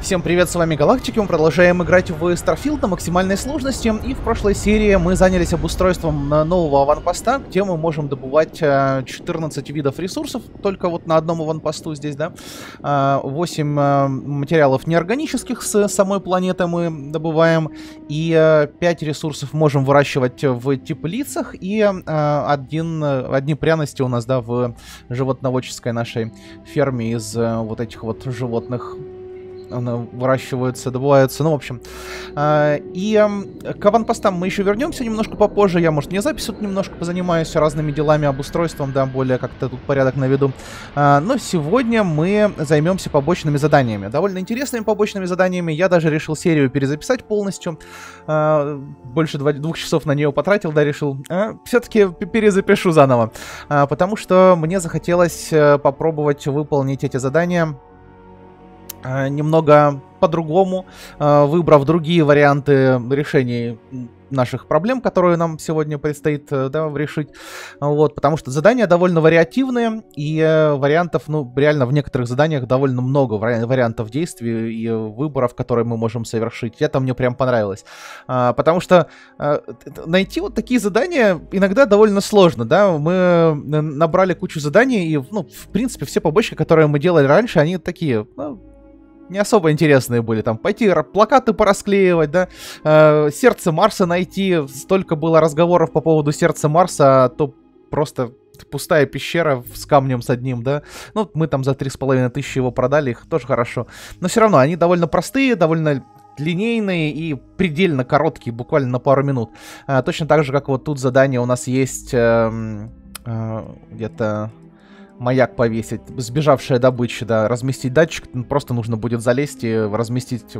Всем привет, с вами Галактики, мы продолжаем играть в Starfield на максимальной сложности, и в прошлой серии мы занялись обустройством нового аванпоста, где мы можем добывать 14 э, видов ресурсов, только вот на одном аванпосту здесь, да, 8 э, э, материалов неорганических с самой планеты мы добываем, и 5 ресурсов можем выращивать в теплицах, и один, одни пряности у нас, да, в животноводческой нашей ферме из вот этих вот животных она выращивается, добывается, ну, в общем. А, и к аванпостам мы еще вернемся немножко попозже, я, может, не запись тут немножко позанимаюсь разными делами, обустройством, да, более как-то тут порядок наведу. А, но сегодня мы займемся побочными заданиями, довольно интересными побочными заданиями, я даже решил серию перезаписать полностью, а, больше двух часов на нее потратил, да, решил, все-таки перезапишу заново, потому что мне захотелось э, попробовать выполнить эти задания Э, немного по-другому, э, выбрав другие варианты решений наших проблем, которые нам сегодня предстоит э, да, решить. Вот, потому что задания довольно вариативные, и вариантов, ну, реально в некоторых заданиях довольно много вариантов действий и выборов, которые мы можем совершить. Это мне прям понравилось. А, потому что найти вот такие задания иногда довольно сложно, да. Мы набрали кучу заданий, и, ну, в принципе, все побочки, которые мы делали раньше, они такие, ну, не особо интересные были. Там пойти плакаты порасклеивать, да, э, сердце Марса найти. Столько было разговоров по поводу сердца Марса, а то просто пустая пещера с камнем с одним, да. Ну, мы там за три с половиной тысячи его продали, их тоже хорошо. Но все равно, они довольно простые, довольно линейные и предельно короткие, буквально на пару минут. А, точно так же, как вот тут задание у нас есть э, э, где-то маяк повесить, сбежавшая добыча, да, разместить датчик, ну, просто нужно будет залезть и разместить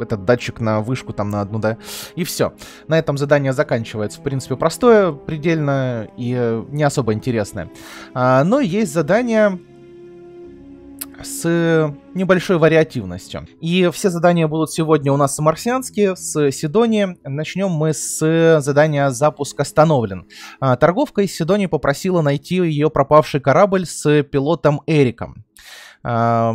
этот датчик на вышку там на одну, да, и все. На этом задание заканчивается, в принципе, простое, предельно и не особо интересное. А, но есть задание с небольшой вариативностью. И все задания будут сегодня у нас марсианские, с Сидони. Начнем мы с задания «Запуск остановлен». А, торговка из Сидони попросила найти ее пропавший корабль с пилотом Эриком. А,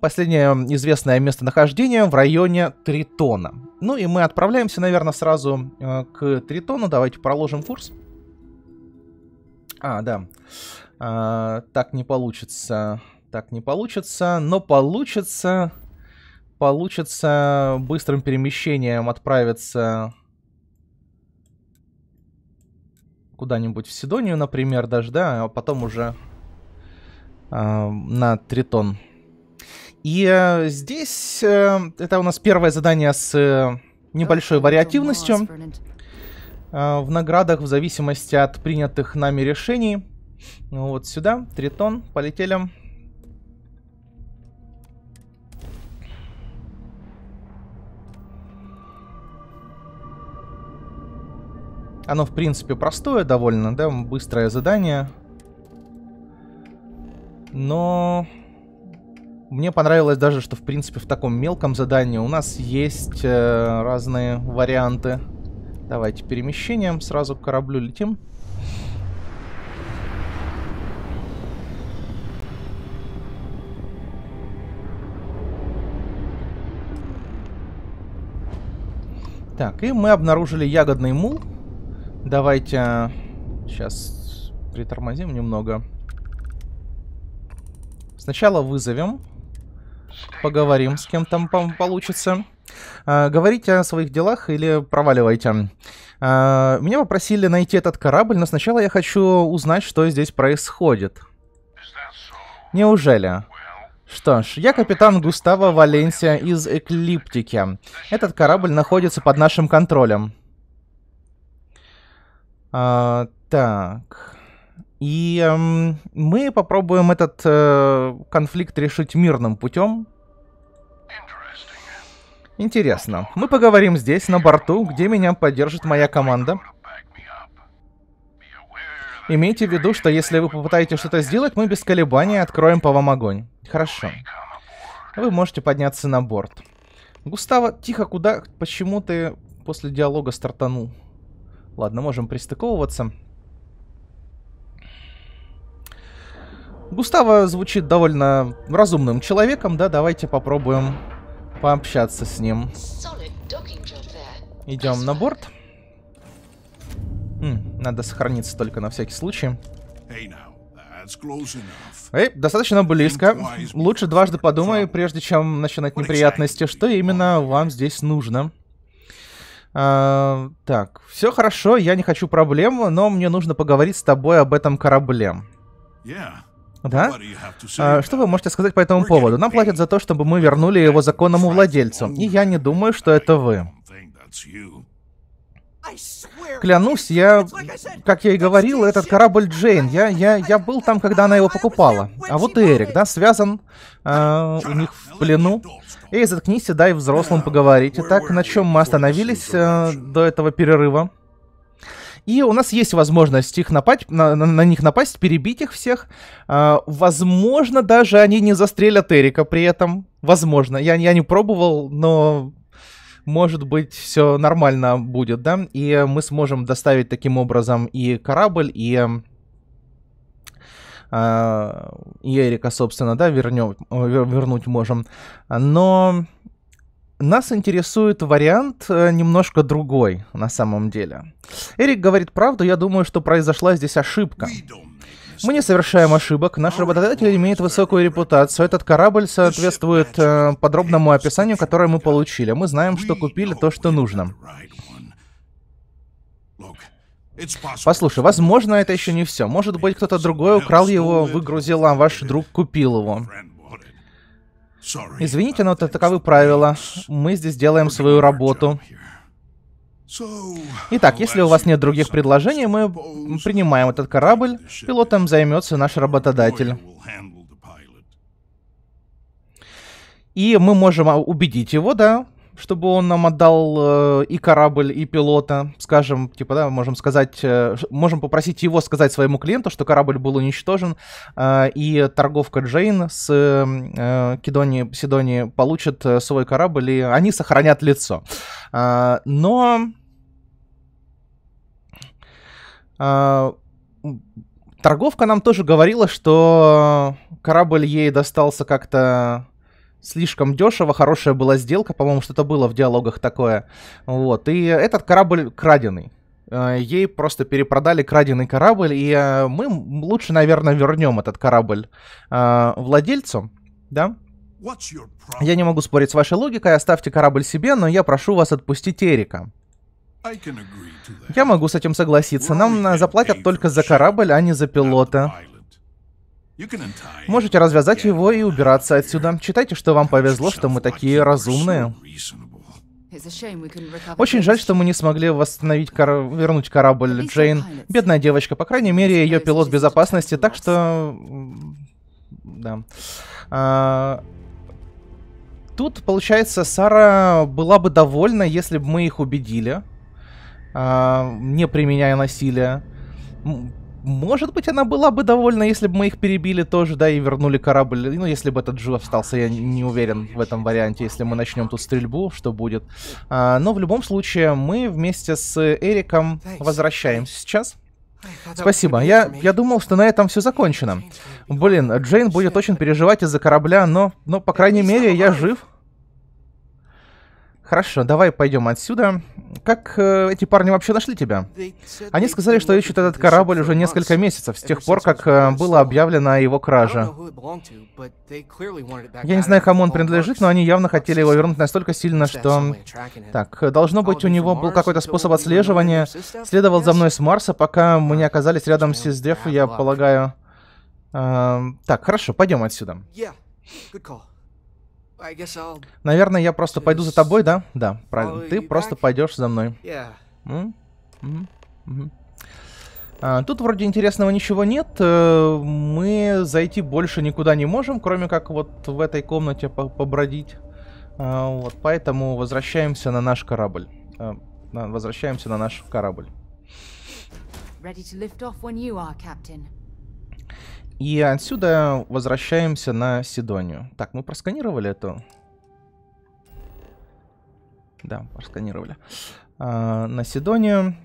последнее известное местонахождение в районе Тритона. Ну и мы отправляемся, наверное, сразу а, к Тритону. Давайте проложим курс. А, да. А, так не получится. Так, не получится, но получится... Получится быстрым перемещением отправиться куда-нибудь в Сидонию, например, даже, да, а потом уже э, на Тритон. И э, здесь э, это у нас первое задание с э, небольшой вариативностью э, в наградах в зависимости от принятых нами решений. Вот сюда, Тритон, полетели. Оно, в принципе, простое довольно, да, быстрое задание. Но мне понравилось даже, что, в принципе, в таком мелком задании у нас есть э, разные варианты. Давайте перемещением сразу к кораблю летим. Так, и мы обнаружили ягодный мул. Давайте сейчас э, притормозим немного. Сначала вызовем. Поговорим с кем там получится. А, говорите о своих делах или проваливайте. А, меня попросили найти этот корабль, но сначала я хочу узнать, что здесь происходит. Неужели? Что ж, я капитан Густаво Валенсия из Эклиптики. Этот корабль находится под нашим контролем. А, так. И эм, мы попробуем этот э, конфликт решить мирным путем. Интересно. Мы поговорим здесь, на борту, где меня поддержит моя команда. Имейте в виду, что если вы попытаетесь что-то сделать, мы без колебаний откроем по вам огонь. Хорошо. Вы можете подняться на борт. Густаво, тихо, куда, почему ты после диалога стартанул? Ладно, можем пристыковываться. Густава звучит довольно разумным человеком, да? Давайте попробуем пообщаться с ним. Идем на борт. М, надо сохраниться только на всякий случай. Эй, достаточно близко. Лучше дважды подумай, прежде чем начинать неприятности, что именно вам здесь нужно. А, так, все хорошо, я не хочу проблем, но мне нужно поговорить с тобой об этом корабле. Да? А, что вы можете сказать по этому поводу? Нам платят за то, чтобы мы вернули его законному владельцу, и я не думаю, что это вы. Клянусь, я, как я и говорил, этот корабль Джейн. Я, я, я был там, когда она его покупала. А вот Эрик, да, связан э, у них в плену. Эй, заткнись и дай взрослым поговорить. Итак, на чем мы остановились э, до этого перерыва? И у нас есть возможность их напасть, на, на, на них напасть, перебить их всех. А, возможно, даже они не застрелят Эрика при этом. Возможно. Я, я не пробовал, но может быть, все нормально будет, да, и мы сможем доставить таким образом и корабль, и э, и Эрика, собственно, да, вернем, вернуть можем. Но нас интересует вариант э, немножко другой на самом деле. Эрик говорит правду, я думаю, что произошла здесь ошибка. Мы не совершаем ошибок, наш работодатель имеет высокую репутацию, этот корабль соответствует э, подробному описанию, которое мы получили. Мы знаем, что купили то, что нужно. Послушай, возможно, это еще не все. Может быть, кто-то другой украл его, выгрузил, а ваш друг купил его. Извините, но это таковы правила. Мы здесь делаем свою работу. Итак, если у вас нет других предложений, мы принимаем этот корабль. Пилотом займется наш работодатель. И мы можем убедить его, да, чтобы он нам отдал э, и корабль, и пилота. Скажем, типа, да, можем сказать, э, можем попросить его сказать своему клиенту, что корабль был уничтожен, э, и торговка Джейн с э, Кедони, Сидони получит э, свой корабль, и они сохранят лицо. Э, но... Э, торговка нам тоже говорила, что корабль ей достался как-то слишком дешево, хорошая была сделка, по-моему, что-то было в диалогах такое. Вот, и этот корабль краденый. Э, ей просто перепродали краденый корабль, и э, мы лучше, наверное, вернем этот корабль э, владельцу, да? Я не могу спорить с вашей логикой, оставьте корабль себе, но я прошу вас отпустить Эрика. Я могу с этим согласиться. Нам заплатят только за корабль, а не за пилота. Можете развязать его и убираться отсюда. Читайте, что вам повезло, что мы такие разумные. Очень жаль, что мы не смогли восстановить, кор... вернуть корабль Джейн. Бедная девочка, по крайней мере, ее пилот безопасности, так что... Да. А... Тут, получается, Сара была бы довольна, если бы мы их убедили, а... не применяя насилия может быть, она была бы довольна, если бы мы их перебили тоже, да, и вернули корабль. Ну, если бы этот Джу остался, я не уверен в этом варианте, если мы начнем тут стрельбу, что будет. А, но в любом случае, мы вместе с Эриком возвращаемся сейчас. Спасибо. Я, я думал, что на этом все закончено. Блин, Джейн будет очень переживать из-за корабля, но, но по крайней мере, я жив. Хорошо, давай пойдем отсюда. Как э, эти парни вообще нашли тебя? Они сказали, что ищут этот корабль уже несколько месяцев, с тех пор, как э, было объявлено о его краже. Я не знаю, кому он принадлежит, но они явно хотели его вернуть настолько сильно, что... Так, должно быть, у него был какой-то способ отслеживания. Следовал за мной с Марса, пока мы не оказались рядом с Сиздев, я полагаю. Э, так, хорошо, пойдем отсюда. Наверное, я просто пойду за тобой, да? Да, правильно. Ты просто пойдешь за мной. А, тут вроде интересного ничего нет. Э, мы зайти больше никуда не можем, кроме как вот в этой комнате побродить. А, вот, поэтому возвращаемся на наш корабль. А, возвращаемся на наш корабль. И отсюда возвращаемся на Сидонию. Так, мы просканировали эту... Да, просканировали. А, на Сидонию.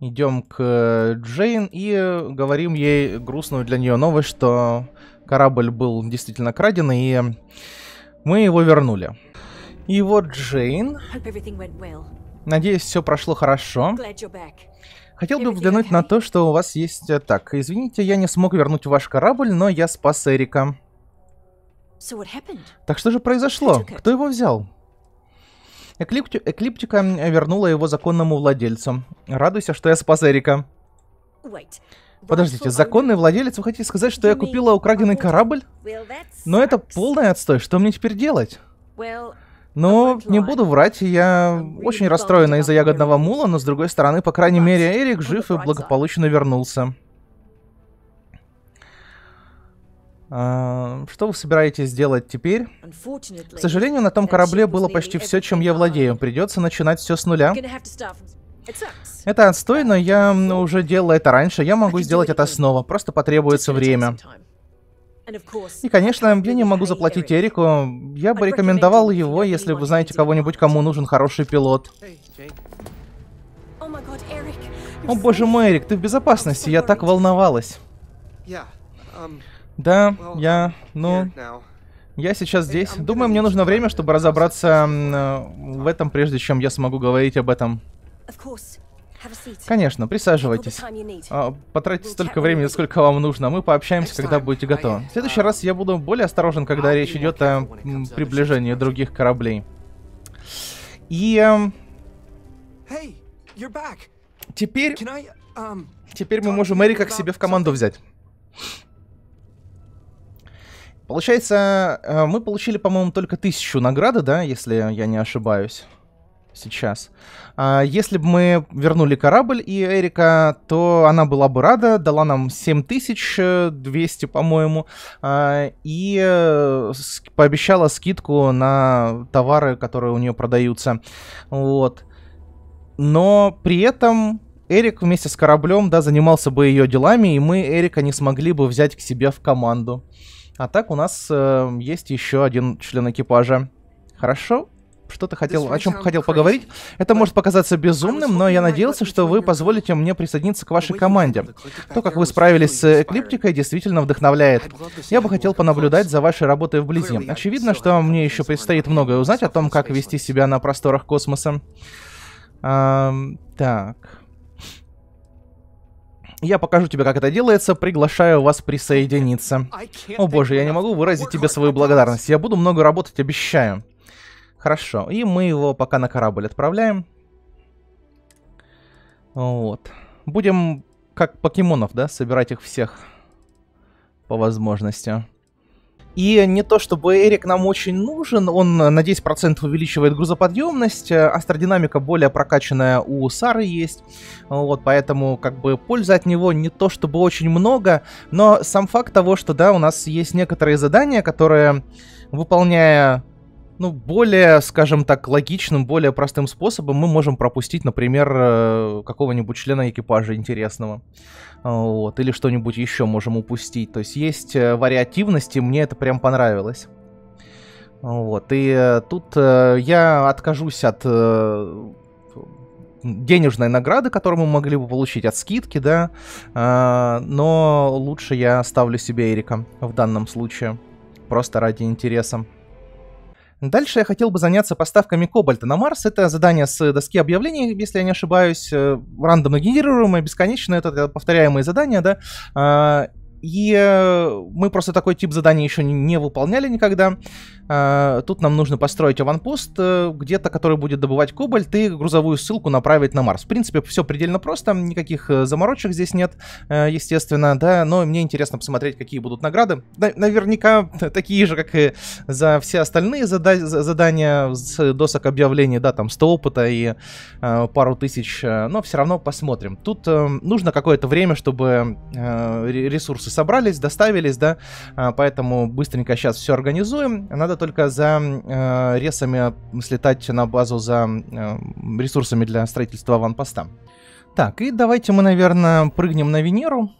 Идем к Джейн и говорим ей грустную для нее новость, что корабль был действительно краден, и мы его вернули. И вот Джейн. Надеюсь, все прошло хорошо. Хотел бы взглянуть на то, что у вас есть... Э, так, извините, я не смог вернуть ваш корабль, но я спас Эрика. Так что же произошло? Кто его взял? Эклипти... Эклиптика вернула его законному владельцу. Радуйся, что я спас Эрика. Подождите, законный владелец, вы хотите сказать, что я купила украденный корабль? Но это полный отстой, что мне теперь делать? Но ну, не буду врать, я очень расстроена из-за ягодного мула, но с другой стороны, по крайней мере, Эрик жив и благополучно вернулся. А, что вы собираетесь делать теперь? К сожалению, на том корабле было почти все, чем я владею. Придется начинать все с нуля. Это отстой, но я уже делала это раньше. Я могу сделать это снова. Просто потребуется время. И, конечно, я не могу заплатить Эрику. Я бы рекомендовал его, если вы знаете кого-нибудь, кому нужен хороший пилот. Oh О боже мой, Эрик, ты в безопасности, я так волновалась. Эм, да, я, ну... Я сейчас здесь. Думаю, мне нужно время, чтобы разобраться э, в этом, прежде чем я смогу говорить об этом. Конечно, присаживайтесь. А, потратите столько времени, сколько вам нужно. Мы пообщаемся, когда будете готовы. В следующий раз я буду более осторожен, когда речь идет о приближении других кораблей. И... Эм, теперь... Um, теперь мы можем Эрика к себе в команду взять. Получается, э, мы получили, по-моему, только тысячу награды, да, если я не ошибаюсь сейчас. А, если бы мы вернули корабль и Эрика, то она была бы рада, дала нам 7200, по-моему, а, и э, пообещала скидку на товары, которые у нее продаются. Вот. Но при этом Эрик вместе с кораблем, да, занимался бы ее делами, и мы Эрика не смогли бы взять к себе в команду. А так у нас э, есть еще один член экипажа. Хорошо, что-то хотел, о чем хотел поговорить. Это может показаться а безумным, но я надеялся, что вы позволите мне присоединиться к вашей команде. То, как вы справились с Эклиптикой, действительно вдохновляет. Я бы хотел понаблюдать за вашей работой вблизи. Очевидно, что мне еще предстоит многое узнать о том, как вести себя на просторах космоса. А, так. Я покажу тебе, как это делается, приглашаю вас присоединиться. О боже, я не могу выразить тебе свою благодарность. Я буду много работать, обещаю. Хорошо, и мы его пока на корабль отправляем. Вот. Будем, как покемонов, да, собирать их всех по возможности. И не то чтобы Эрик нам очень нужен, он на 10% увеличивает грузоподъемность, астродинамика более прокачанная у Сары есть, вот, поэтому как бы пользы от него не то чтобы очень много, но сам факт того, что да, у нас есть некоторые задания, которые, выполняя ну, более, скажем так, логичным, более простым способом мы можем пропустить, например, э, какого-нибудь члена экипажа интересного. Вот, или что-нибудь еще можем упустить. То есть есть э, вариативность, и мне это прям понравилось. Вот, и э, тут я откажусь от денежной награды, которую мы могли бы получить от скидки, да, но лучше я оставлю себе Эрика в данном случае, просто ради интереса. Дальше я хотел бы заняться поставками кобальта на Марс. Это задание с доски объявлений, если я не ошибаюсь, э, рандомно генерируемое, бесконечное, это повторяемые задания, да. А, и э, мы просто такой тип задания еще не выполняли никогда. Э, тут нам нужно построить аванпост э, где-то, который будет добывать кобальт и грузовую ссылку направить на Марс. В принципе, все предельно просто, никаких заморочек здесь нет, естественно, да, но мне интересно посмотреть, какие будут награды. Наверняка такие же, как и за все остальные задания с досок объявлений, да, там 100 опыта и пару тысяч, но все равно посмотрим. Тут нужно какое-то время, чтобы ресурсы собрались, доставились, да, а, поэтому быстренько сейчас все организуем. Надо только за э, ресами слетать на базу за э, ресурсами для строительства ванпоста. Так, и давайте мы, наверное, прыгнем на Венеру.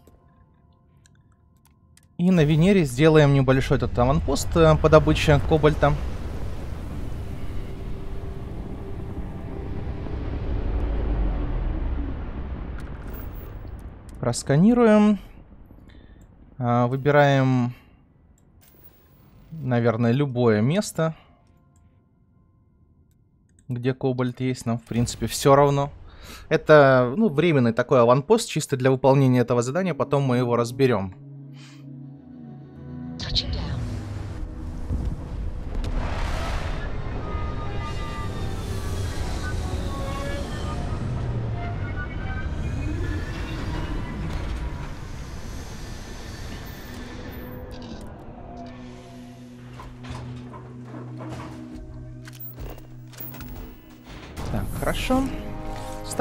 И на Венере сделаем небольшой этот аванпост э, по добыче кобальта. Просканируем. А, выбираем, наверное, любое место, где кобальт есть. Нам, в принципе, все равно. Это ну, временный такой аванпост, чисто для выполнения этого задания. Потом мы его разберем.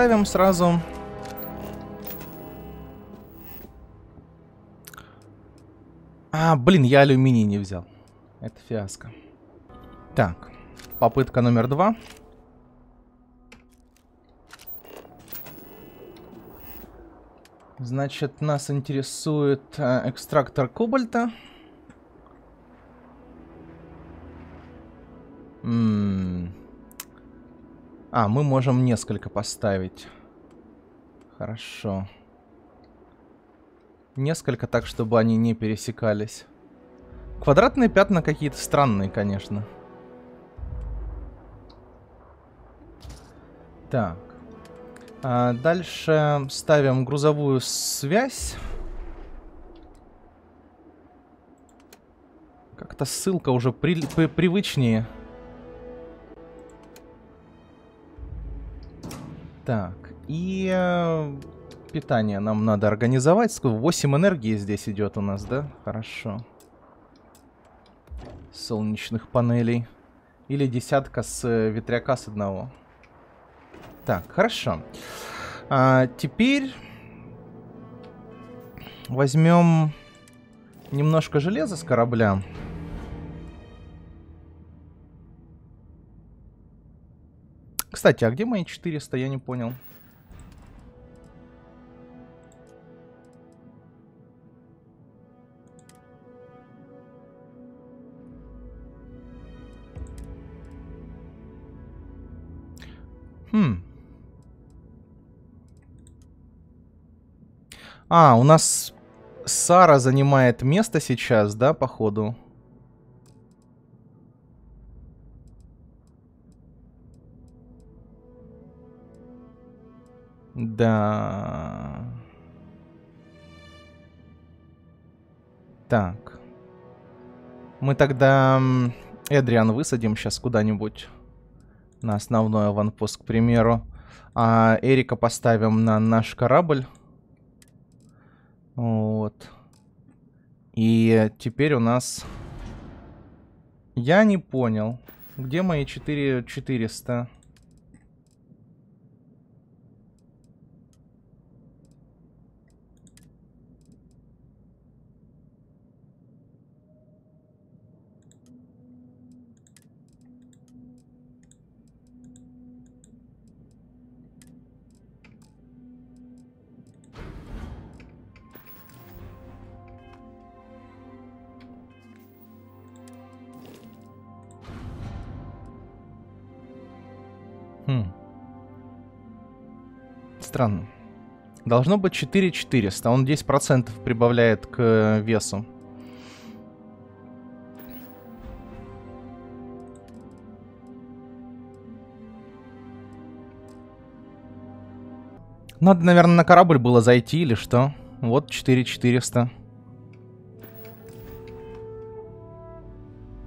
поставим сразу. А, блин, я алюминий не взял. Это фиаско. Так, попытка номер два. Значит, нас интересует э, экстрактор кобальта. М а, мы можем несколько поставить. Хорошо. Несколько так, чтобы они не пересекались. Квадратные пятна какие-то странные, конечно. Так. А дальше ставим грузовую связь. Как-то ссылка уже при при привычнее. Так, и э, питание нам надо организовать. 8 энергии здесь идет у нас, да? Хорошо. Солнечных панелей. Или десятка с э, ветряка с одного. Так, хорошо. А, теперь возьмем немножко железа с корабля. Кстати, а где мои 400? Я не понял. Хм. А, у нас Сара занимает место сейчас, да, походу? Да. Так. Мы тогда Эдриан высадим сейчас куда-нибудь на основной аванпост, к примеру. А Эрика поставим на наш корабль. Вот. И теперь у нас... Я не понял. Где мои 4 400? странно. Должно быть 4400, он 10% прибавляет к э, весу. Надо, наверное, на корабль было зайти или что. Вот 4400.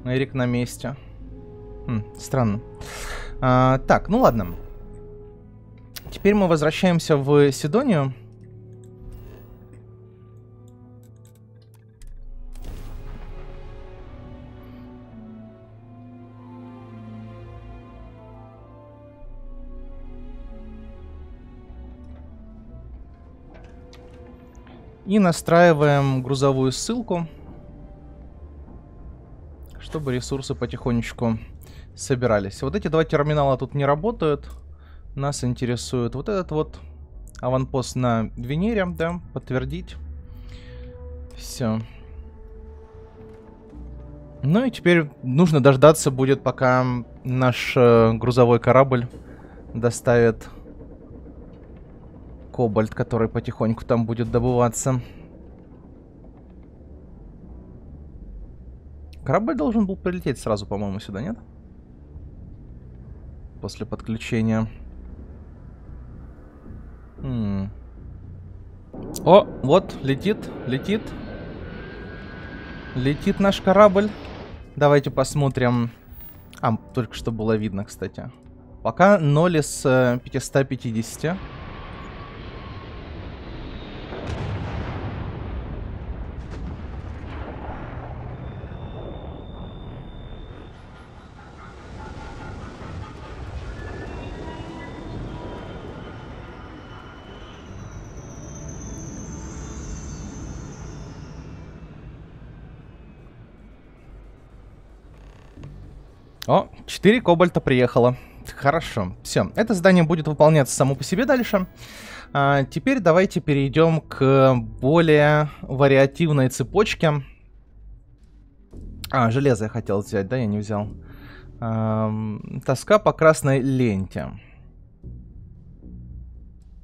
Эрик на месте. Хм, странно. А, так, ну ладно. Теперь мы возвращаемся в Сидонию. И настраиваем грузовую ссылку, чтобы ресурсы потихонечку собирались. Вот эти два терминала тут не работают нас интересует вот этот вот аванпост на Венере, да, подтвердить. Все. Ну и теперь нужно дождаться будет, пока наш э, грузовой корабль доставит кобальт, который потихоньку там будет добываться. Корабль должен был прилететь сразу, по-моему, сюда, нет? После подключения. М О, вот, летит, летит. Летит наш корабль. Давайте посмотрим. А, только что было видно, кстати. Пока 0 из 550. Э, 4 кобальта приехало. Хорошо, все. Это здание будет выполняться само по себе дальше. А, теперь давайте перейдем к более вариативной цепочке. А, железо я хотел взять, да, я не взял. А, тоска по красной ленте.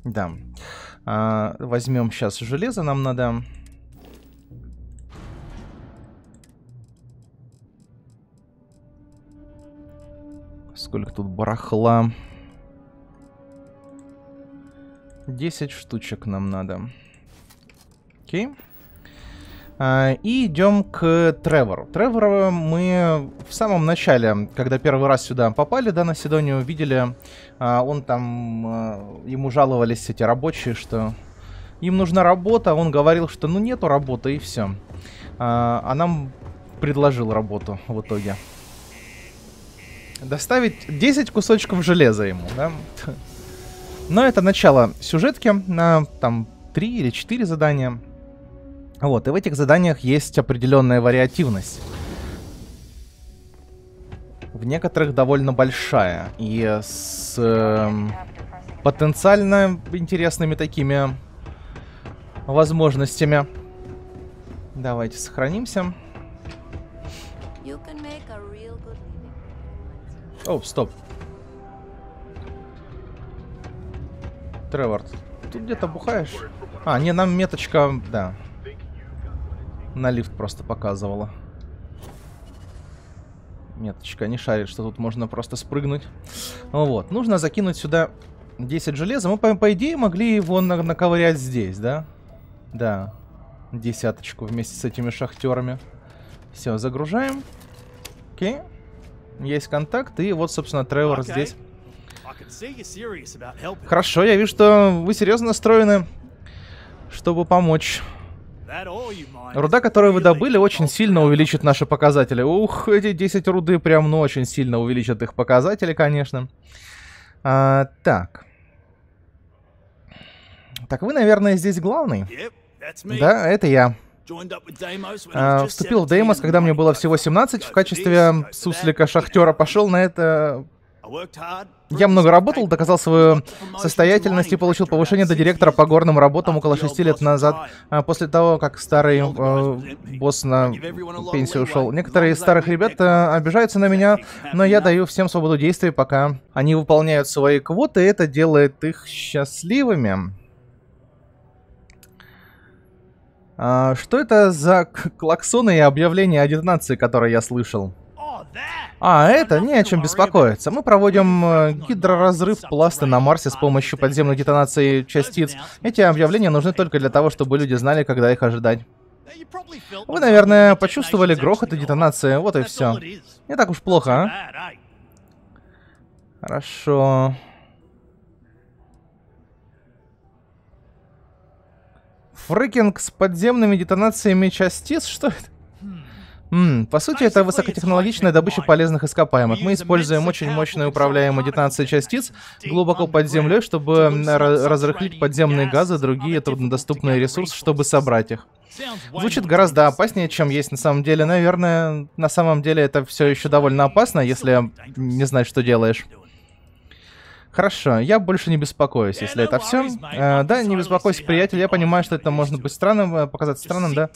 Да. А, возьмем сейчас железо, нам надо... сколько тут барахла. 10 штучек нам надо. Окей. Okay. А, и идем к Тревору. Тревора мы в самом начале, когда первый раз сюда попали, да, на Сидонию, видели, а, он там, а, ему жаловались эти рабочие, что им нужна работа, он говорил, что ну нету работы и все. А нам предложил работу в итоге. Доставить 10 кусочков железа ему, да? Но это начало сюжетки на там 3 или 4 задания. Вот, и в этих заданиях есть определенная вариативность. В некоторых довольно большая. И с э, потенциально интересными такими возможностями. Давайте сохранимся. О, стоп. Тревор, ты где-то бухаешь? А, не, нам меточка, да. На лифт просто показывала. Меточка не шарит, что тут можно просто спрыгнуть. Ну вот, нужно закинуть сюда 10 железа. Мы, по, по идее, могли его на наковырять здесь, да? Да. Десяточку вместе с этими шахтерами. Все, загружаем. Окей. Okay. Есть контакт, и вот, собственно, Тревор okay. здесь. Хорошо, я вижу, что вы серьезно настроены, чтобы помочь. Руда, которую вы добыли, очень сильно увеличит наши показатели. Ух, эти 10 руды прям, ну, очень сильно увеличат их показатели, конечно. А, так. Так, вы, наверное, здесь главный? Да, это я. А, вступил в Деймос, когда мне было uh, всего 17, в качестве суслика-шахтера пошел на это... Я много работал, доказал свою состоятельность и получил повышение до директора по горным работам около шести лет назад, а, после того, как старый э, босс на пенсию ушел. Некоторые из старых ребят э, обижаются на меня, но я даю всем свободу действий, пока они выполняют свои квоты, и это делает их счастливыми. А, что это за клаксоны и объявления о детонации, которые я слышал? А, это не о чем беспокоиться. Мы проводим э, гидроразрыв пласты на Марсе с помощью подземной детонации частиц. Эти объявления нужны только для того, чтобы люди знали, когда их ожидать. Вы, наверное, почувствовали грохот и детонации, вот и все. Не так уж плохо, а? Хорошо. Фрекинг с подземными детонациями частиц? Что это? М по сути, это высокотехнологичная добыча полезных ископаемых. Мы используем очень мощные управляемые детонации частиц глубоко под землей, чтобы разрыхлить подземные газы, другие труднодоступные ресурсы, чтобы собрать их. Звучит гораздо опаснее, чем есть на самом деле. Наверное, на самом деле это все еще довольно опасно, если не знать, что делаешь. Хорошо, я больше не беспокоюсь, если это все. Э, да, не беспокойся, приятель, я понимаю, что это может быть странным, э, показаться странным, да.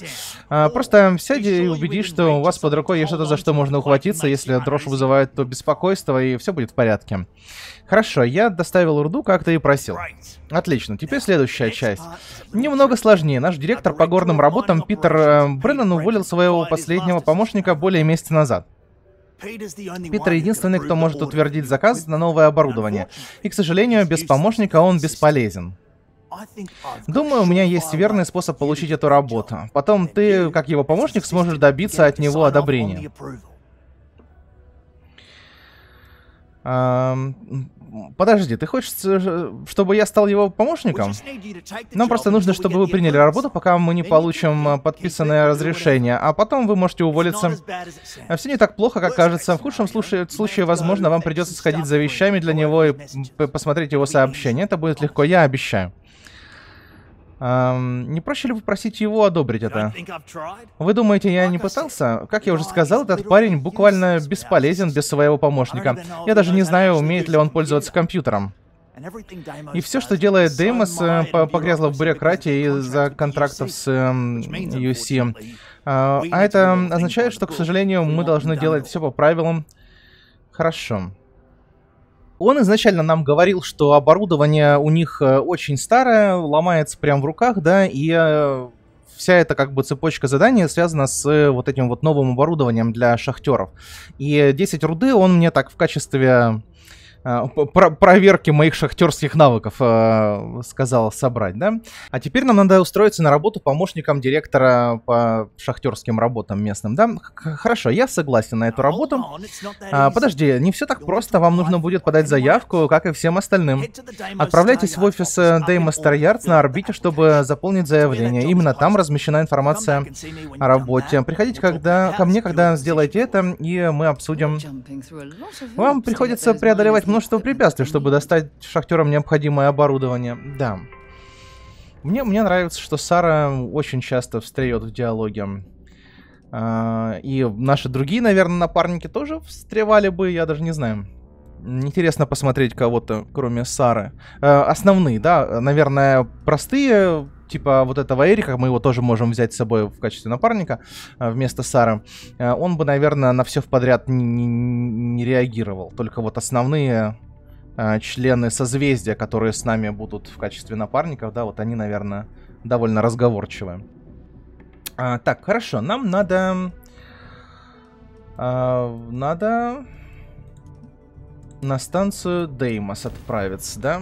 Э, просто сядь и убедись, что у вас под рукой есть что-то, за что можно ухватиться, если дрожь вызывает то беспокойство, и все будет в порядке. Хорошо, я доставил урду, как ты и просил. Отлично, теперь следующая часть. Немного сложнее. Наш директор по горным работам Питер э, Бреннан уволил своего последнего помощника более месяца назад. Питер единственный, кто может утвердить заказ на новое оборудование. И, к сожалению, без помощника он бесполезен. Думаю, у меня есть верный способ получить эту работу. Потом ты, как его помощник, сможешь добиться от него одобрения. Подожди, ты хочешь, э, чтобы я стал его помощником? Нам просто нужно, чтобы вы приняли работу, пока мы не получим э, подписанное разрешение, а потом вы можете уволиться. Э, Все не так плохо, как кажется. В худшем случае, случае возможно, вам придется сходить за вещами для него и посмотреть его сообщение. Это будет легко, я обещаю. Эм, не проще ли попросить его одобрить это? Вы думаете, я не пытался? Как я уже сказал, этот парень буквально бесполезен без своего помощника. Я даже не знаю, умеет ли он пользоваться компьютером. И все, что делает Деймос, э, погрязло в бюрократии из-за контрактов с эм, UC. А, а это означает, что, к сожалению, мы должны делать все по правилам. Хорошо. Он изначально нам говорил, что оборудование у них э, очень старое, ломается прямо в руках, да, и э, вся эта как бы цепочка заданий связана с э, вот этим вот новым оборудованием для шахтеров. И 10 руды он мне так в качестве Э, про проверки моих шахтерских навыков, э, сказал собрать, да? А теперь нам надо устроиться на работу помощником директора по шахтерским работам местным, да? Х хорошо, я согласен на эту работу. А, подожди, не все так просто, вам нужно будет подать заявку, как и всем остальным. Отправляйтесь в офис Дейма Старьярд э, на орбите, чтобы заполнить заявление. Именно там размещена информация о работе. Приходите когда, ко мне, когда сделаете это, и мы обсудим. Вам приходится преодолевать много множество препятствий, чтобы достать шахтерам необходимое оборудование. Да. Мне, мне нравится, что Сара очень часто встреет в диалоге. А, и наши другие, наверное, напарники тоже встревали бы, я даже не знаю. Интересно посмотреть кого-то, кроме Сары. А, основные, да, наверное, простые типа вот этого Эрика, мы его тоже можем взять с собой в качестве напарника э, вместо Сары э, он бы, наверное, на все в подряд не, не, не реагировал. Только вот основные э, члены созвездия, которые с нами будут в качестве напарников, да, вот они, наверное, довольно разговорчивы. А, так, хорошо, нам надо... А, надо на станцию Деймос отправиться, Да.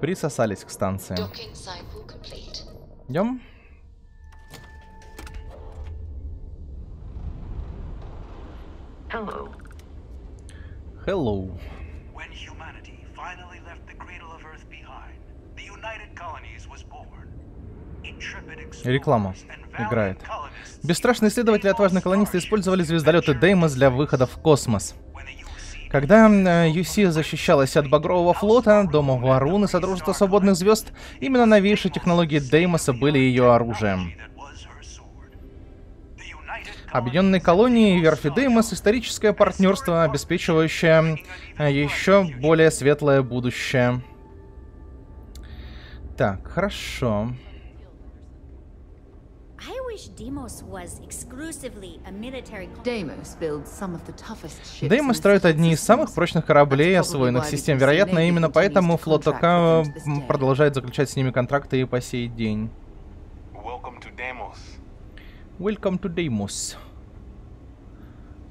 Присосались к станции. Идем. Hello. Hello. When humanity finally left the cradle of Earth behind, the United Colonies was born. Реклама играет. Бесстрашные исследователи и отважные колонисты использовали звездолеты Деймос для выхода в космос. Когда э, Юси защищалась от Багрового флота, Дома Варуны, Содружества Свободных Звезд, именно новейшие технологии Деймоса были ее оружием. Объединенные колонии и верфи Деймос — историческое партнерство, обеспечивающее еще более светлое будущее. Так, хорошо. Хорошо. Деймос строит одни из самых прочных кораблей освоенных систем. Вероятно, именно поэтому флот ОК продолжает заключать с ними контракты и по сей день. Welcome to Deimos.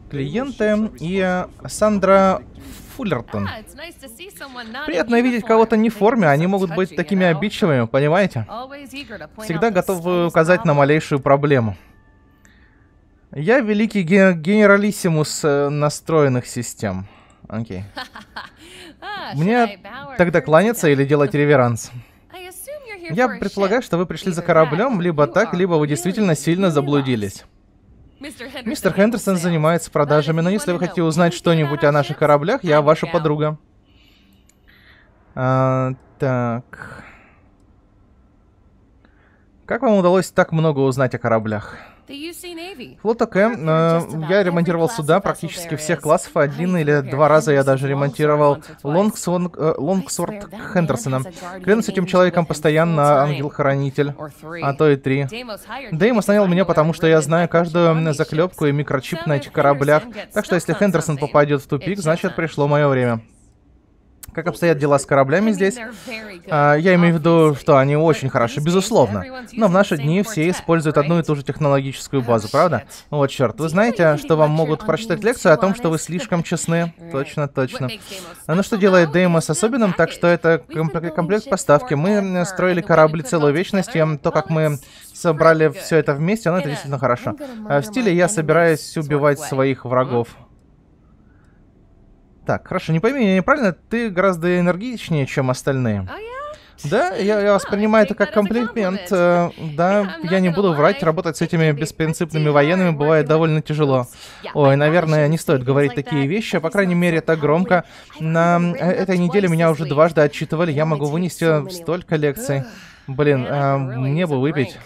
Клиенты и Сандра Фуллертон. Ah, Приятно видеть кого-то не в форме, они могут быть такими обидчивыми, понимаете? Всегда готовы указать на малейшую проблему. Я великий ге генералиссимус э, настроенных систем. Окей. Ah, Мне тогда кланяться или делать реверанс? Я предполагаю, что вы пришли за кораблем, либо так, либо вы действительно сильно заблудились. Мистер Хендерсон занимается продажами, но если вы хотите узнать что-нибудь о наших кораблях, я ваша подруга. А, так. Как вам удалось так много узнать о кораблях? Вот такая. Э, я ремонтировал суда практически всех классов, один или два раза я даже ремонтировал Лонгсорт э, Хендерсона. Клянусь этим человеком постоянно, ангел-хранитель, а то и три. Деймос нанял меня, потому что я знаю каждую заклепку и микрочип на этих кораблях, так что если Хендерсон попадет в тупик, значит пришло мое время. Как обстоят дела с кораблями здесь? А, я имею в виду, что они очень хороши, безусловно. Но в наши дни все используют одну и ту же технологическую базу, правда? Вот черт, вы знаете, что вам могут прочитать лекцию о том, что вы слишком честны? Точно, точно. Но что делает Деймос особенным, так что это комплект поставки. Мы строили корабли целую вечность, и то, как мы собрали все это вместе, оно это действительно хорошо. А в стиле «я собираюсь убивать своих врагов». Так, хорошо, не пойми меня неправильно, ты гораздо энергичнее, чем остальные. Да, я, я воспринимаю это как комплимент. Да, я не буду врать, работать с этими беспринципными военными а бывает довольно тяжело. Ой, наверное, не стоит говорить такие вещи, а, по крайней мере, так громко. На этой неделе меня уже дважды отчитывали, я могу вынести столько лекций. Блин, а, мне бы выпить.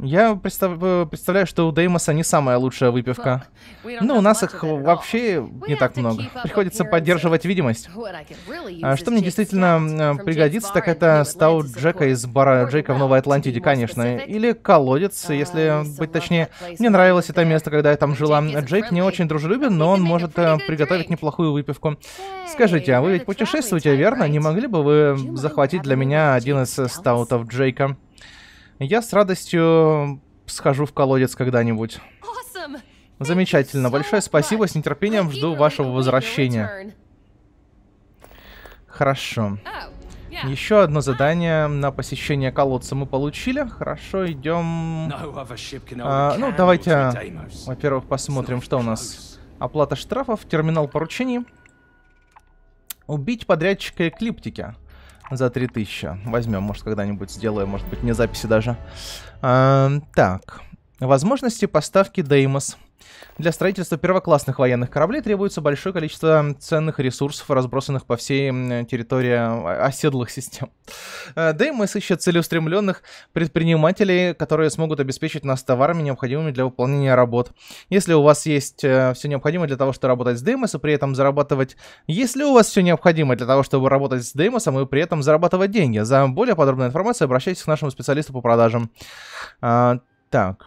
Я э, представляю, что у Деймоса не самая лучшая выпивка. Ну, у нас их вообще не так много. Приходится поддерживать видимость. А что мне действительно пригодится, так это стаут Джека из бара Джека в Новой Атлантиде, конечно. Или колодец, uh, если быть точнее. Мне нравилось это место, когда я там жила. Джейк не очень дружелюбен, но он может э, приготовить неплохую выпивку. Скажите, а вы ведь путешествуете, верно? Не могли бы вы захватить для меня один из стаутов Джейка? Я с радостью схожу в колодец когда-нибудь. Замечательно. Большое спасибо. С нетерпением жду вашего возвращения. Хорошо. Oh, Еще одно задание на посещение колодца мы получили. Хорошо, идем... А, ну, давайте, во-первых, посмотрим, что у нас. Оплата штрафов, терминал поручений. Убить подрядчика эклиптики за 3000. Возьмем, может, когда-нибудь сделаю, может быть, не записи даже. А, так. Возможности поставки Деймос. Для строительства первоклассных военных кораблей требуется большое количество ценных ресурсов, разбросанных по всей территории а, оседлых систем. Э, Деймос ищет целеустремленных предпринимателей, которые смогут обеспечить нас товарами, необходимыми для выполнения работ. Если у вас есть э, все необходимое для того, чтобы работать с Деймосом и при этом зарабатывать... Если у вас все необходимое для того, чтобы работать с Деймосом и при этом зарабатывать деньги. За более подробную информацию обращайтесь к нашему специалисту по продажам. А, так...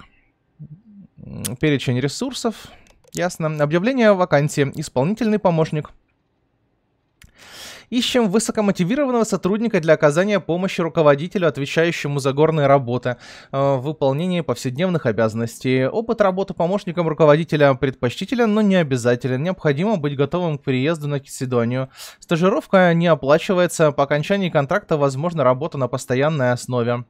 Перечень ресурсов. Ясно. Объявление о вакансии. Исполнительный помощник. Ищем высокомотивированного сотрудника для оказания помощи руководителю, отвечающему за горные работы, э, выполнение повседневных обязанностей. Опыт работы помощником руководителя предпочтителен, но не обязателен. Необходимо быть готовым к переезду на Киседонию. Стажировка не оплачивается. По окончании контракта возможна работа на постоянной основе.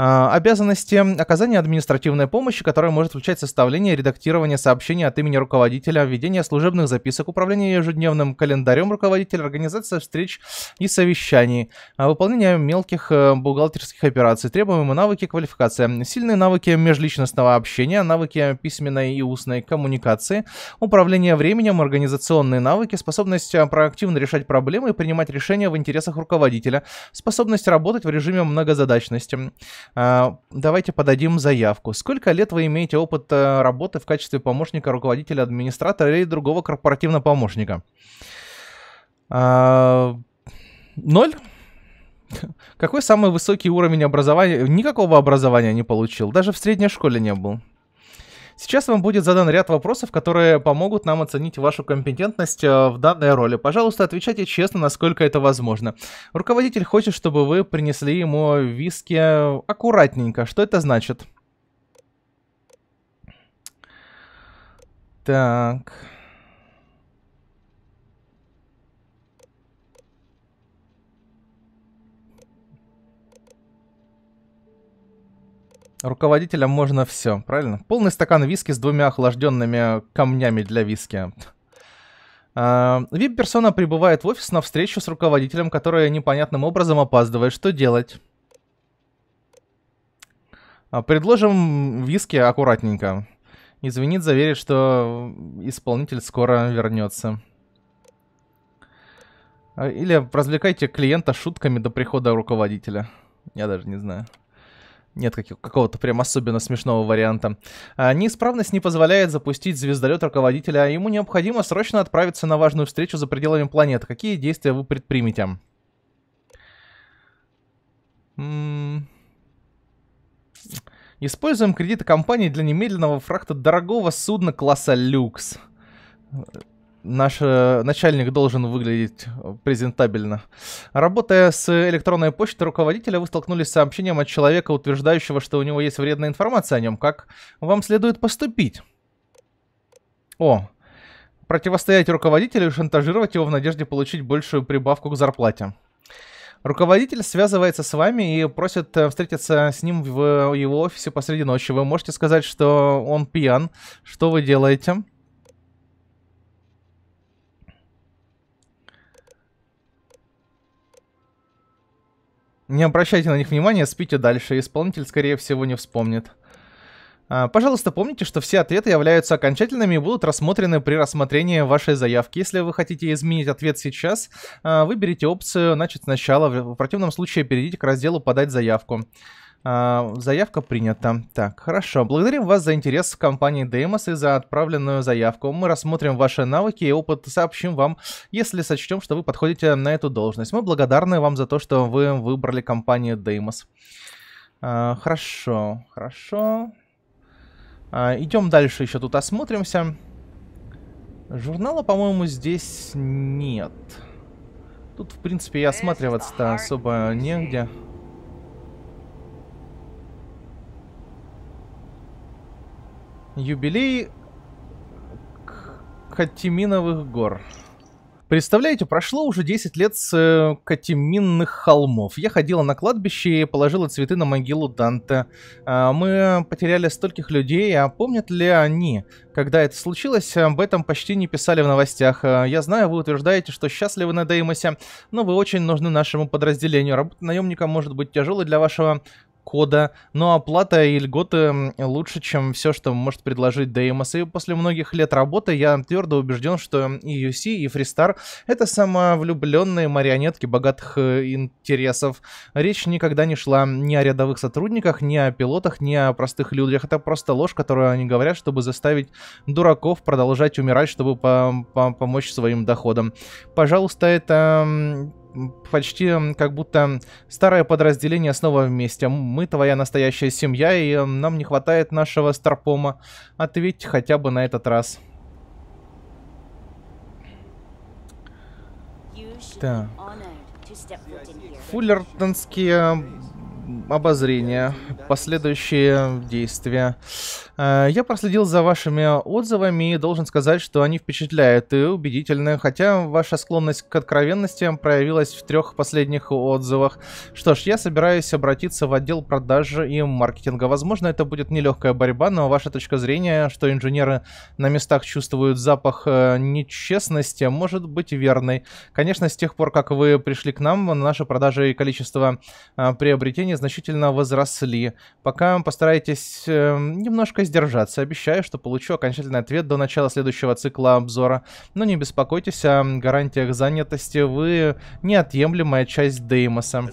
А, обязанности оказания административной помощи, которая может включать составление и редактирование сообщений от имени руководителя, введение служебных записок, управление ежедневным календарем руководителя, организация встреч и совещаний, а, выполнение мелких э, бухгалтерских операций, требуемые навыки квалификации, сильные навыки межличностного общения, навыки письменной и устной коммуникации, управление временем, организационные навыки, способность э, проактивно решать проблемы и принимать решения в интересах руководителя, способность работать в режиме многозадачности. А, давайте подадим заявку. Сколько лет вы имеете опыт э, работы в качестве помощника руководителя, администратора или другого корпоративного помощника? А, ноль. Какой самый высокий уровень образования? Никакого образования не получил. Даже в средней школе не был. Сейчас вам будет задан ряд вопросов, которые помогут нам оценить вашу компетентность э, в данной роли. Пожалуйста, отвечайте честно, насколько это возможно. Руководитель хочет, чтобы вы принесли ему виски аккуратненько. Что это значит? Так... Руководителям можно все, правильно? Полный стакан виски с двумя охлажденными камнями для виски. А, вип-персона прибывает в офис на встречу с руководителем, который непонятным образом опаздывает. Что делать? А, предложим виски аккуратненько. Извинит, заверит, что исполнитель скоро вернется. А, или развлекайте клиента шутками до прихода руководителя. Я даже не знаю нет какого-то прям особенно смешного варианта. А, неисправность не позволяет запустить звездолет руководителя, а ему необходимо срочно отправиться на важную встречу за пределами планеты. Какие действия вы предпримете? М-м. Используем кредиты компании для немедленного фрахта дорогого судна класса люкс наш э, начальник должен выглядеть э, презентабельно. Работая с электронной почтой руководителя, вы столкнулись с сообщением от человека, утверждающего, что у него есть вредная информация о нем. Как вам следует поступить? О, противостоять руководителю и шантажировать его в надежде получить большую прибавку к зарплате. Руководитель связывается с вами и просит э, встретиться с ним в его офисе посреди ночи. Вы можете сказать, что он пьян. Что вы делаете? Не обращайте на них внимания, спите дальше. Исполнитель, скорее всего, не вспомнит. А, пожалуйста, помните, что все ответы являются окончательными и будут рассмотрены при рассмотрении вашей заявки. Если вы хотите изменить ответ сейчас, а, выберите опцию «Начать сначала». В противном случае перейдите к разделу «Подать заявку». А, заявка принята. Так, хорошо. Благодарим вас за интерес в компании Деймос и за отправленную заявку. Мы рассмотрим ваши навыки и опыт, сообщим вам, если сочтем, что вы подходите на эту должность. Мы благодарны вам за то, что вы выбрали компанию Деймос. А, хорошо, хорошо. А, идем дальше еще тут осмотримся. Журнала, по-моему, здесь нет. Тут, в принципе, и осматриваться-то особо негде. Юбилей Катиминовых гор. Представляете, прошло уже 10 лет с э, Катиминных холмов. Я ходила на кладбище и положила цветы на могилу Данте. А, мы потеряли стольких людей, а помнят ли они? Когда это случилось, об этом почти не писали в новостях. А, я знаю, вы утверждаете, что счастливы на Деймосе, но вы очень нужны нашему подразделению. Работа наемника может быть тяжелой для вашего кода, но оплата и льготы лучше, чем все, что может предложить Деймос. И после многих лет работы я твердо убежден, что EUC и Freestar — это самовлюбленные марионетки богатых э, интересов. Речь никогда не шла ни о рядовых сотрудниках, ни о пилотах, ни о простых людях. Это просто ложь, которую они говорят, чтобы заставить дураков продолжать умирать, чтобы по по помочь своим доходам. Пожалуйста, это почти как будто старое подразделение снова вместе. Мы твоя настоящая семья, и нам не хватает нашего Старпома. Ответьте хотя бы на этот раз. Да. Фуллертонские обозрения, последующие действия. Э, я проследил за вашими отзывами и должен сказать, что они впечатляют и убедительны, хотя ваша склонность к откровенности проявилась в трех последних отзывах. Что ж, я собираюсь обратиться в отдел продажи и маркетинга. Возможно, это будет нелегкая борьба, но ваша точка зрения, что инженеры на местах чувствуют запах э, нечестности, может быть верной. Конечно, с тех пор, как вы пришли к нам, наши продажи и количество э, приобретений значительно возросли. Пока постарайтесь немножко держаться, Обещаю, что получу окончательный ответ до начала следующего цикла обзора. Но не беспокойтесь о гарантиях занятости. Вы неотъемлемая часть Деймоса.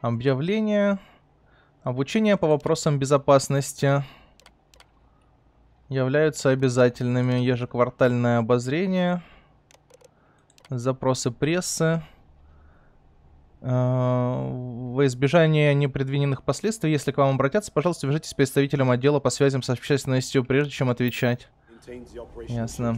Объявление. Обучение по вопросам безопасности являются обязательными. Ежеквартальное обозрение. Запросы прессы. Во избежание непредвиненных последствий, если к вам обратятся, пожалуйста, свяжитесь с представителем отдела по связям с общественностью, прежде чем отвечать. Ясно.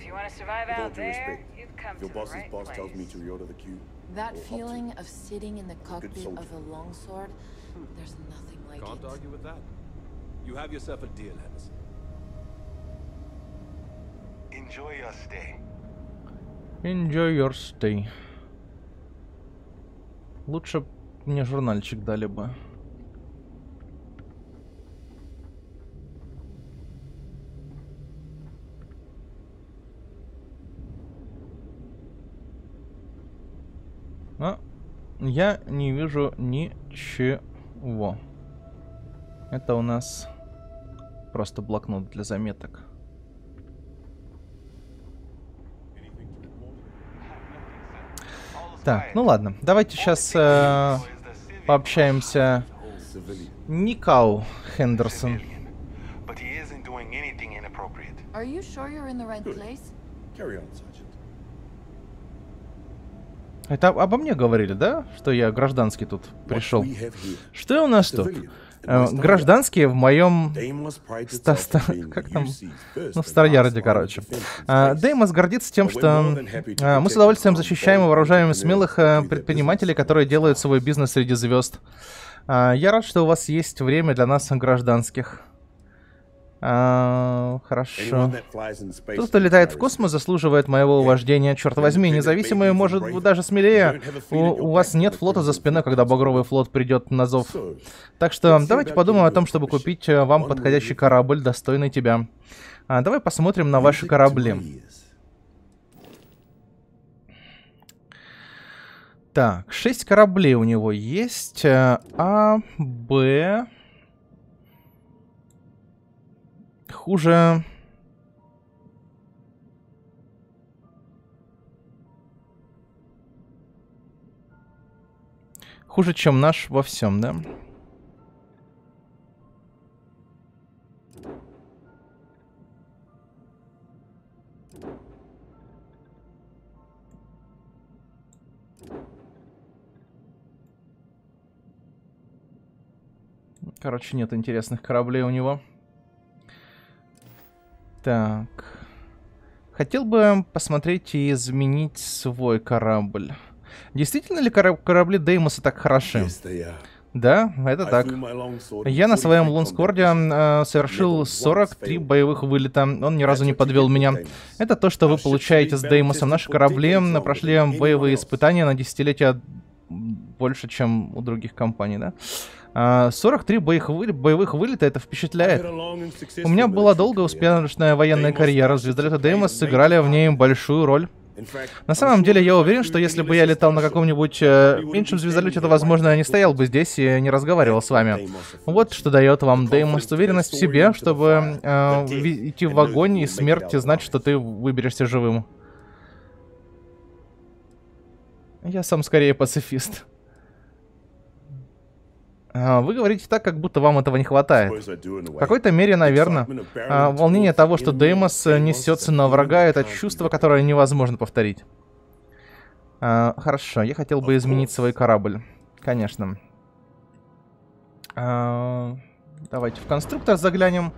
If you want to survive out there, you've come Your to the right boss place. tells me to reorder the queue. That feeling of sitting in the cockpit of a longsword, there's nothing like Can't it. Can't argue with that. You have yourself a deal, Henderson. Enjoy your stay. Enjoy your stay. Лучше мне журнальчик дали бы. Но а, я не вижу ничего. Это у нас просто блокнот для заметок. Так, ну ладно. Давайте сейчас э, пообщаемся. Никау Хендерсон. Это обо мне говорили, да? Что я гражданский тут пришел. Что у нас тут? Э, гражданские в моем... Ста -ста... Как там? Ну, в Старьярде, короче. Э, Деймос гордится тем, что э, мы с удовольствием защищаем и вооружаем смелых предпринимателей, которые делают свой бизнес среди звезд. Я рад, что у вас есть время для нас, гражданских. А, хорошо. Тот, кто летает в космос, заслуживает моего уважения. Черт возьми, независимые, может, даже смелее. У, у вас нет флота за спиной, когда Багровый флот придет на зов. Так что давайте подумаем о том, чтобы купить э, вам подходящий корабль, достойный тебя. А, давай посмотрим на ваши корабли. Так, шесть кораблей у него есть. Э, а, Б... Хуже... Хуже, чем наш во всем, да? Короче, нет интересных кораблей у него. Так. Хотел бы посмотреть и изменить свой корабль. Действительно ли кораб корабли Деймоса так хороши? Да, это так. Я на своем лонскорде э, совершил 43 боевых вылета. Он ни разу не подвел меня. Это то, что вы получаете с Деймосом. Наши корабли прошли боевые испытания на десятилетия больше, чем у других компаний, да? Э, 43 а, боевых, вы... боевых вылета это впечатляет. У меня была долгая успешная военная карьера. Звездолеты Деймос сыграли в ней большую роль. На самом деле, я уверен, что если бы я летал на каком-нибудь э, меньшем звездолете, то, возможно, я не стоял бы здесь и не разговаривал с вами. Вот что дает вам Деймос уверенность в себе, чтобы э, идти в огонь и смерть и знать, что ты выберешься живым. Я сам скорее пацифист. А, вы говорите так, как будто вам этого не хватает. В какой-то мере, наверное, а, волнение того, что Деймос несется на врага, это чувство, которое невозможно повторить. А, хорошо, я хотел бы изменить свой корабль. Конечно. Давайте в конструктор заглянем.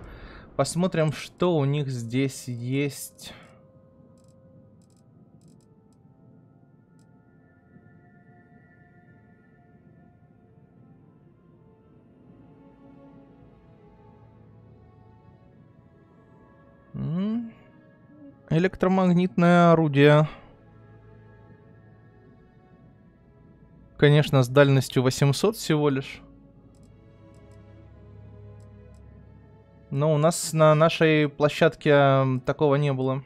Посмотрим, что у них здесь есть. Электромагнитное орудие. Конечно, с дальностью 800 всего лишь. Но у нас на нашей площадке такого не было.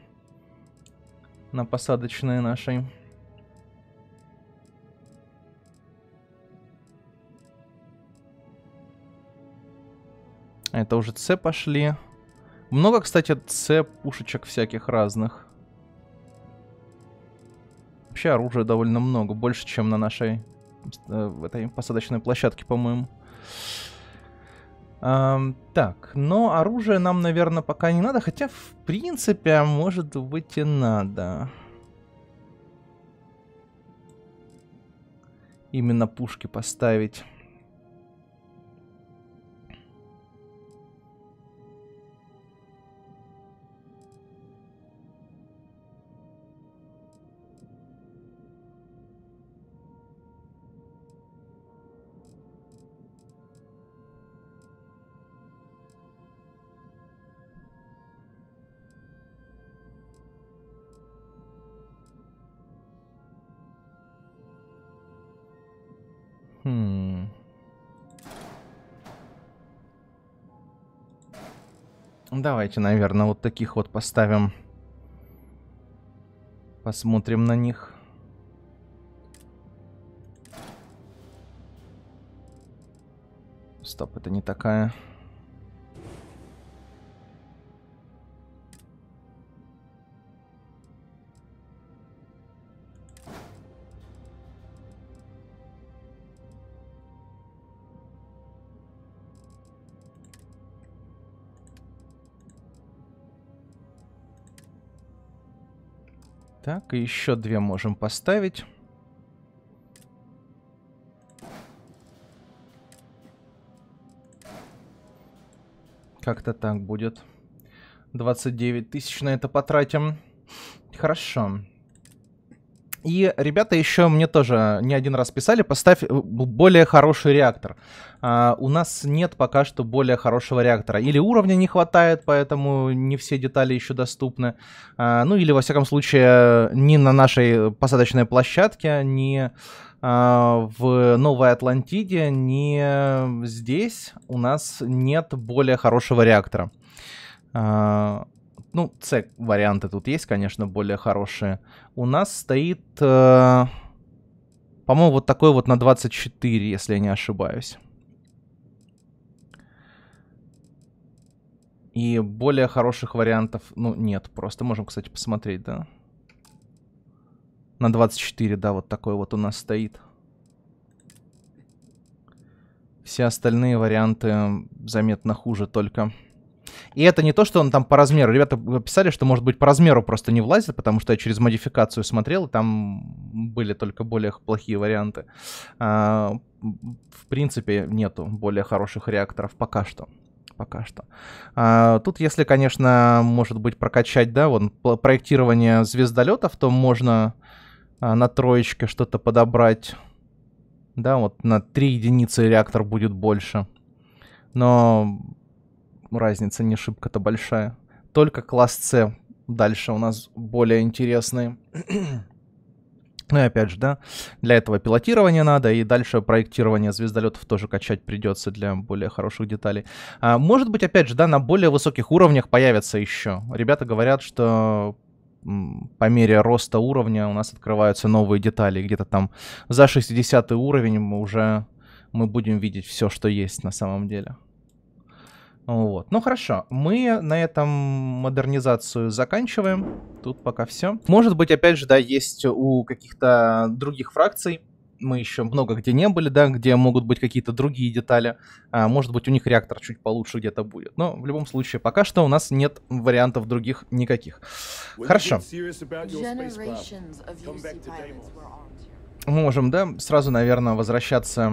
На посадочной нашей. Это уже С пошли. Много, кстати, С-пушечек всяких разных. Вообще оружия довольно много, больше, чем на нашей э, в этой посадочной площадке, по-моему. Эм, так, но оружие нам, наверное, пока не надо, хотя, в принципе, а может быть и надо. Именно пушки поставить. Ну, давайте, наверное, вот таких вот поставим. Посмотрим на них. Стоп, это не такая... Так, и еще две можем поставить. Как-то так будет. 29 тысяч на это потратим. Хорошо. И ребята еще мне тоже не один раз писали, поставь э, более хороший реактор. А, у нас нет пока что более хорошего реактора. Или уровня не хватает, поэтому не все детали еще доступны. А, ну или, во всяком случае, ни на нашей посадочной площадке, ни а, в Новой Атлантиде, ни здесь у нас нет более хорошего реактора. А, ну, C варианты тут есть, конечно, более хорошие. У нас стоит, э, по-моему, вот такой вот на 24, если я не ошибаюсь. И более хороших вариантов, ну, нет, просто можем, кстати, посмотреть, да. На 24, да, вот такой вот у нас стоит. Все остальные варианты заметно хуже только. И это не то, что он там по размеру. Ребята писали, что, может быть, по размеру просто не влазит, потому что я через модификацию смотрел, и там были только более плохие варианты. А, в принципе, нету более хороших реакторов пока что пока что. А, тут, если, конечно, может быть, прокачать, да, вон, проектирование звездолетов, то можно а, на троечке что-то подобрать. Да, вот на 3 единицы реактор будет больше. Но разница не шибко-то большая. Только класс С дальше у нас более интересные. Ну и опять же, да, для этого пилотирование надо, и дальше проектирование звездолетов тоже качать придется для более хороших деталей. А, может быть, опять же, да, на более высоких уровнях появятся еще. Ребята говорят, что по мере роста уровня у нас открываются новые детали. Где-то там за 60 уровень мы уже мы будем видеть все, что есть на самом деле. Вот. Ну хорошо, мы на этом модернизацию заканчиваем. Тут пока все. Может быть, опять же, да, есть у каких-то других фракций мы еще много где не были, да, где могут быть какие-то другие детали. А, может быть, у них реактор чуть получше где-то будет. Но в любом случае, пока что у нас нет вариантов других никаких. Хорошо. Можем, да, сразу, наверное, возвращаться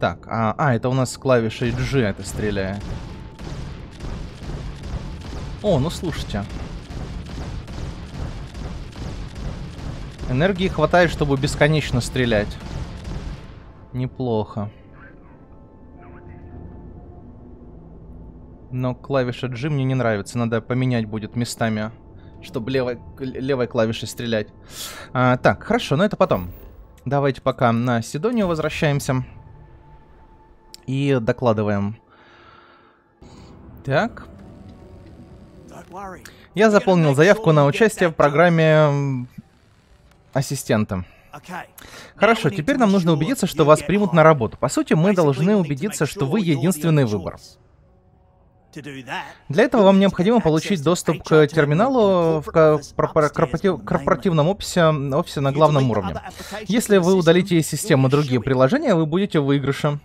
Так, а, а это у нас клавиша клавишей G это стреляет. О, ну слушайте. Энергии хватает, чтобы бесконечно стрелять. Неплохо. Но клавиша G мне не нравится. Надо поменять будет местами, чтобы левой, левой клавишей стрелять. А, так, хорошо, но это потом. Давайте пока на Сидонию возвращаемся и докладываем. Так. Я заполнил заявку на участие в программе ассистента. Хорошо, теперь нам нужно убедиться, что вас примут на работу. По сути, мы должны убедиться, что вы единственный выбор. Для этого вам необходимо получить доступ к терминалу в корпоративном офисе, офисе на главном уровне. Если вы удалите из системы другие приложения, вы будете в выигрыше.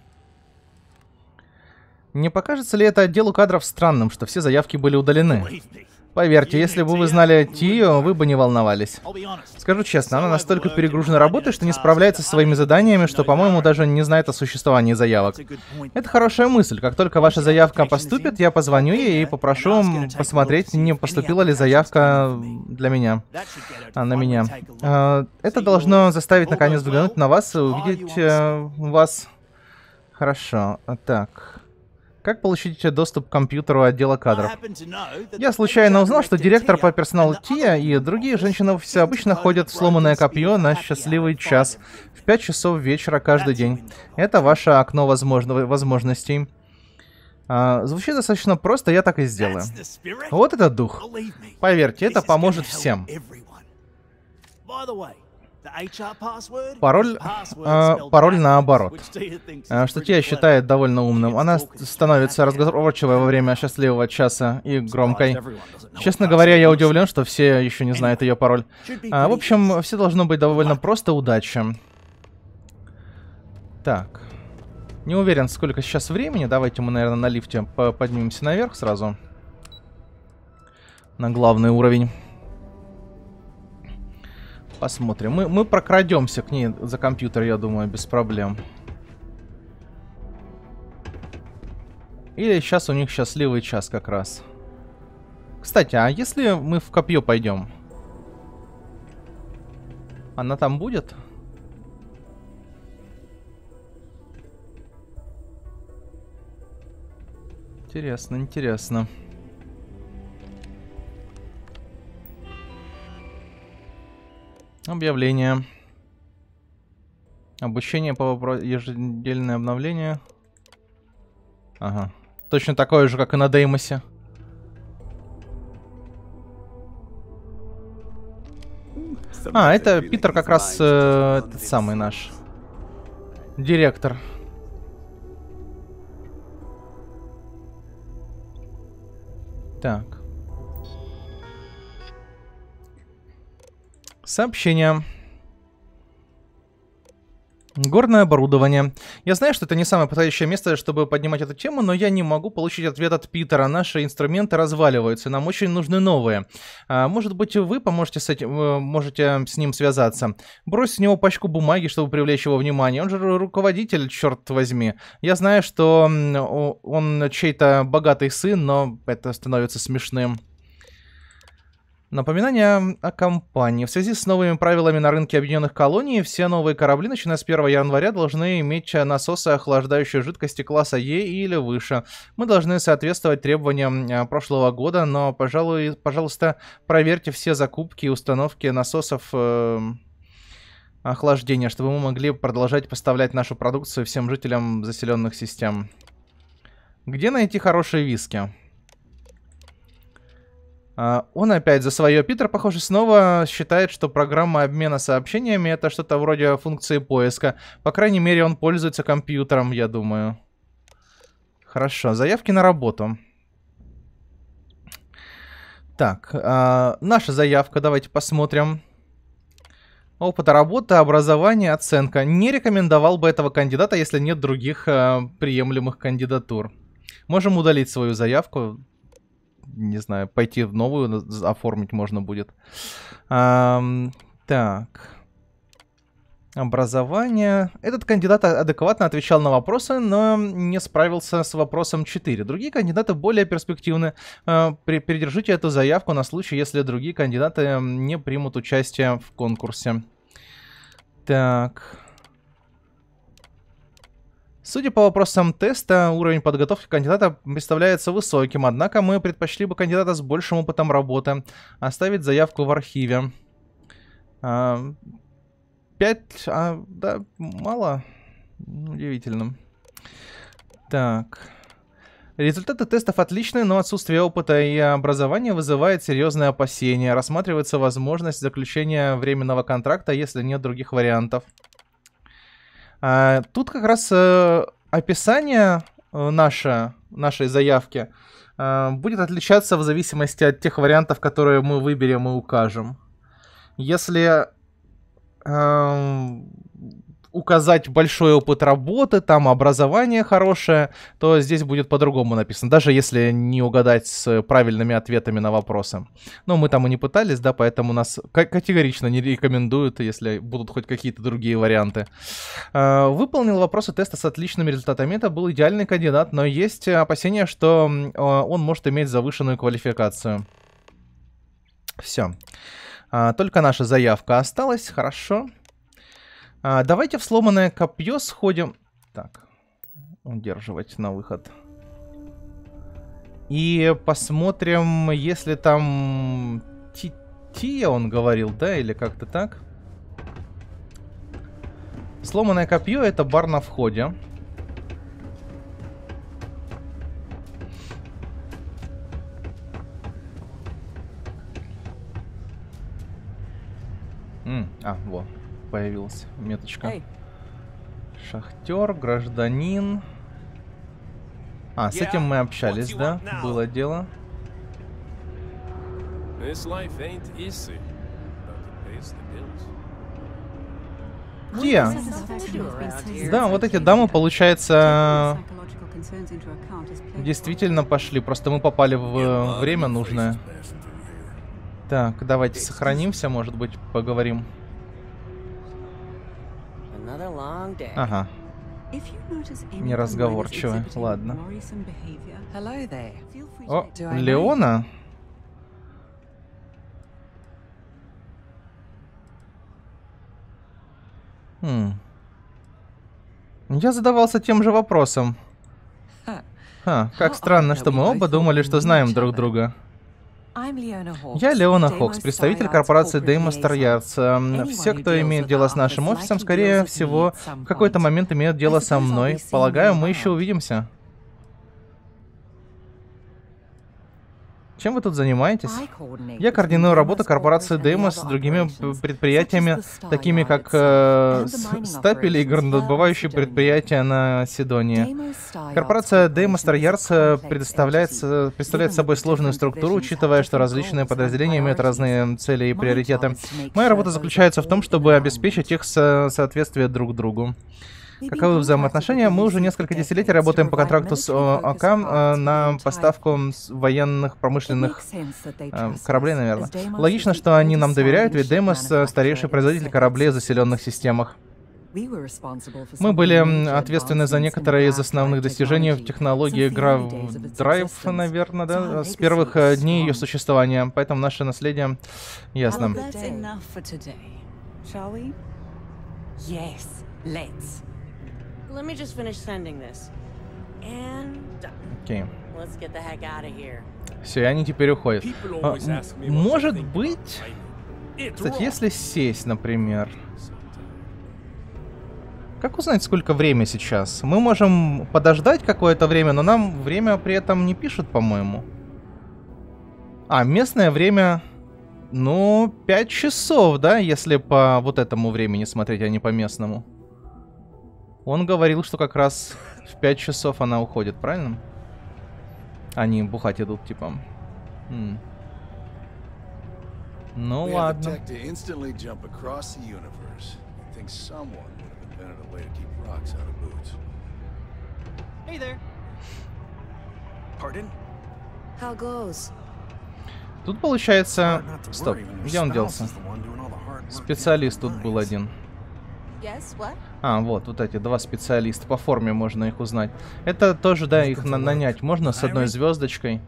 Не покажется ли это отделу кадров странным, что все заявки были удалены? Поверьте, если бы вы знали Тио, вы бы не волновались. Скажу честно, она настолько перегружена работой, что не справляется со своими заданиями, что, по-моему, даже не знает о существовании заявок. Это хорошая мысль. Как только ваша заявка поступит, я позвоню ей и попрошу посмотреть, не поступила ли заявка для меня. А, на меня. А, это должно заставить, наконец, взглянуть на вас и увидеть э, вас. Хорошо. Так. Как получить э, доступ к компьютеру отдела кадров? Я случайно узнал, что директор по персоналу Тия и другие женщины офиса обычно ходят в сломанное копье на счастливый час в 5 часов вечера каждый день. Это ваше окно возможно возможностей. А, звучит достаточно просто, я так и сделаю. Вот это дух. Поверьте, это поможет всем. Пароль, а, э, пароль наоборот, что тебя считает довольно умным. Она становится разговорчивой во время счастливого часа и громкой. Честно говоря, я удивлен, что все еще не знают ее пароль. А, в общем, все должно быть довольно просто удача. Так. Не уверен, сколько сейчас времени. Давайте мы, наверное, на лифте поднимемся наверх сразу. На главный уровень. Посмотрим. Мы, мы прокрадемся к ней за компьютер, я думаю, без проблем. Или сейчас у них счастливый час как раз. Кстати, а если мы в копье пойдем? Она там будет? Интересно, интересно. Объявление. Обучение по еженедельное обновление. Ага. Точно такое же, как и на Деймосе. А, это Питер как раз э, этот самый наш директор. Так. Сообщение. Горное оборудование. Я знаю, что это не самое подходящее место, чтобы поднимать эту тему, но я не могу получить ответ от Питера. Наши инструменты разваливаются, нам очень нужны новые. А, может быть, вы поможете с этим, э, можете с ним связаться. Брось в него пачку бумаги, чтобы привлечь его внимание. Он же руководитель, черт возьми. Я знаю, что он чей-то богатый сын, но это становится смешным. Напоминание о компании. В связи с новыми правилами на рынке объединенных колоний, все новые корабли, начиная с 1 января, должны иметь насосы охлаждающей жидкости класса Е или выше. Мы должны соответствовать требованиям э, прошлого года, но, пожалуй, пожалуйста, проверьте все закупки и установки насосов... Э охлаждения, чтобы мы могли продолжать поставлять нашу продукцию всем жителям заселенных систем. Где найти хорошие виски? А, он опять за свое. Питер, похоже, снова считает, что программа обмена сообщениями это что-то вроде функции поиска. По крайней мере, он пользуется компьютером, я думаю. Хорошо, заявки на работу. Так, э, наша заявка, давайте посмотрим. Опыта работы, образование, оценка. Не рекомендовал бы этого кандидата, если нет других э, приемлемых кандидатур. Можем удалить свою заявку не знаю, пойти в новую оформить можно будет. А, так. Образование. Этот кандидат а, адекватно отвечал на вопросы, но не справился с вопросом 4. Другие кандидаты более перспективны. А, передержите эту заявку на случай, если другие кандидаты не примут участие в конкурсе. Так. Судя по вопросам теста, уровень подготовки кандидата представляется высоким, однако мы предпочли бы кандидата с большим опытом работы оставить заявку в архиве. А, 5... А, да, мало. Удивительно. Так... Результаты тестов отличные, но отсутствие опыта и образования вызывает серьезные опасения. Рассматривается возможность заключения временного контракта, если нет других вариантов. А, тут как раз э, описание э, наше, нашей заявки э, будет отличаться в зависимости от тех вариантов, которые мы выберем и укажем. Если эм, указать большой опыт работы, там образование хорошее, то здесь будет по-другому написано, даже если не угадать с правильными ответами на вопросы. Но мы там и не пытались, да, поэтому нас категорично не рекомендуют, если будут хоть какие-то другие варианты. А, выполнил вопросы теста с отличными результатами, это был идеальный кандидат, но есть опасения, что а, он может иметь завышенную квалификацию. Все. А, только наша заявка осталась, хорошо. Хорошо. А, давайте в сломанное копье сходим. Так, удерживать на выход. И посмотрим, если там Тия, он говорил, да, или как-то так. Сломанное копье это бар на входе. М а, вот появилась меточка. Шахтер, гражданин. А, с этим мы общались, да? Было дело. Где? Да, вот эти дамы, получается, действительно пошли. Просто мы попали в э, время нужное. Так, давайте сохранимся, может быть, поговорим. Ага. Неразговорчивый. Ладно. О, Леона? Хм. Я задавался тем же вопросом. Ха, как странно, что мы оба думали, что знаем друг друга. Я Леона Хокс, представитель корпорации Деймос Ярдс. Все, кто имеет дело с нашим офисом, скорее всего, в какой-то момент имеют дело со мной. Полагаю, мы еще увидимся. Чем вы тут занимаетесь? Я координирую работу корпорации Деймос с другими предприятиями, такими как э, стапели и горнодобывающие предприятия на Сидонии. Корпорация Деймос Старьярс э, представляет, представляет собой сложную структуру, учитывая, что различные подразделения имеют разные цели и приоритеты. Моя работа заключается в том, чтобы обеспечить их соответствие друг другу. Каковы взаимоотношения? Мы уже несколько десятилетий работаем по контракту с ОК э, э, на поставку военных промышленных э, кораблей, наверное. Логично, что они нам доверяют, ведь Демос — старейший производитель кораблей в заселенных системах. Мы были ответственны за некоторые из основных достижений в технологии Drive, наверное, да, с первых дней ее существования, поэтому наше наследие ясно. Yes, let's. Let me just finish sending this. And done. okay. let's get the heck out of here. Все, они теперь уходят. А, может быть... Кстати, если сесть, например... Как узнать, сколько время сейчас? Мы можем подождать какое-то время, но нам время при этом не пишут, по-моему. А, местное время... Ну, 5 часов, да, если по вот этому времени смотреть, а не по местному. Он говорил, что как раз в 5 часов она уходит, правильно? Они бухать идут, типа. М. Ну ладно. Тут получается... Стоп, где он делся? Специалист тут был один. Yes, А, вот, вот эти два специалиста. По форме можно их узнать. Это тоже, да, их на нанять можно с одной звездочкой.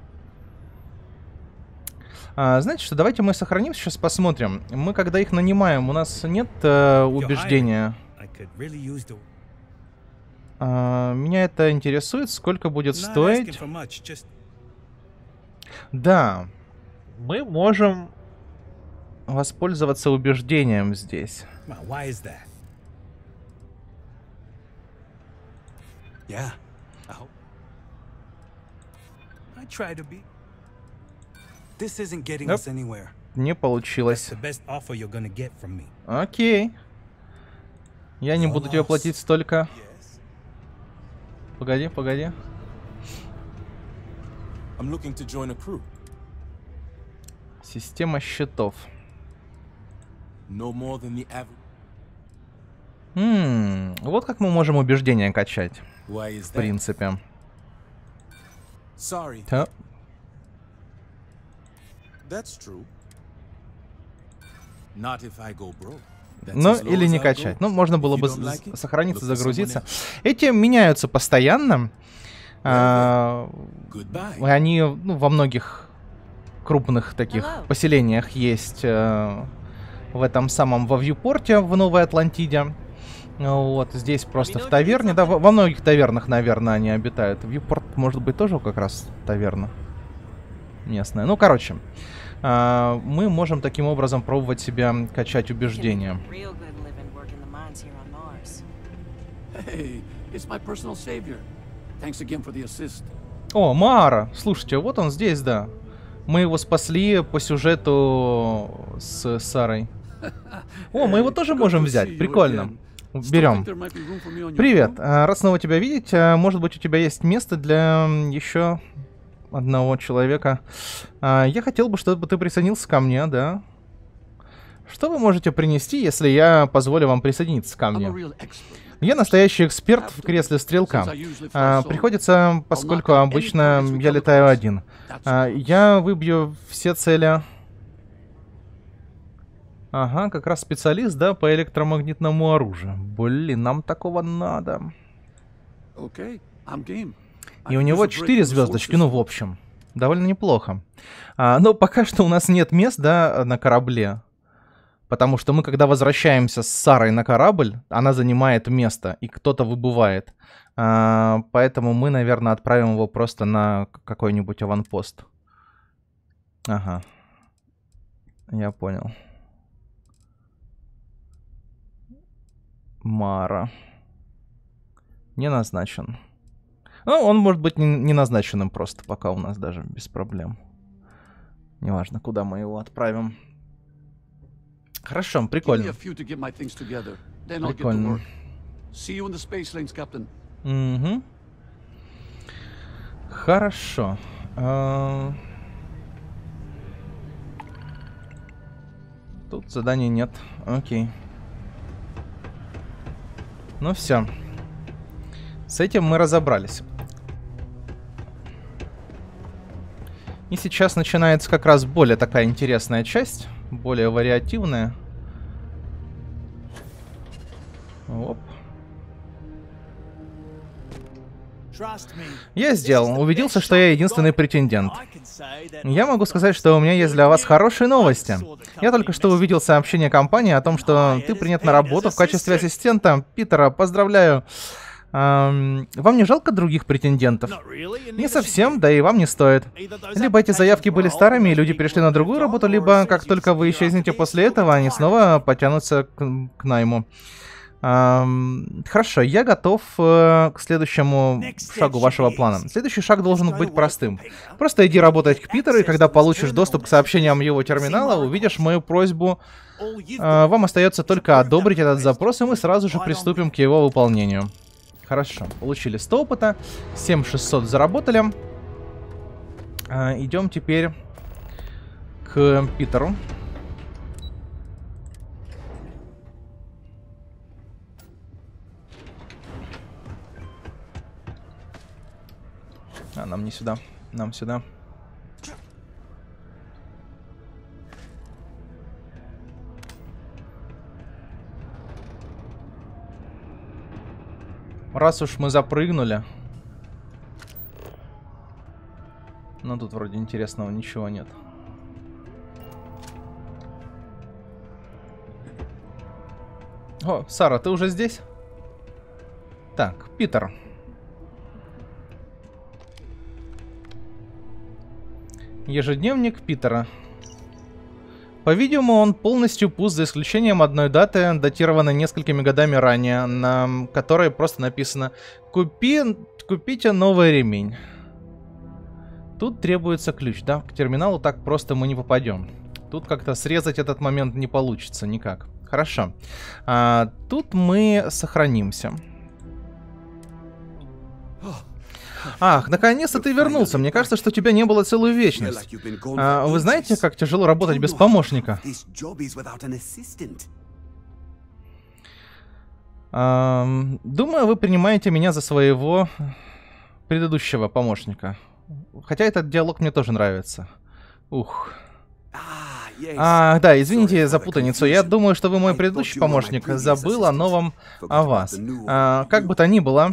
А, знаете что, давайте мы сохраним, сейчас посмотрим. Мы, когда их нанимаем, у нас нет э, убеждения. А, меня это интересует, сколько будет стоить. Да. Мы можем воспользоваться убеждением здесь. Yeah, I hope. I try to be. This isn't getting us anywhere. Не получилось. Окей. Я не буду тебе платить столько. Погоди, погоди. Система счетов. Ммм, вот как мы можем убеждения качать. В принципе. Да. Ну, или не качать. Ну, можно было бы сохраниться, загрузиться. Эти меняются постоянно. А, они ну, во многих крупных таких поселениях есть э, в этом самом во Вьюпорте в Новой Атлантиде. Э, вот, здесь просто в таверне, да, во, многих тавернах, наверное, они обитают. Вьюпорт, может быть, тоже как раз таверна местная. Ну, короче, э, мы можем таким образом пробовать себя качать убеждения. О, Мара, слушайте, вот он здесь, да. Мы его спасли по сюжету с Сарой. О, мы его тоже можем взять, прикольно. Берем. Привет. А, рад снова тебя видеть. А, может быть, у тебя есть место для еще одного человека. А, я хотел бы, чтобы ты присоединился ко мне, да? Что вы можете принести, если я позволю вам присоединиться ко мне? Я настоящий эксперт в кресле стрелка. приходится, поскольку обычно я летаю один. я выбью все цели Ага, как раз специалист, да, по электромагнитному оружию. Блин, нам такого надо. Okay, I'm game. И у него 4 звездочки, ну, в общем. Довольно неплохо. А, но пока что у нас нет мест, да, на корабле. Потому что мы, когда возвращаемся с Сарой на корабль, она занимает место, и кто-то выбывает. А, поэтому мы, наверное, отправим его просто на какой-нибудь аванпост. Ага. Я понял. Мара. Не назначен. Ну, он может быть не, назначенным просто, пока у нас даже без проблем. Неважно, куда мы его отправим. Хорошо, прикольно. Прикольно. Угу. Хорошо. Uh... Тут задания нет. Окей. Okay. Ну все. С этим мы разобрались. И сейчас начинается как раз более такая интересная часть, более вариативная. Оп. Я сделал, убедился, что я единственный претендент. Я могу сказать, что у меня есть для вас хорошие новости. Я только что увидел сообщение компании о том, что ты принят на работу в качестве ассистента. Питера, поздравляю. Эм, вам не жалко других претендентов? Не совсем, да и вам не стоит. Либо эти заявки были старыми, и люди перешли на другую работу, либо как только вы исчезнете после этого, они снова потянутся к, к найму. Хорошо, я готов э, к следующему шагу вашего плана. Следующий шаг должен быть простым. Просто иди работать к Питеру, и когда получишь доступ к сообщениям его терминала, увидишь мою просьбу. Э, вам остается только одобрить этот запрос, и мы сразу же приступим к его выполнению. Хорошо, получили 100 опыта, 7600 заработали. Э, идем теперь к Питеру. А, нам не сюда. Нам сюда. Раз уж мы запрыгнули. ну тут вроде интересного ничего нет. О, Сара, ты уже здесь? Так, Питер. Питер. Ежедневник Питера. По-видимому, он полностью пуст, за исключением одной даты, датированной несколькими годами ранее, на которой просто написано «Купи... «Купите новый ремень». Тут требуется ключ, да? К терминалу так просто мы не попадем. Тут как-то срезать этот момент не получится никак. Хорошо. А, тут мы сохранимся. Ах, наконец-то ты вернулся. Мне кажется, что тебя не было целую вечность. А, вы знаете, как тяжело работать без помощника? А, думаю, вы принимаете меня за своего предыдущего помощника. Хотя этот диалог мне тоже нравится. Ух. А, да, извините за путаницу. Я думаю, что вы мой предыдущий помощник. Забыл о новом о вас. А, как бы то ни было,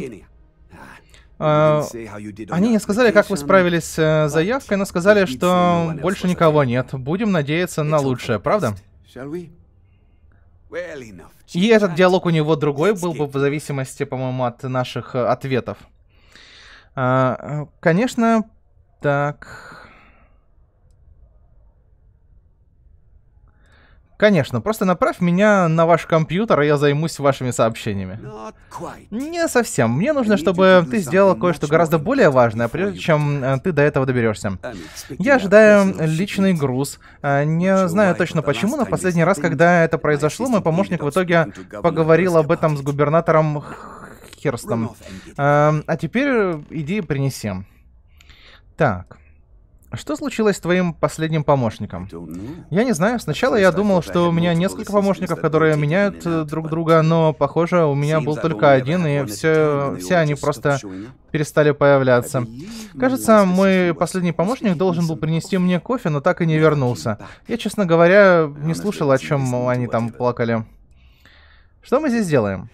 а, они не сказали, как вы справились с э, заявкой, но сказали, что больше никого нет. Будем надеяться на лучшее, правда? И этот диалог у него другой был бы в зависимости, по-моему, от наших э, ответов. А, э, конечно, так... Конечно, просто направь меня на ваш компьютер, и я займусь вашими сообщениями. Не совсем. Мне нужно, чтобы ты сделал кое-что гораздо более важное, прежде чем э, ты до этого доберешься. Я ожидаю личный груз. Э, не знаю точно почему, но последний раз, когда это произошло, мой помощник в итоге поговорил об этом с губернатором Херстом. Эм, а теперь э, иди принеси. Так. Что случилось с твоим последним помощником? Ну, я не знаю. Сначала я думал, что у меня несколько помощников, которые меняют э, друг друга, но, похоже, у меня был только один, и все, все они просто перестали появляться. Кажется, мой последний помощник должен был принести мне кофе, но так и не ну, вернулся. Я, честно говоря, не слушал, о чем они там плакали. Что мы здесь делаем?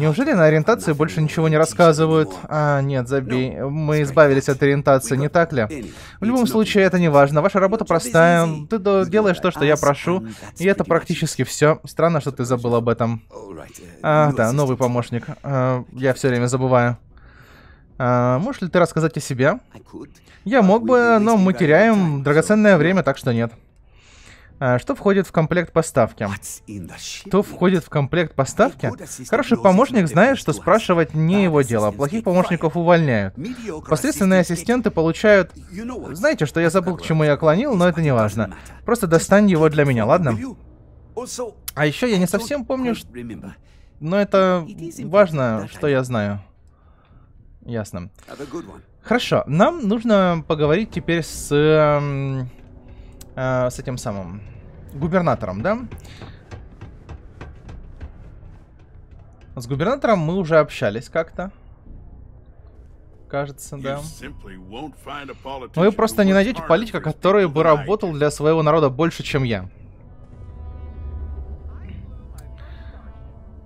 Неужели на ориентации больше ничего не рассказывают? А, нет, забей. Мы избавились от ориентации, не так ли? В любом случае, это не важно. Ваша работа простая. Ты делаешь то, что я прошу. И это практически все. Странно, что ты забыл об этом. А, да, новый помощник. А, я все время забываю. А, можешь ли ты рассказать о себе? Я мог бы, но мы теряем драгоценное время, так что нет. Э, что входит в комплект поставки? Что входит в комплект поставки? Хороший помощник знает, что спрашивать не его дело. А плохих помощников увольняют. Посредственные ассистенты получают... Знаете, что я забыл, к чему я клонил, но это не важно. Просто достань его для меня, ладно? А еще я не совсем помню, что... но это важно, что я знаю. Ясно. Хорошо, нам нужно поговорить теперь с эм, э, с этим самым, губернатором, да? С губернатором мы уже общались как-то. Кажется, да. Но вы просто не найдете политика, который бы работал для своего народа больше, чем я.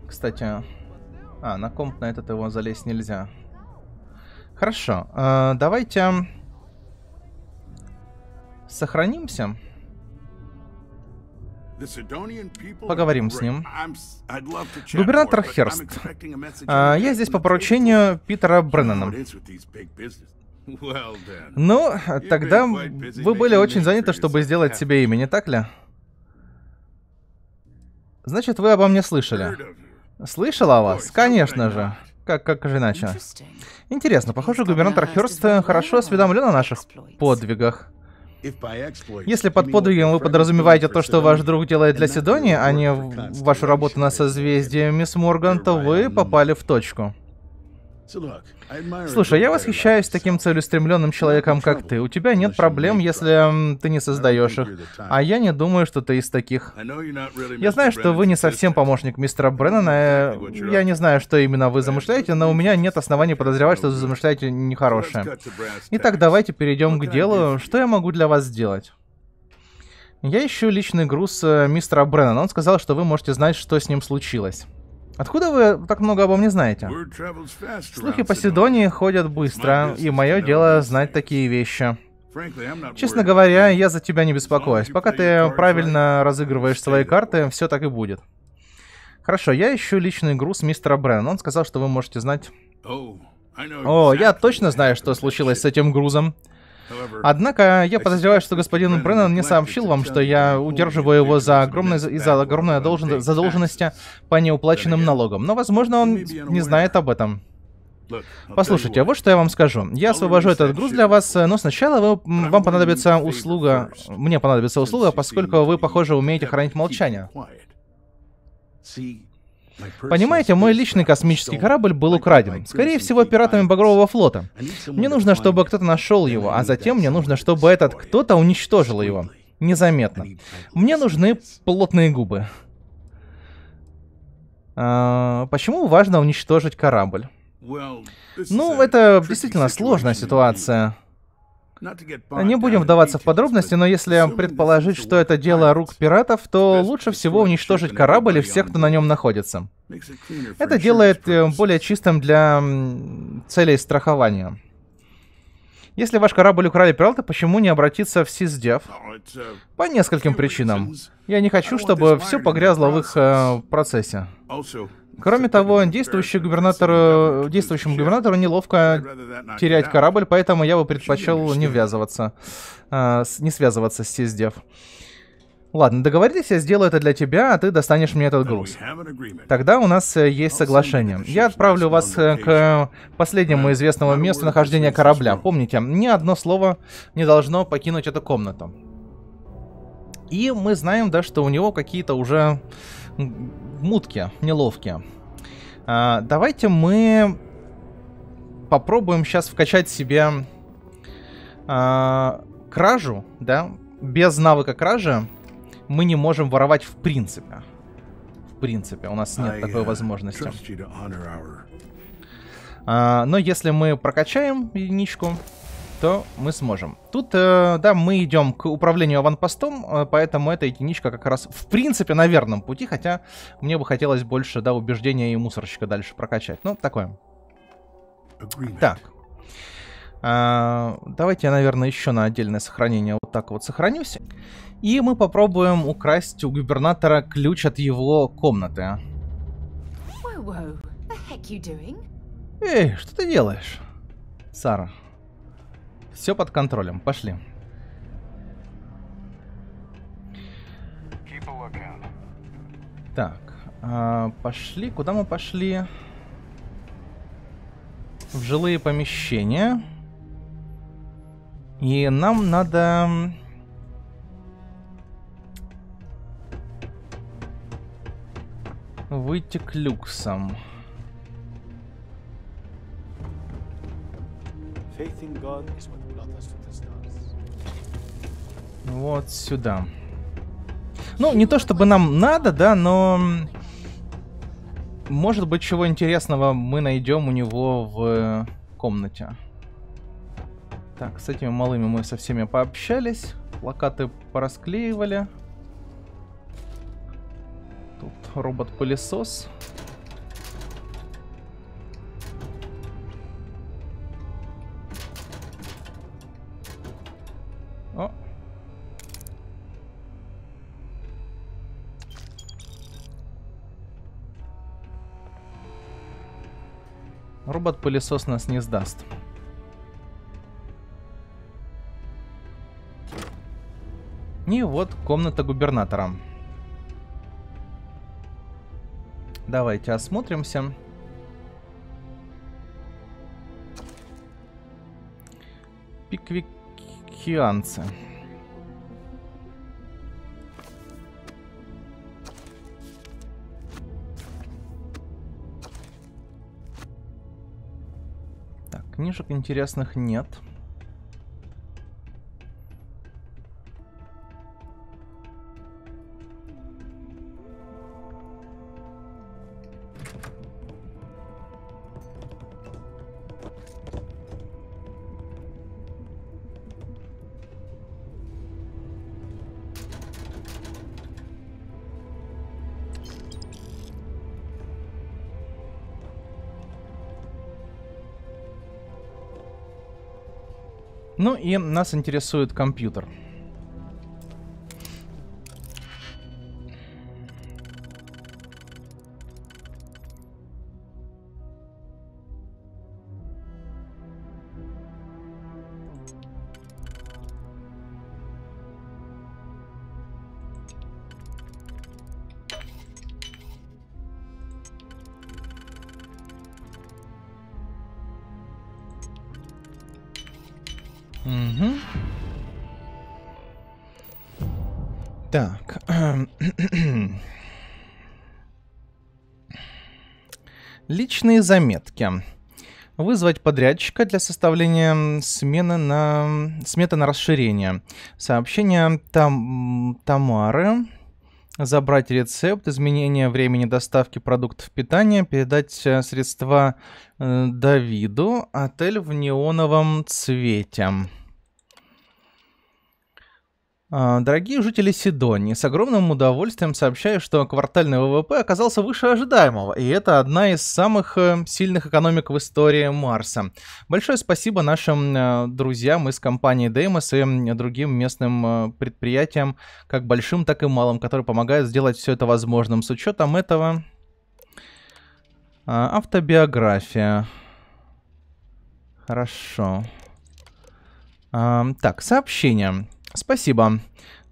Кстати... А, на комп на этот его залезть нельзя. Хорошо. Э, давайте... Сохранимся. Сохранимся. Поговорим с ним. Губернатор Херст, а, я здесь по поручению Питера Бреннана. Ну, тогда вы были очень заняты, чтобы сделать себе имя, не так ли? Значит, вы обо мне слышали. Слышала о вас? Конечно же. Как, как же иначе? Интересно, похоже, губернатор Херст хорошо осведомлен о наших подвигах. Если под подвигом вы подразумеваете то, что ваш друг делает для Сидонии, а не вашу работу на Созвездии, Мисс Морган, то вы попали в точку. Слушай, я восхищаюсь таким целеустремленным человеком, как ты. У тебя нет проблем, если ты не создаешь их. А я не думаю, что ты из таких. Я знаю, что вы не совсем помощник мистера Бреннана. Э, я не знаю, что именно вы замышляете, но у меня нет оснований подозревать, что вы замышляете нехорошее. Итак, давайте перейдем к делу. Что я могу для вас сделать? Я ищу личный груз э, мистера Бреннана. Он сказал, что вы можете знать, что с ним случилось. Откуда вы так много обо мне знаете? Слухи по Сидонии ходят быстро, и мое дело знать такие вещи. Честно говоря, я за тебя не беспокоюсь. Пока ты правильно разыгрываешь свои карты, все так и будет. Хорошо, я ищу личный груз мистера Брэн. Он сказал, что вы можете знать... Oh, О, я точно знаю, что случилось с этим грузом. Однако, я подозреваю, что господин Бреннан не сообщил вам, что я удерживаю его за огромной, из-за огромной должен... задолженности по неуплаченным налогам. Но, возможно, он не знает об этом. Послушайте, вот что я вам скажу. Я освобожу этот груз для вас, э, но сначала вы, вам понадобится услуга... Мне понадобится услуга, поскольку вы, похоже, умеете хранить молчание. Понимаете, мой личный космический корабль был украден. Скорее всего, пиратами Багрового флота. Мне нужно, чтобы кто-то нашел его, а затем мне нужно, чтобы этот кто-то уничтожил его. Незаметно. Мне нужны плотные губы. А, почему важно уничтожить корабль? Ну, это действительно сложная ситуация. Не будем вдаваться в подробности, но если предположить, что это дело рук пиратов, то лучше всего уничтожить корабль и всех, кто на нем находится. Это делает э, более чистым для целей страхования. Если ваш корабль украли пираты, почему не обратиться в СИСДЕВ? По нескольким причинам. Я не хочу, чтобы все погрязло в их э, процессе. Кроме того, действующий губернатор, э, действующему губернатору неловко терять корабль, поэтому я бы предпочел не ввязываться, э, не связываться с Сиздев. Ладно, договорились, я сделаю это для тебя, а ты достанешь мне этот груз. Тогда у нас э, есть соглашение. Я отправлю вас э, к последнему известному месту нахождения корабля. Помните, ни одно слово не должно покинуть эту комнату. И мы знаем, да, что у него какие-то уже мутки неловкие. А, давайте мы попробуем сейчас вкачать себе а, кражу, да. Без навыка кражи мы не можем воровать в принципе. В принципе, у нас нет такой э, возможности. А, но если мы прокачаем единичку, то мы сможем. Тут, э, да, мы идем к управлению аванпостом, э, поэтому эта единичка как раз, в принципе, на верном пути, хотя мне бы хотелось больше, да, убеждения и мусорщика дальше прокачать. Ну, такое. Agreement. Так. Э, давайте я, наверное, еще на отдельное сохранение вот так вот сохранюсь. И мы попробуем украсть у губернатора ключ от его комнаты. Эй, что ты делаешь, Сара? Все под контролем. Пошли. Так, э, пошли. Куда мы пошли? В жилые помещения. И нам надо... Выйти к люксам. Faith вот сюда. Ну, не то чтобы нам надо, да, но... Может быть, чего интересного мы найдем у него в э, комнате. Так, с этими малыми мы со всеми пообщались. Плакаты порасклеивали. Тут робот-пылесос. Робот-пылесос нас не сдаст. И вот комната губернатора. Давайте осмотримся. Пиквикианцы. Книжек интересных нет. Ну и нас интересует компьютер. Личные заметки. Вызвать подрядчика для составления смены на... смета на расширение. Сообщение там... Тамары. Забрать рецепт, изменение времени доставки продуктов питания, передать э, средства э, Давиду, отель в неоновом цвете. А, дорогие жители Сидонии, с огромным удовольствием сообщаю, что квартальный ВВП оказался выше ожидаемого, и это одна из самых э, сильных экономик в истории Марса. Большое спасибо нашим э, друзьям из компании Деймос и другим местным э, предприятиям, как большим, так и малым, которые помогают сделать все это возможным. С учетом этого... А, автобиография. Хорошо. Так, сообщение. Спасибо.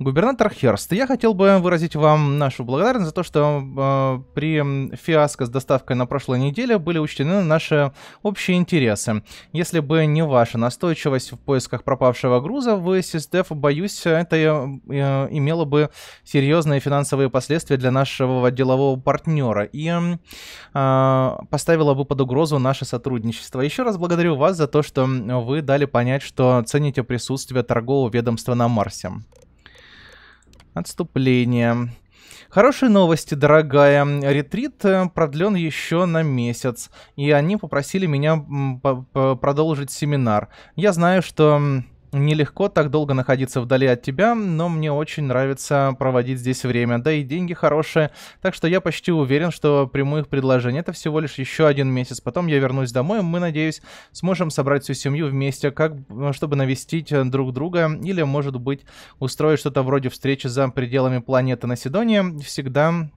Губернатор Херст, я хотел бы выразить вам нашу благодарность за то, что э, при фиаско с доставкой на прошлой неделе были учтены наши общие интересы. Если бы не ваша настойчивость в поисках пропавшего груза в СИСДЕФ, боюсь, это э, имело бы серьезные финансовые последствия для нашего делового партнера и э, поставило бы под угрозу наше сотрудничество. Еще раз благодарю вас за то, что вы дали понять, что цените присутствие торгового ведомства на Марсе. Отступление. Хорошие новости, дорогая. Ретрит э, продлен еще на месяц, и они попросили меня продолжить семинар. Я знаю, что Нелегко так долго находиться вдали от тебя, но мне очень нравится проводить здесь время, да и деньги хорошие, так что я почти уверен, что приму их предложение. Это всего лишь еще один месяц, потом я вернусь домой, и мы, надеюсь, сможем собрать всю семью вместе, как, чтобы навестить э, друг друга, или, может быть, устроить что-то вроде встречи за пределами планеты Наседония. Всегда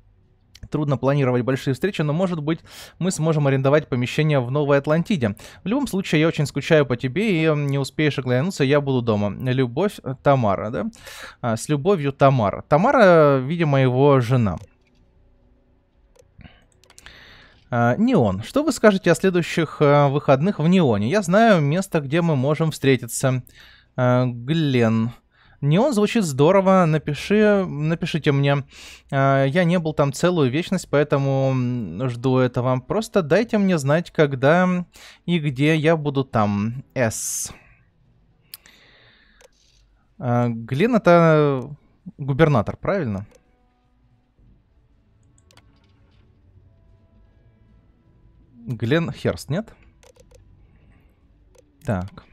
Трудно планировать большие встречи, но, может быть, мы сможем арендовать помещение в Новой Атлантиде. В любом случае, я очень скучаю по тебе, и не успеешь оглянуться, я буду дома. Любовь э, Тамара, да? А, с любовью Тамара. Тамара, видимо, его жена. А, Неон. Что вы скажете о следующих э, выходных в Неоне? Я знаю место, где мы можем встретиться. А, Глен. Неон звучит здорово, напиши, напишите мне. А, я не был там целую вечность, поэтому жду этого. Просто дайте мне знать, когда и где я буду там. С. А, Глен это губернатор, правильно? Глен Херст, нет? Так.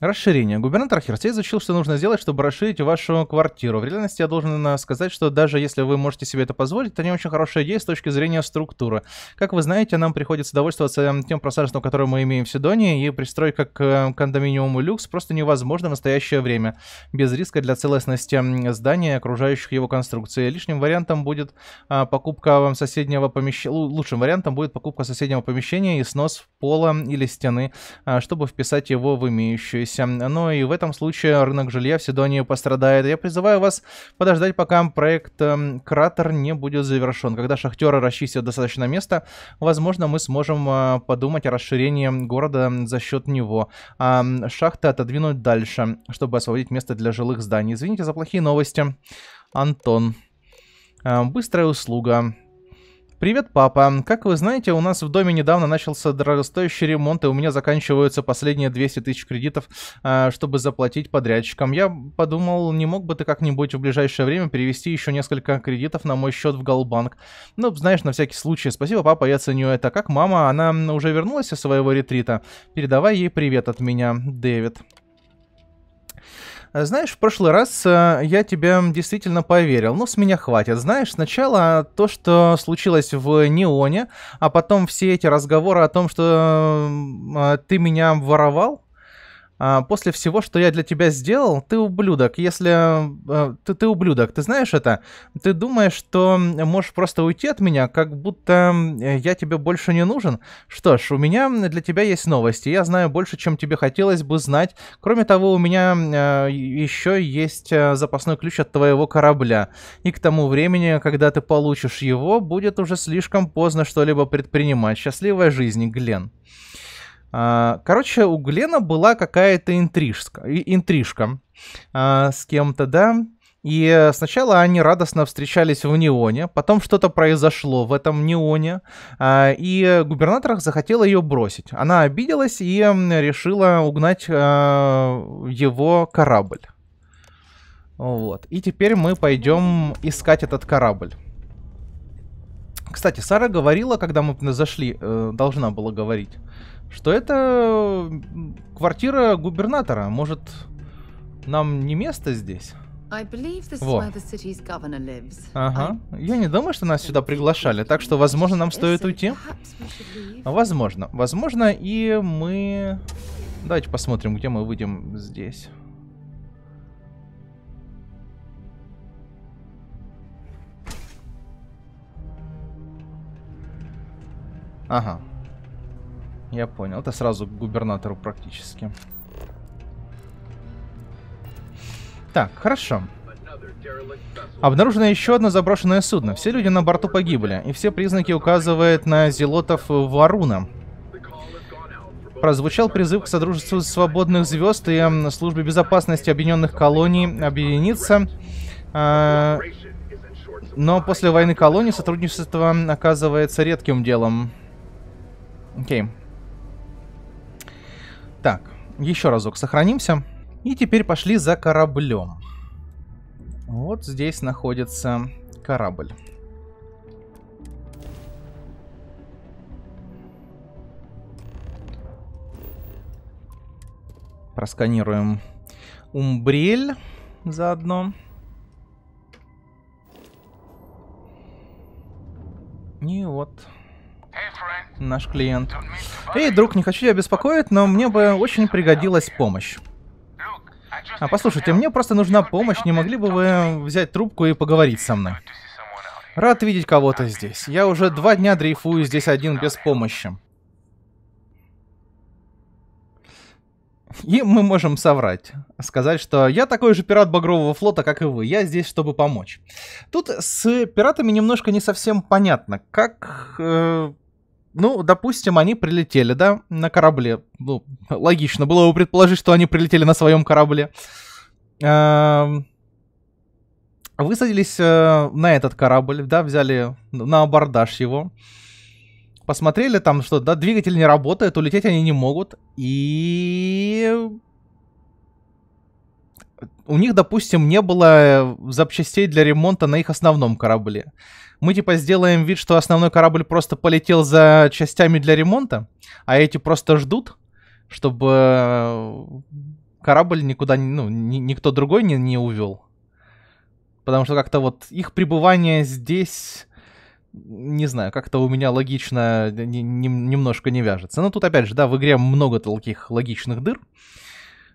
Расширение. Губернатор Херсей изучил, что нужно сделать, чтобы расширить вашу квартиру. В реальности я должен э, сказать, что даже если вы можете себе это позволить, это не очень хорошая идея с точки зрения структуры. Как вы знаете, нам приходится довольствоваться эм, тем пространством, которое мы имеем в Сидонии, и пристройка к э, кондоминиуму люкс просто невозможна в настоящее время, без риска для целостности здания и окружающих его конструкций. Лишним вариантом будет а, покупка соседнего помещения, лучшим вариантом будет покупка соседнего помещения и снос пола или стены, а, чтобы вписать его в имеющую оставшиеся. Ну и в этом случае рынок жилья в Сидонии пострадает. Я призываю вас подождать, пока проект эм, «Кратер» не будет завершен. Когда шахтеры расчистят достаточно места, возможно, мы сможем э, подумать о расширении города за счет него. А шахты отодвинуть дальше, чтобы освободить место для жилых зданий. Извините за плохие новости, Антон. Э, быстрая услуга. «Привет, папа. Как вы знаете, у нас в доме недавно начался дорогостоящий ремонт, и у меня заканчиваются последние 200 тысяч кредитов, а, чтобы заплатить подрядчикам. Я подумал, не мог бы ты как-нибудь в ближайшее время перевести еще несколько кредитов на мой счет в Голбанк. Ну, знаешь, на всякий случай. Спасибо, папа, я ценю это. Как мама? Она уже вернулась из своего ретрита? Передавай ей привет от меня, Дэвид». Знаешь, в прошлый раз э, я тебе действительно поверил, но ну, с меня хватит. Знаешь, сначала то, что случилось в Неоне, а потом все эти разговоры о том, что э, ты меня воровал, а, после всего, что я для тебя сделал, ты ублюдок. Если а, ты, ты ублюдок, ты знаешь это? Ты думаешь, что можешь просто уйти от меня, как будто я тебе больше не нужен? Что ж, у меня для тебя есть новости. Я знаю больше, чем тебе хотелось бы знать. Кроме того, у меня а, еще есть запасной ключ от твоего корабля. И к тому времени, когда ты получишь его, будет уже слишком поздно что-либо предпринимать. Счастливой жизни, Глен. А, короче, у Глена была какая-то интрижка, интрижка а, с кем-то, да? И сначала они радостно встречались в Неоне, потом что-то произошло в этом Неоне, а, и губернатор захотел ее бросить. Она обиделась и решила угнать его корабль. Вот. И теперь мы пойдем искать этот корабль. Кстати, Сара говорила, когда мы зашли, э, должна была говорить что это квартира губернатора. Может, нам не место здесь? Вот. Ага. Я не думаю, что нас сюда приглашали, так что, возможно, нам стоит уйти. Возможно. Возможно, и мы... Давайте посмотрим, где мы выйдем здесь. Ага я понял. Это сразу к губернатору практически. Так, хорошо. Обнаружено еще одно заброшенное судно. Все люди на борту погибли, и все признаки указывают на зелотов Варуна. Прозвучал призыв к Содружеству Свободных Звезд и Службе Безопасности Объединенных Колоний объединиться. А, но после войны колоний сотрудничество оказывается редким делом. Окей. Okay. Так, еще разок сохранимся. И теперь пошли за кораблем. Вот здесь находится корабль. Просканируем Умбрель заодно. И вот Наш клиент. Эй, друг, не хочу тебя беспокоить, но мне бы очень пригодилась помощь. А послушайте, мне просто нужна помощь, не могли бы вы взять трубку и поговорить со мной? Рад видеть кого-то здесь. Я уже два дня дрейфую здесь один без помощи. И мы можем соврать. Сказать, что я такой же пират Багрового флота, как и вы. Я здесь, чтобы помочь. Тут с пиратами немножко не совсем понятно, как... Э ну, допустим, они прилетели, да, на корабле. Ну, логично было бы предположить, что они прилетели на своем корабле. Эм, высадились э, на этот корабль, да, взяли на абордаж его. Посмотрели там, что, да, двигатель не работает, улететь они не могут. И у них, допустим, не было запчастей для ремонта на их основном корабле мы типа сделаем вид, что основной корабль просто полетел за частями для ремонта, а эти просто ждут, чтобы э, корабль никуда, ну, ни, никто другой не, не увел. Потому что как-то вот их пребывание здесь, не знаю, как-то у меня логично э, немножко не вяжется. Но тут опять же, да, в игре много таких логичных дыр,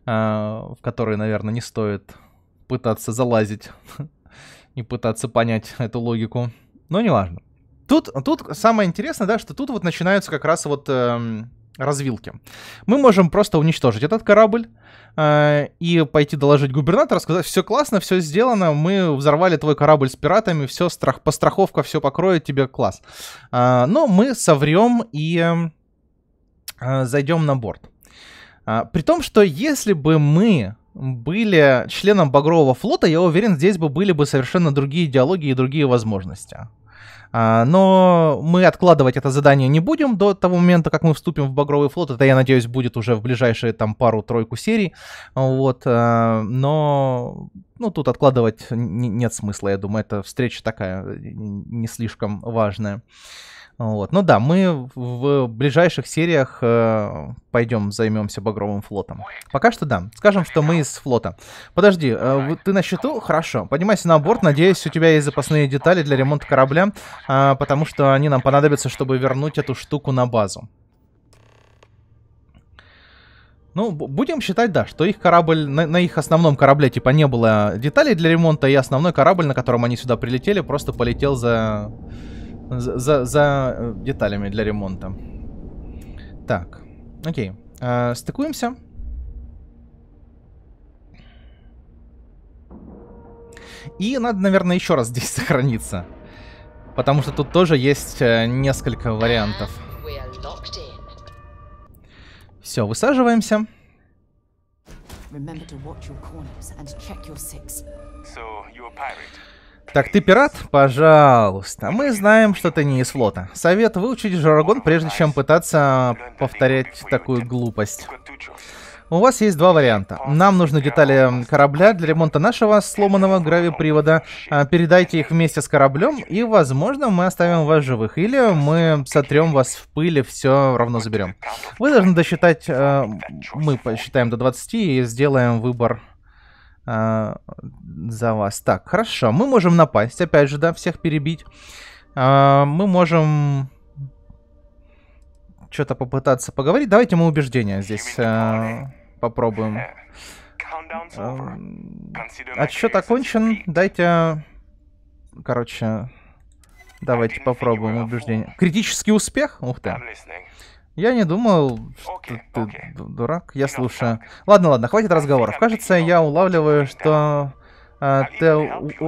э, в которые, наверное, не стоит пытаться залазить и пытаться понять эту логику. Но ну, неважно. Тут, тут самое интересное, да, что тут вот начинаются как раз вот эм, развилки. Мы можем просто уничтожить этот корабль э, и пойти доложить губернатору, сказать, все классно, все сделано, мы взорвали твой корабль с пиратами, все, страх, постраховка, все покроет тебе, класс. Э, но мы соврем и эм, э, зайдем на борт. Э, при том, что если бы мы были членом Багрового флота, я уверен, здесь бы были бы совершенно другие диалоги и другие возможности. А, но мы откладывать это задание не будем до того момента, как мы вступим в Багровый флот. Это, я надеюсь, будет уже в ближайшие там пару-тройку серий. Вот. Э, но ну, тут откладывать нет смысла, я думаю, это встреча такая э, не слишком важная. Вот. Ну да, мы в ближайших сериях э, пойдем займемся багровым флотом. Пока что да. Скажем, что мы из флота. Подожди, э, ты на счету? Хорошо. Поднимайся на борт. Надеюсь, у тебя есть запасные детали для ремонта корабля, э, потому что они нам понадобятся, чтобы вернуть эту штуку на базу. Ну, будем считать, да, что их корабль, на, на их основном корабле, типа, не было деталей для ремонта, и основной корабль, на котором они сюда прилетели, просто полетел за, за, за э, деталями для ремонта. Так, окей, э, стыкуемся. И надо, наверное, еще раз здесь сохраниться. Потому что тут тоже есть э, несколько вариантов. Все, высаживаемся. Так, ты пират? Пожалуйста. Мы знаем, что ты не из флота. Совет выучить жаргон, прежде чем пытаться повторять такую глупость. У вас есть два варианта. Нам нужны детали корабля для ремонта нашего сломанного гравипривода. А, передайте их вместе с кораблем, и, возможно, мы оставим вас живых. Или мы сотрем вас в пыли, все равно заберем. Вы должны досчитать... А, мы посчитаем до 20 и сделаем выбор а, за вас. Так, хорошо. Мы можем напасть, опять же, да, всех перебить. Мы можем что-то попытаться поговорить. Давайте мы убеждения здесь попробуем. Отсчет э, эм, а окончен. Дайте... Короче, давайте попробуем убеждение. Критический успех? Ух ты. Я не думал, что okay, ты okay. дурак. Я слушаю. Ладно, ладно, хватит разговоров. Кажется, я улавливаю, что а, ты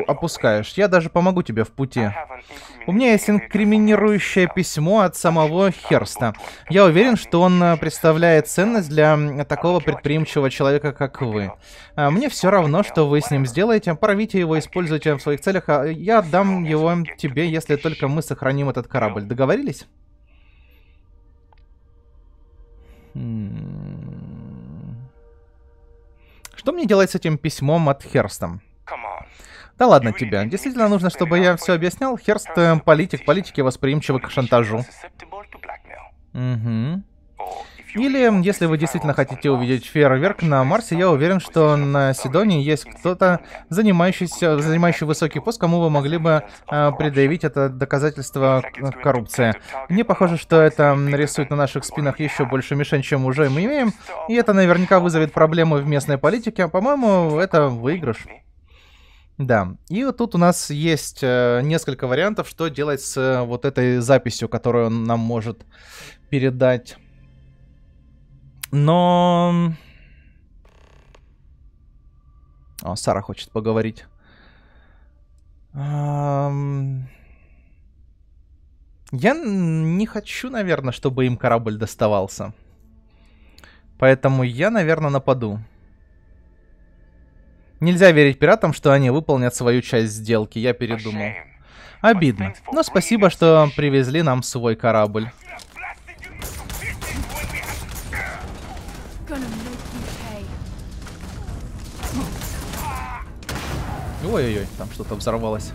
опускаешь. Я даже помогу тебе в пути. У меня есть инкриминирующее письмо от самого Херста. Я уверен, что он э, представляет ценность для такого предприимчивого человека, как вы. А, мне все равно, что вы с ним сделаете. Порвите его, используйте в своих целях. А я отдам его тебе, если только мы сохраним этот корабль. Договорились? Хм. Что мне делать с этим письмом от Херстом? Да ладно тебя. Действительно нужно, чтобы я все объяснял? Хер с твоим политик, политики восприимчивы к шантажу. Угу. Или, если вы действительно хотите увидеть фейерверк на Марсе, я уверен, что на Сидоне есть кто-то, занимающийся, занимающий высокий пост, кому вы могли бы э, предъявить это доказательство коррупции. Мне похоже, что это нарисует на наших спинах еще больше мишень, чем уже мы имеем, и это наверняка вызовет проблемы в местной политике. По-моему, это выигрыш. Да, и вот тут у нас есть э, несколько вариантов, что делать с э, вот этой записью, которую он нам может передать. Но... О, а, Сара хочет поговорить. Я не хочу, наверное, чтобы им корабль доставался. Поэтому я, наверное, нападу. Нельзя верить пиратам, что они выполнят свою часть сделки, я передумал. Обидно. Но спасибо, что привезли нам свой корабль. Ой-ой-ой, там что-то взорвалось.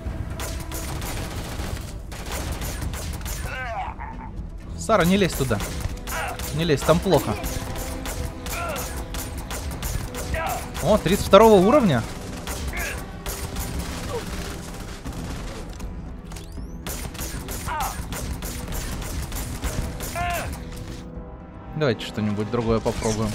Сара, не лезь туда. Не лезь, там плохо. О, 32 уровня. Давайте что-нибудь другое попробуем.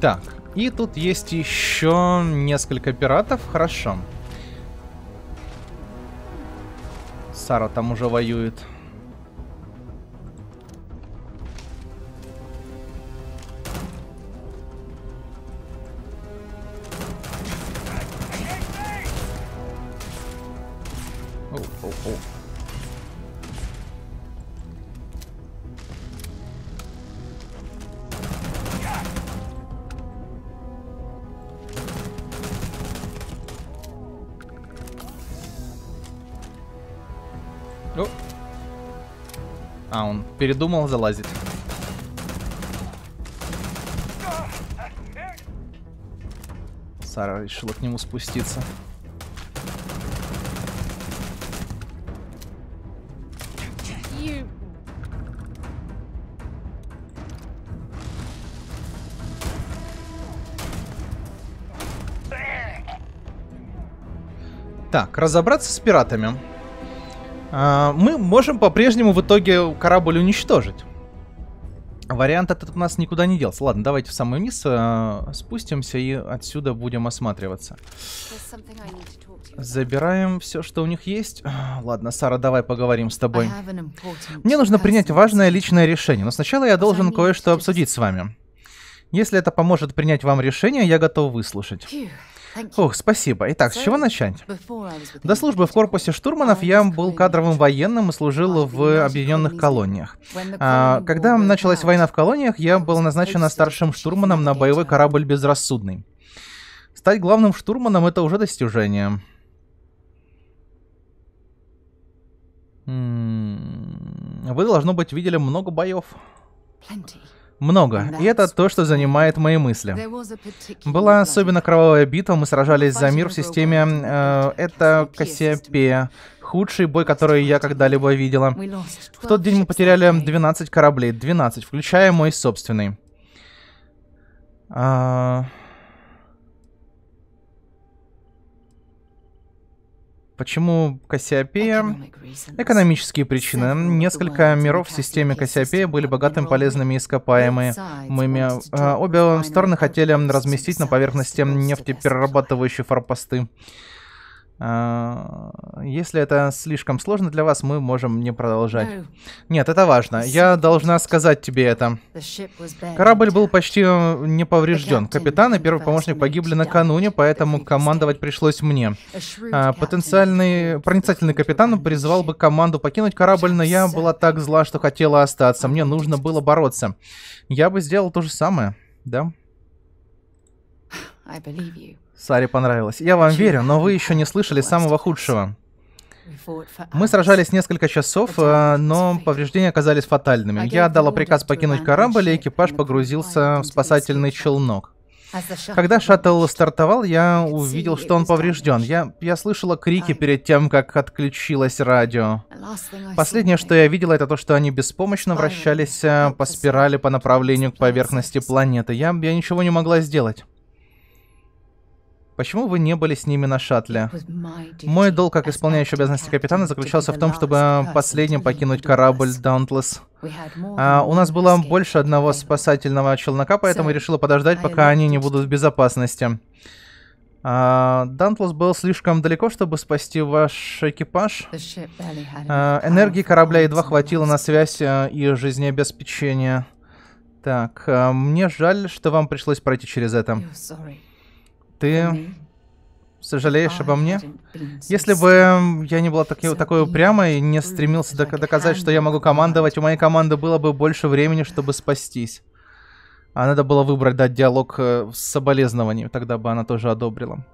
Так, и тут есть еще несколько пиратов, хорошо. Хорошо. Сара там уже воюет. О. А, он передумал залазить. Сара решила к нему спуститься. Так, разобраться с пиратами. А, мы можем по-прежнему в итоге корабль уничтожить. Вариант этот у нас никуда не делся. Ладно, давайте в самый низ э, спустимся и отсюда будем осматриваться. Забираем все, что у них есть. Ладно, Сара, давай поговорим с тобой. Мне нужно принять важное личное решение, но сначала я должен кое-что обсудить с вами. Если это поможет принять вам решение, я готов выслушать. Ох, спасибо. Итак, с чего начать? До службы в корпусе штурманов я был кадровым военным и служил в объединенных колониях. А, когда началась война в колониях, я был назначен старшим штурманом на боевой корабль «Безрассудный». Стать главным штурманом — это уже достижение. М-м, вы, должно быть, видели много боев. Много. И это то, что занимает мои мысли. Была особенно кровавая битва, мы сражались за мир в системе... Э, это Кассиопея. Худший бой, который я когда-либо видела. В тот день мы потеряли 12 кораблей. 12, включая мой собственный. А... Почему Кассиопея? Экономические причины. Несколько миров в системе Кассиопея были богатыми полезными ископаемыми. А, обе стороны хотели разместить на поверхности нефтеперерабатывающие форпосты. А, если это слишком сложно для вас, мы можем не продолжать. Ну, Нет, это важно. Я должна сказать тебе это. Корабль был почти э, не поврежден. Капитан и первый помощник погибли накануне, поэтому командовать пришлось мне. А, потенциальный проницательный капитан призвал бы команду покинуть корабль, но я была так зла, что хотела остаться. Мне нужно было бороться. Я бы сделал то же самое, да? Саре понравилось. Я вам верю, но вы еще не слышали самого худшего. Мы сражались несколько часов, э, но повреждения оказались фатальными. Я отдала приказ покинуть корабль, и экипаж погрузился в спасательный челнок. Когда шаттл стартовал, я увидел, что он поврежден. Я, я слышала крики перед тем, как отключилось радио. Последнее, что я видела, это то, что они беспомощно вращались э, по спирали по направлению к поверхности планеты. Я, я ничего не могла сделать. Почему вы не были с ними на шаттле? Мой долг как исполняющий обязанности капитана заключался в том, чтобы последним покинуть корабль Dauntless. А, у нас было больше одного спасательного челнока, поэтому я решила подождать, пока они не будут в безопасности. А, Дантлос был слишком далеко, чтобы спасти ваш экипаж. А, энергии корабля едва хватило на связь э, и жизнеобеспечение. Так, а, мне жаль, что вам пришлось пройти через это. Ты сожалеешь обо мне? Если бы я не была таки, такой упрямой и не стремился док доказать, что я могу командовать, у моей команды было бы больше времени, чтобы спастись. А надо было выбрать, дать диалог э, с соболезнованием, тогда бы она тоже одобрила.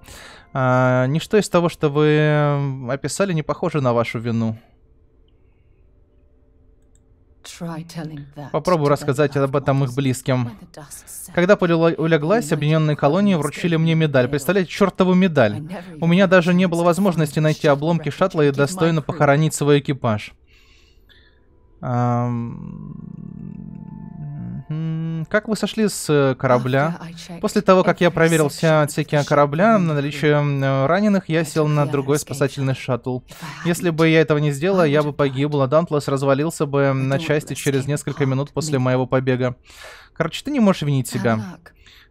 А, ничто из того, что вы описали, не похоже на вашу вину. Попробую рассказать об этом их близким. Когда пыль улеглась, объединенные колонии вручили мне медаль. Представляете, чертову медаль. У меня даже не было возможности найти обломки шаттла и достойно похоронить свой экипаж. Как вы сошли с э, корабля? После того, как я проверил все отсеки корабля на наличие раненых, я сел на другой спасательный шаттл. Если бы я этого не сделал, я бы погибла. Дантлас развалился бы на части через несколько минут после моего побега. Короче, ты не можешь винить себя.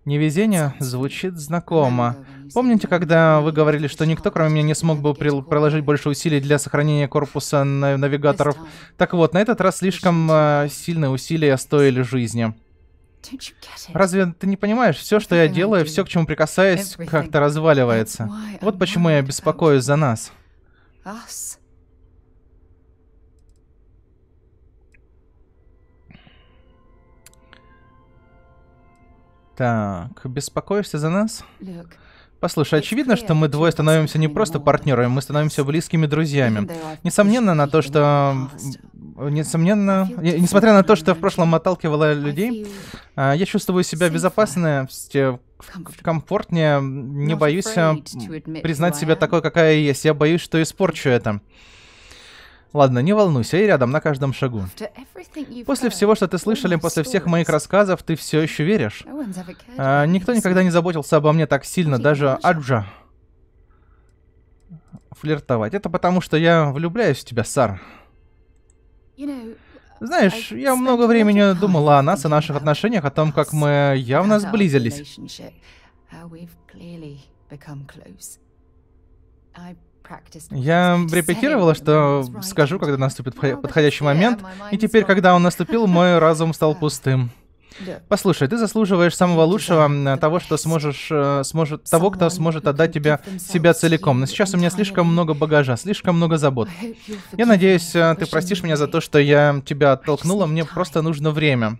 Невезение звучит знакомо. Помните, когда вы говорили, что никто, кроме меня, не смог бы приложить больше усилий для сохранения корпуса навигаторов? Так вот, на этот раз слишком э, сильные усилия стоили жизни. Разве ты не понимаешь, все, что я делаю, все, к чему прикасаюсь, как-то разваливается. Вот почему я беспокоюсь за нас. Так, беспокоишься за нас? Послушай, очевидно, что мы двое становимся не просто партнерами, мы становимся близкими друзьями. Несомненно на то, что... Несомненно... Несмотря на то, что в прошлом отталкивала людей, а, я чувствую себя безопасно, комфортнее, не боюсь э, признать себя такой, какая я есть. Я боюсь, что испорчу это. Ладно, не волнуйся, я рядом на каждом шагу. После всего, что ты слышали, после всех моих рассказов, ты все еще веришь. А, никто никогда не заботился обо мне так сильно, даже Аджа. Флиртовать. Это потому, что я влюбляюсь в тебя, Сар. Знаешь, я много времени думала о нас, о наших отношениях, о том, как мы явно сблизились. Я репетировала, что скажу, когда наступит подходящий момент, и теперь, когда он наступил, мой разум стал пустым. Послушай, ты заслуживаешь самого лучшего, того, что сможешь, э, сможет, того, кто сможет отдать тебя, себя целиком. Но сейчас у меня слишком много багажа, слишком много забот. Я надеюсь, э, ты простишь меня за то, что я тебя оттолкнула, мне просто нужно время.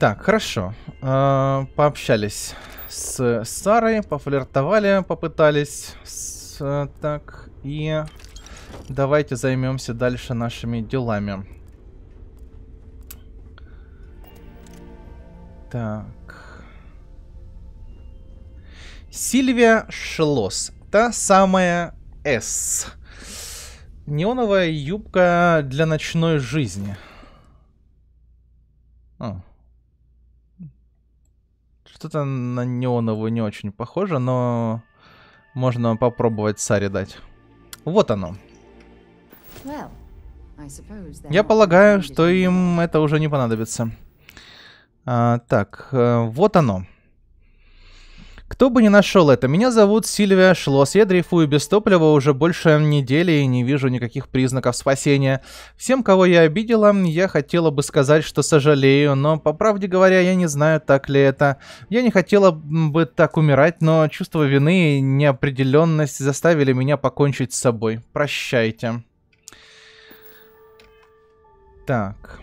Так, хорошо. Э, пообщались с Сарой, пофлиртовали, попытались. С, так, и давайте займемся дальше нашими делами. Так. Сильвия Шлос. Та самая С. Неоновая юбка для ночной жизни. О. А что-то на неоновую не очень похоже, но можно попробовать Саре дать. Вот оно. Я полагаю, что им это уже не понадобится. А, так, э, вот оно. Кто бы ни нашел это, меня зовут Сильвия Шлос. Я дрейфую без топлива уже больше недели и не вижу никаких признаков спасения. Всем, кого я обидела, я хотела бы сказать, что сожалею, но, по правде говоря, я не знаю, так ли это. Я не хотела бы так умирать, но чувство вины и неопределенность заставили меня покончить с собой. Прощайте. Так.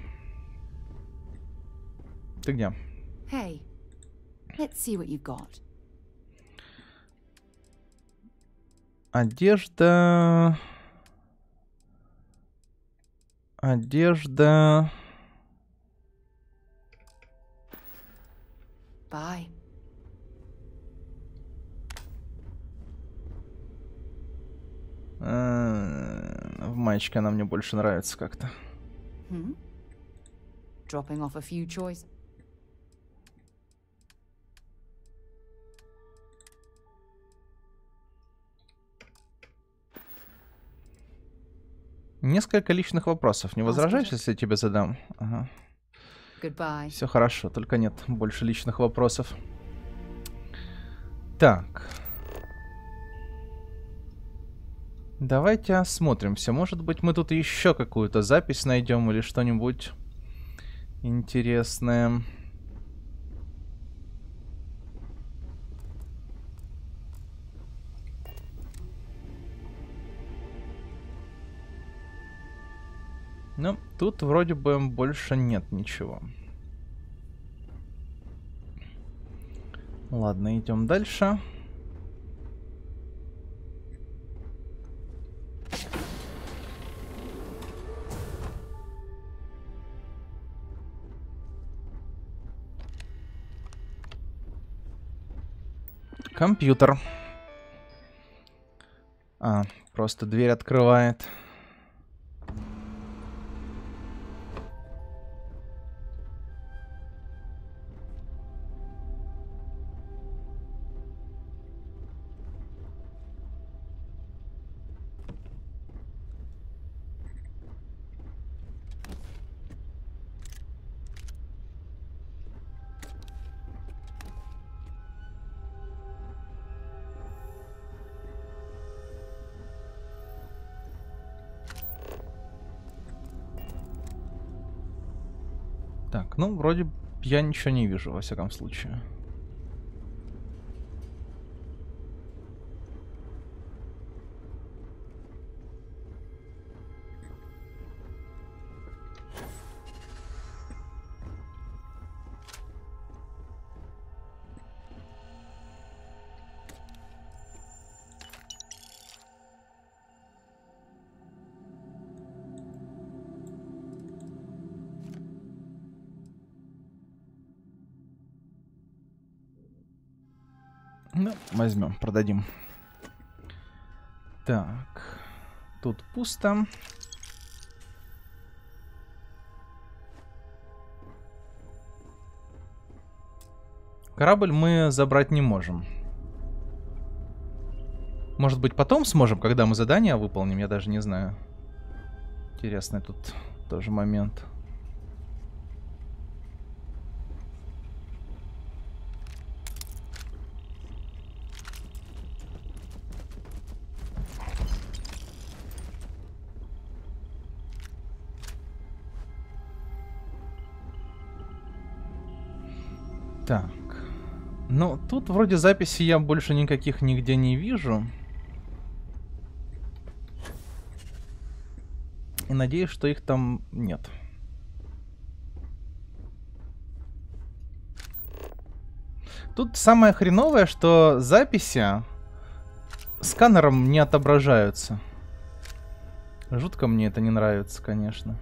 Ты где? Hey, let's see what you got. Одежда. Одежда. Bye. Э, в мальчике она мне больше нравится как-то. Dropping Несколько личных вопросов. Не возражаешь, если я тебе задам? Ага. Все хорошо, только нет больше личных вопросов. Так. Давайте осмотримся. Может быть, мы тут еще какую-то запись найдем или что-нибудь интересное. Ну, тут вроде бы больше нет ничего. Ладно, идем дальше. Компьютер. А, просто дверь открывает. вроде я ничего не вижу, во всяком случае. Ну, возьмем, продадим. Так. Тут пусто. Корабль мы забрать не можем. Может быть, потом сможем, когда мы задание выполним, я даже не знаю. Интересный тут тоже момент. Момент. тут вроде записи я больше никаких нигде не вижу. И надеюсь, что их там нет. Тут самое хреновое, что записи сканером не отображаются. Жутко мне это не нравится, конечно.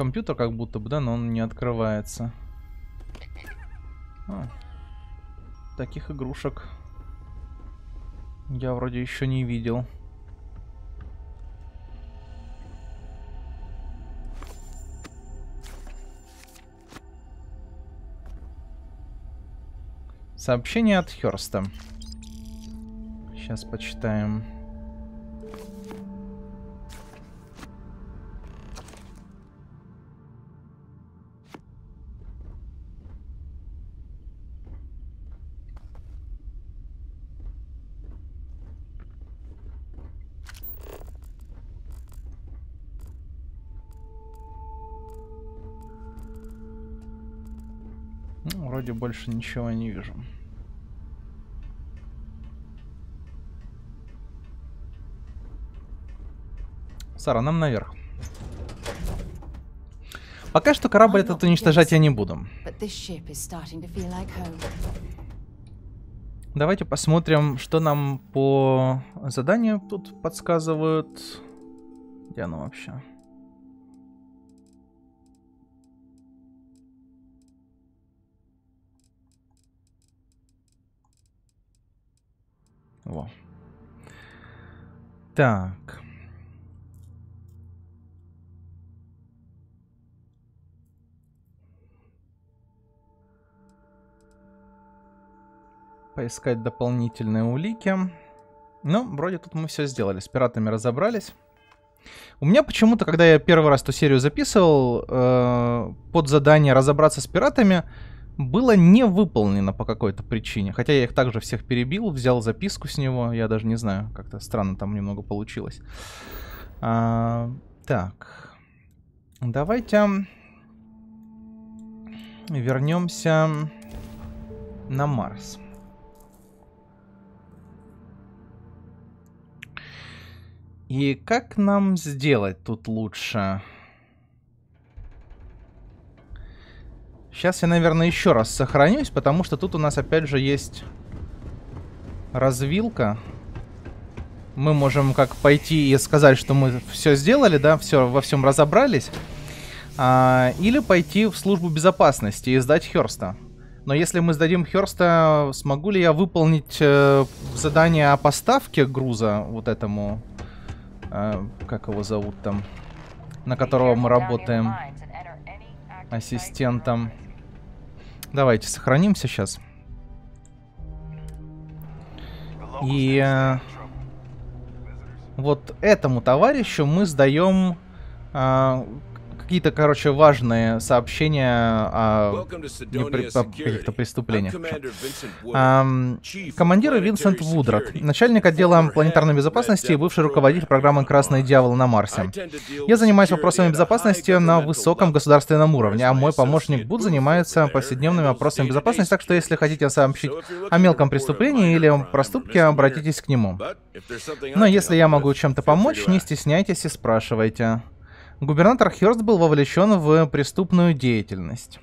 компьютер как будто бы, да, но он не открывается. А. Таких игрушек я вроде еще не видел. Сообщение от Херста. Сейчас почитаем. вроде больше ничего не вижу. Сара, нам наверх. Пока что корабль этот уничтожать я не буду. Давайте посмотрим, что нам по заданию тут подсказывают. Где оно вообще? Во. Так. Поискать дополнительные улики. Ну, вроде тут мы все сделали. С пиратами разобрались. У меня почему-то, когда я первый раз ту серию записывал, э, под задание разобраться с пиратами, было не выполнено по какой-то причине. Хотя я их также всех перебил, взял записку с него, я даже не знаю, как-то странно там немного получилось. А, так, давайте вернемся на Марс. И как нам сделать тут лучше? Сейчас я, наверное, еще раз сохранюсь, потому что тут у нас опять же есть развилка. Мы можем как пойти и сказать, что мы все сделали, да, все, во всем разобрались. А, или пойти в службу безопасности и сдать Херста. Но если мы сдадим Херста, смогу ли я выполнить э, задание о поставке груза вот этому, э, как его зовут там, на которого мы работаем? ассистентом. Давайте сохранимся сейчас. И э, вот этому товарищу мы сдаем э, какие-то, короче, важные сообщения о, о каких-то преступлениях. Эм, командир Винсент Вудрат, начальник отдела планетарной безопасности и бывший руководитель программы «Красный дьявол» на Марсе. Я занимаюсь вопросами безопасности на высоком государственном уровне, а мой помощник Буд занимается повседневными вопросами безопасности, так что если хотите сообщить о мелком преступлении или проступке, обратитесь к нему. Но если я могу чем-то помочь, не стесняйтесь и спрашивайте. Губернатор Хёрст был вовлечен в преступную деятельность.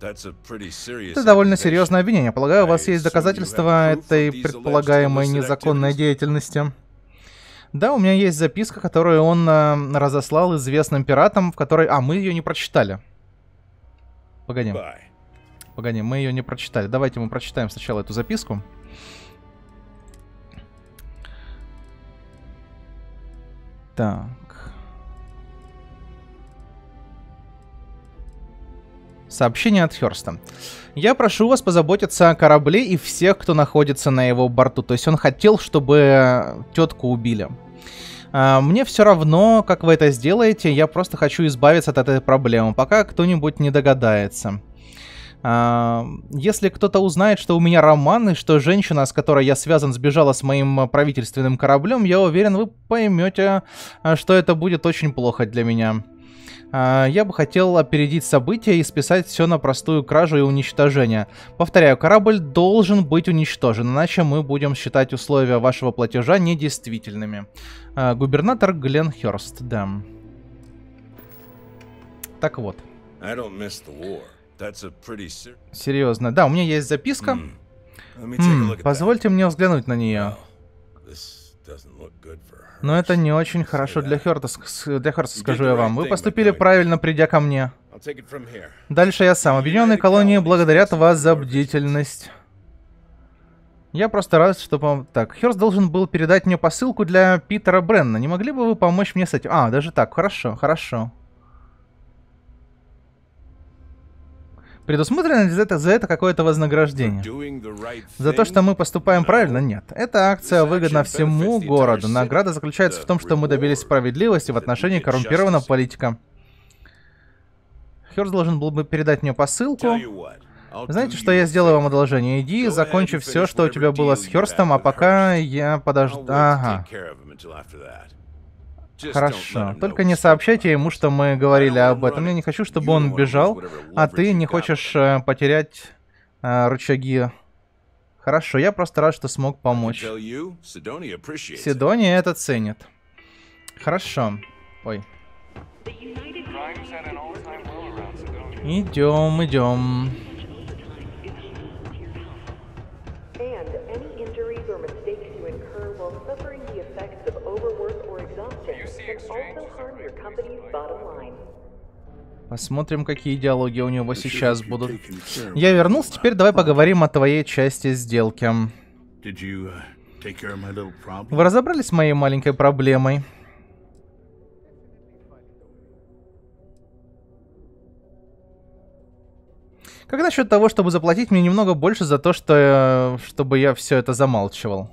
Это довольно серьезное обвинение. Полагаю, у вас есть доказательства этой предполагаемой незаконной деятельности. Да, у меня есть записка, которую он э, разослал известным пиратам, в которой... А, мы ее не прочитали. Погоди. Погоди, мы ее не прочитали. Давайте мы прочитаем сначала эту записку. Так. Сообщение от Херста. Я прошу вас позаботиться о корабле и всех, кто находится на его борту. То есть он хотел, чтобы э, тетку убили. А, мне все равно, как вы это сделаете, я просто хочу избавиться от этой проблемы, пока кто-нибудь не догадается. А, если кто-то узнает, что у меня роман и что женщина, с которой я связан, сбежала с моим правительственным кораблем, я уверен, вы поймете, а, что это будет очень плохо для меня. А, я бы хотел опередить события и списать все на простую кражу и уничтожение. Повторяю, корабль должен быть уничтожен, иначе мы будем считать условия вашего платежа недействительными. А, губернатор Глен Херст, да. Так вот. Серьезно, да, у меня есть записка. позвольте мне взглянуть на нее. Но это не очень хорошо для Херта, для Херта, скажу я вам. Вы поступили правильно, придя ко мне. Дальше я сам. Объединенные колонии благодарят вас за бдительность. Я просто рад, что пом... Так, Херст должен был передать мне посылку для Питера Бренна. Не могли бы вы помочь мне с этим? А, даже так, хорошо, хорошо. Предусмотрено ли это, за это какое-то вознаграждение? За то, что мы поступаем правильно? Нет. Эта акция выгодна всему городу. Награда заключается в том, что мы добились справедливости в отношении коррумпированного политика. Хёрст должен был бы передать мне посылку. Знаете, что я сделаю вам одолжение? Иди, закончи все, что у тебя было с Хёрстом, а пока я подожду... Ага. Хорошо. Только не сообщайте ему, что мы говорили об этом. Я не хочу, чтобы он бежал, а ты не хочешь э, потерять э, рычаги. Хорошо, я просто рад, что смог помочь. Сидония это ценит. Хорошо. Ой. Идем, идем. Посмотрим, какие диалоги у него сейчас будут. Я вернулся, теперь давай поговорим о твоей части сделки. Uh, Вы разобрались с моей маленькой проблемой? Как насчет того, чтобы заплатить мне немного больше за то, что э, чтобы я все это замалчивал?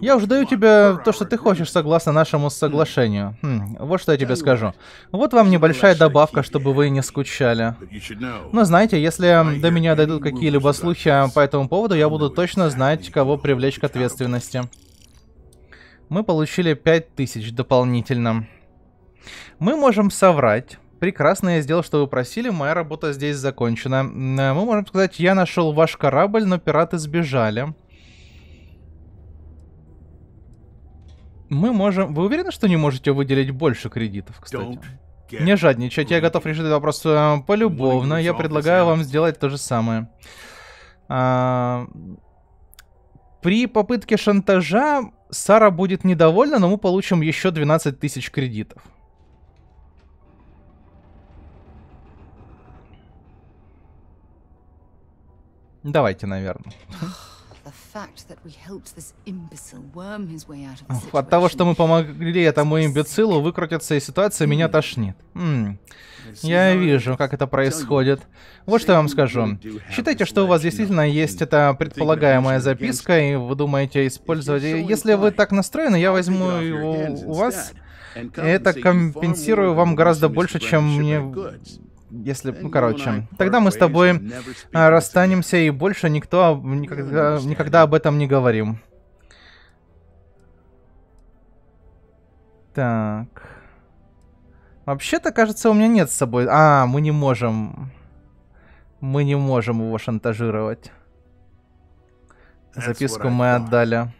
Я уже даю тебе то, что ты хочешь, согласно нашему соглашению. Хм, вот что я тебе скажу. Вот вам небольшая добавка, чтобы вы не скучали. Но знаете, если до меня дойдут какие-либо слухи по этому поводу, я буду точно знать, кого привлечь к ответственности. Мы получили 5000 дополнительно. Мы можем соврать. Прекрасно, я сделал, что вы просили, моя работа здесь закончена. Мы можем сказать, я нашел ваш корабль, но пираты сбежали. мы можем... Вы уверены, что не можете выделить больше кредитов, кстати? Не жадничать, я готов решить этот вопрос э, полюбовно. Я предлагаю вам сделать то же самое. А... При попытке шантажа Сара будет недовольна, но мы получим еще 12 тысяч кредитов. Давайте, наверное от того, что мы помогли этому имбецилу выкрутиться из ситуации, меня тошнит. М Я вижу, как это происходит. Вот что я вам скажу. Считайте, что у вас действительно есть эта предполагаемая записка, и вы думаете использовать... Если вы так настроены, я возьму его у вас... И это компенсирую вам гораздо больше, чем мне если, ну, короче, тогда мы с тобой а, расстанемся и больше никто никогда, никогда об этом не говорим. Так. Вообще-то, кажется, у меня нет с собой... А, мы не можем... Мы не можем его шантажировать. Записку мы отдали.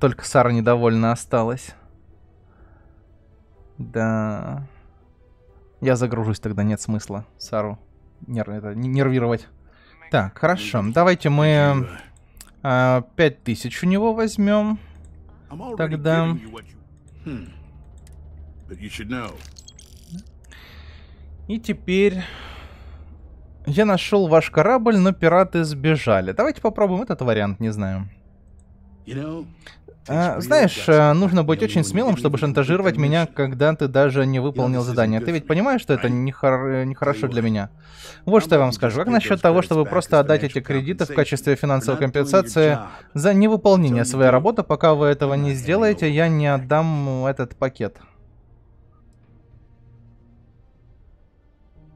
Только Сара недовольна осталась. Да. Я загружусь тогда, нет смысла Сару нерв... это, нервировать. Так, хорошо. Давайте мы э, а, 5000 у него возьмем. Тогда... И теперь... Я нашел ваш корабль, но пираты сбежали. Давайте попробуем этот вариант, не знаю. А, знаешь, э, нужно быть очень смелым, чтобы шантажировать меня, когда ты даже не выполнил задание. Ты ведь понимаешь, что это нехорошо э, для меня? Вот что я вам скажу. Как насчет того, чтобы просто отдать эти кредиты в качестве финансовой компенсации за невыполнение своей работы? Пока вы этого не сделаете, я не отдам этот пакет.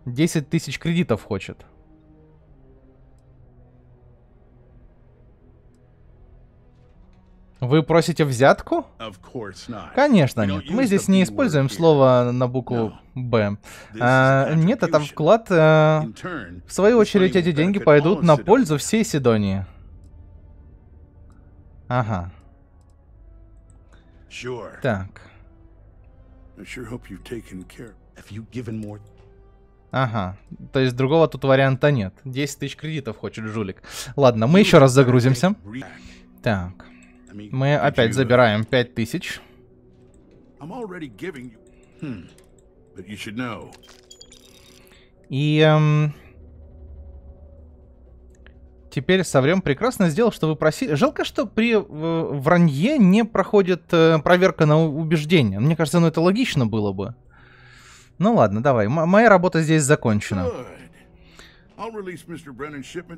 10 тысяч кредитов хочет. Вы просите взятку? Конечно нет. Мы здесь не используем слово на букву «Б». А, нет, это вклад... А... В свою очередь, эти деньги пойдут на пользу всей Сидонии. Ага. Так. Ага, то есть другого тут варианта нет. 10 тысяч кредитов хочет жулик. Ладно, мы еще раз загрузимся. Так. Мы опять забираем 5000. Hmm. И эм, теперь Саврем прекрасно сделал, что вы просили. Жалко, что при э, вранье не проходит э, проверка на убеждение. Мне кажется, ну это логично было бы. Ну ладно, давай. М моя работа здесь закончена. Good.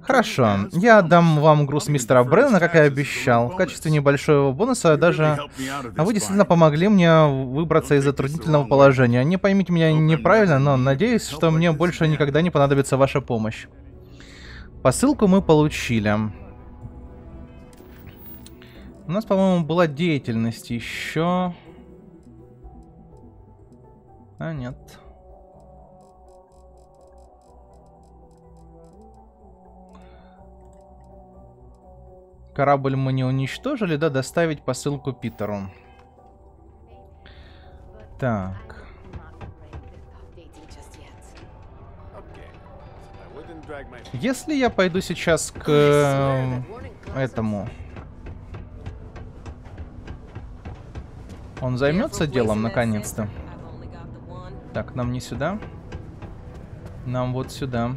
Хорошо, я отдам вам груз мистера Брэннона, как и обещал. В качестве небольшого бонуса даже... вы действительно помогли мне выбраться из затруднительного положения. Не поймите меня неправильно, но надеюсь, что мне больше никогда не понадобится ваша помощь. Посылку мы получили. У нас, по-моему, была деятельность еще... А, нет. Корабль мы не уничтожили, да, доставить посылку Питеру. Так. Если я пойду сейчас к э, этому, он займется делом наконец-то. Так, нам не сюда. Нам вот сюда.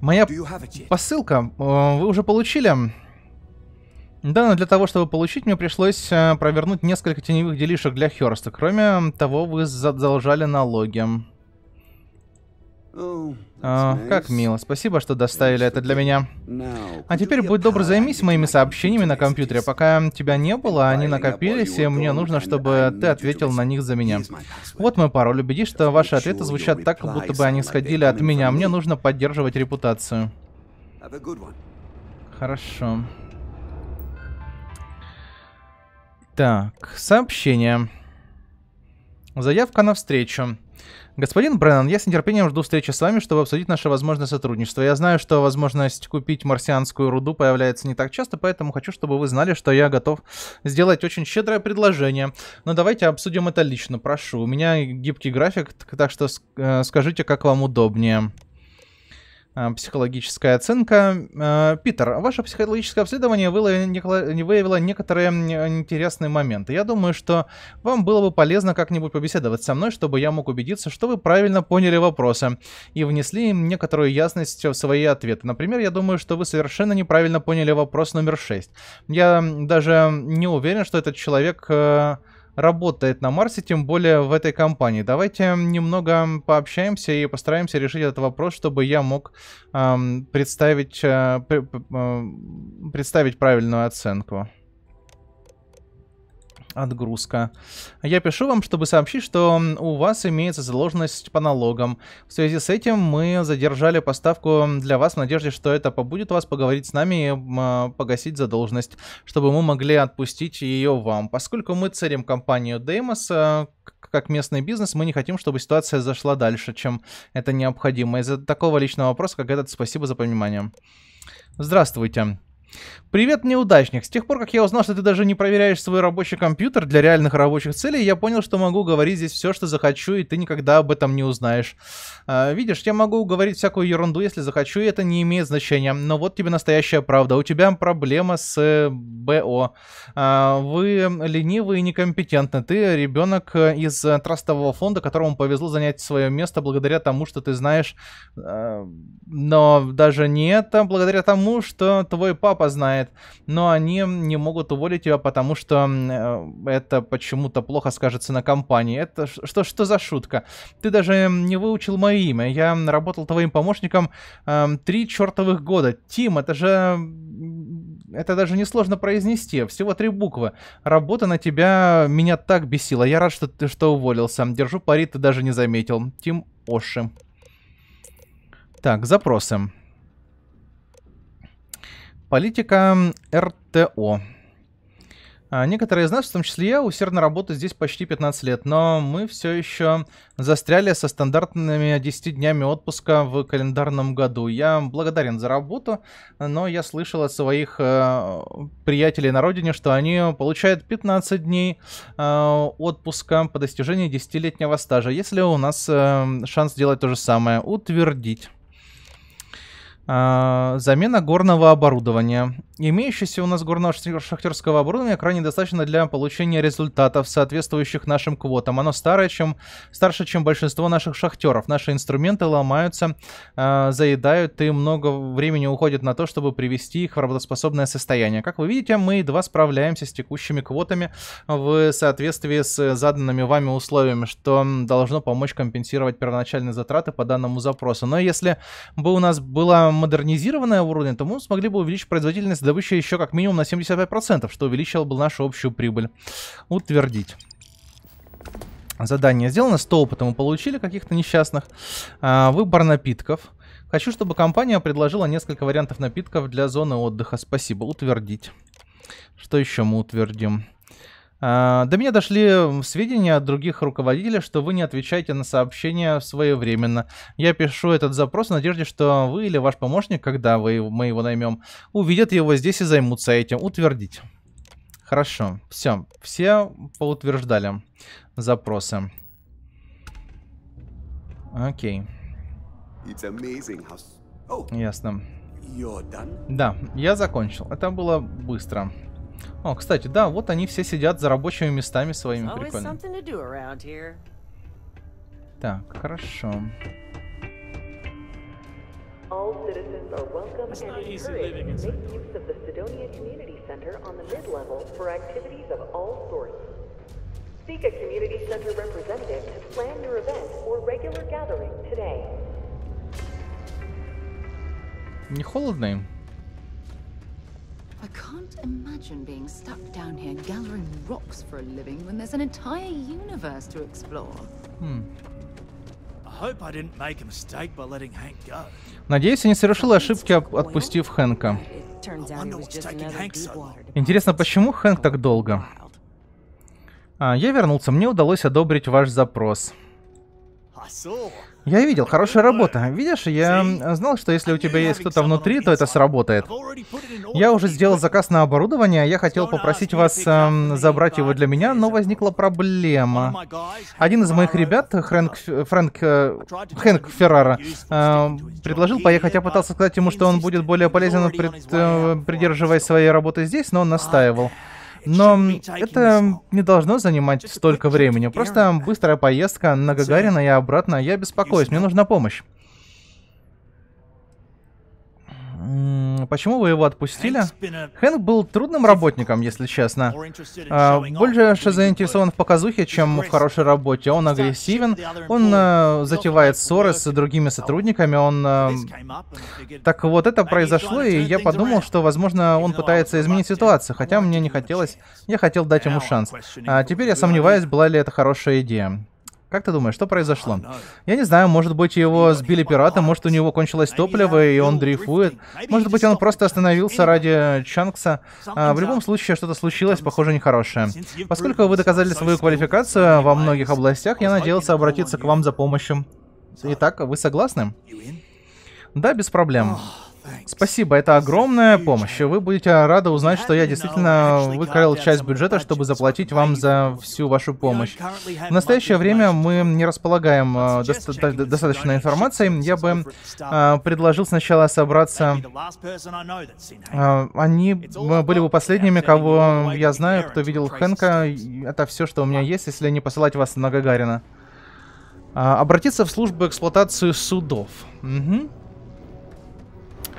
Моя посылка, э, вы уже получили? Да, но для того, чтобы получить, мне пришлось э, провернуть несколько теневых делишек для Хёрста. Кроме того, вы задолжали налоги. Oh, а, как мило, спасибо, что доставили это для меня. А теперь будь добр, займись моими сообщениями на компьютере. Пока тебя не было, они накопились, и мне нужно, чтобы ты ответил на них за меня. Вот мой пароль. Убедись, что ваши ответы звучат так, как будто бы они сходили от меня. Мне нужно поддерживать репутацию. Хорошо. Так, сообщение. Заявка на встречу. Господин Бреннан, я с нетерпением жду встречи с вами, чтобы обсудить наше возможное сотрудничество. Я знаю, что возможность купить марсианскую руду появляется не так часто, поэтому хочу, чтобы вы знали, что я готов сделать очень щедрое предложение. Но давайте обсудим это лично, прошу. У меня гибкий график, так что э, скажите, как вам удобнее. Э, психологическая оценка. Э, Питер, ваше психологическое обследование выявило некоторые интересные моменты. Я думаю, что вам было бы полезно как-нибудь побеседовать со мной, чтобы я мог убедиться, что вы правильно поняли вопросы и внесли некоторую ясность в свои ответы. Например, я думаю, что вы совершенно неправильно поняли вопрос номер 6. Я даже не уверен, что этот человек... Э, работает на Марсе, тем более в этой компании. Давайте немного пообщаемся и постараемся решить этот вопрос, чтобы я мог эм, представить, э, представить правильную оценку отгрузка. Я пишу вам, чтобы сообщить, что у вас имеется задолженность по налогам. В связи с этим мы задержали поставку для вас в надежде, что это побудет вас поговорить с нами и а, погасить задолженность, чтобы мы могли отпустить ее вам. Поскольку мы целим компанию Деймос, а, как местный бизнес, мы не хотим, чтобы ситуация зашла дальше, чем это необходимо. Из-за такого личного вопроса, как этот, спасибо за понимание. Здравствуйте. Привет, неудачник. С тех пор, как я узнал, что ты даже не проверяешь свой рабочий компьютер для реальных рабочих целей, я понял, что могу говорить здесь все, что захочу, и ты никогда об этом не узнаешь. А, видишь, я могу говорить всякую ерунду, если захочу, и это не имеет значения. Но вот тебе настоящая правда. У тебя проблема с э, БО. А, вы ленивы и некомпетентны. Ты ребенок э, из э, трастового фонда, которому повезло занять свое место благодаря тому, что ты знаешь. Э, но даже не это, а благодаря тому, что твой папа папа знает, но они не могут уволить ее, потому что э, это почему-то плохо скажется на компании. Это что, что за шутка? Ты даже не выучил мое имя. Я работал твоим помощником э, три чертовых года. Тим, это же... Это даже несложно произнести. Всего три буквы. Работа на тебя меня так бесила. Я рад, что ты что уволился. Держу пари, ты даже не заметил. Тим Оши. Так, запросы. Политика РТО. А, некоторые из нас, в том числе я, усердно работают здесь почти 15 лет, но мы все еще застряли со стандартными 10 днями отпуска в календарном году. Я благодарен за работу, но я слышал от своих э, приятелей на родине, что они получают 15 дней э, отпуска по достижении 10-летнего стажа. Если у нас э, шанс сделать то же самое, утвердить. А, замена горного оборудования. Имеющееся у нас горного шахтерского оборудования крайне достаточно для получения результатов, соответствующих нашим квотам. Оно старое, чем, старше, чем большинство наших шахтеров. Наши инструменты ломаются, а, заедают, и много времени уходит на то, чтобы привести их в работоспособное состояние. Как вы видите, мы едва справляемся с текущими квотами в соответствии с заданными вами условиями, что должно помочь компенсировать первоначальные затраты по данному запросу. Но если бы у нас было модернизированное уровня, то мы смогли бы увеличить производительность добычи еще как минимум на 75%, что увеличило бы нашу общую прибыль. Утвердить. Задание сделано, 100 опыта мы получили каких-то несчастных. А, выбор напитков. Хочу, чтобы компания предложила несколько вариантов напитков для зоны отдыха. Спасибо. Утвердить. Что еще мы утвердим? А, до меня дошли сведения от других руководителей, что вы не отвечаете на сообщения своевременно. Я пишу этот запрос в надежде, что вы или ваш помощник, когда вы, мы его наймем, увидят его здесь и займутся этим. Утвердить. Хорошо. Все. Все поутверждали запросы. Окей. Oh! Ясно. Да, я закончил. Это было быстро. О, кстати, да, вот они все сидят за рабочими местами своими, прикольно. Так, хорошо. All citizens are welcome and encouraged to make use of the Sedonia Community Center on the mid-level for activities of all sorts. Seek a community center representative to plan your event or regular gathering today. Не холодно им? I can't imagine being stuck down here gathering rocks for a living when there's an entire universe to explore. Hmm. I hope I didn't make a mistake by letting Hank go. Надеюсь, я не совершила ошибки, отпустив Хэнка. Интересно, почему Хэнк так долго? А, я вернулся, мне удалось одобрить ваш запрос. Я видел, хорошая работа. Видишь, я знал, что если у тебя есть кто-то внутри, то это сработает. Я уже сделал заказ на оборудование, я хотел попросить вас эм, забрать его для меня, но возникла проблема. Один из моих ребят, Хрэнк, Фрэнк, э, Хэнк Феррара, э, предложил поехать. Я пытался сказать ему, что он будет более полезен, пред, э, придерживаясь своей работы здесь, но он настаивал. Но это не должно занимать столько времени. Просто быстрая поездка на Гагарина и обратно. Я беспокоюсь, мне нужна помощь. Почему вы его отпустили? Хэнк был трудным работником, если честно. А, больше заинтересован в показухе, чем в хорошей работе. Он агрессивен, он э, затевает ссоры с другими сотрудниками, он... Эм, так вот, это произошло, и я подумал, что, возможно, он пытается изменить ситуацию, хотя мне не хотелось, я хотел дать ему шанс. А теперь я сомневаюсь, была ли это хорошая идея. Как ты думаешь, что произошло? А, ну, я не знаю, может быть, его сбили пираты, может, у него кончилось топливо, и он дрейфует. Может быть, он просто остановился ради Чанкса. А, в любом случае, что-то случилось, похоже, нехорошее. Поскольку вы доказали свою квалификацию во многих областях, я надеялся обратиться к вам за помощью. Итак, вы согласны? Да, без проблем. Спасибо, это огромная помощь. Вы будете рады узнать, что я действительно выкроил часть бюджета, чтобы заплатить вам за всю вашу помощь. В настоящее время мы не располагаем э, доста- достаточной информацией. Я бы э, предложил сначала собраться... Э, они были бы последними, кого я знаю, кто видел Хэнка. Это все, что у меня есть, если не посылать вас на Гагарина. Э, обратиться в службу эксплуатации судов. Угу.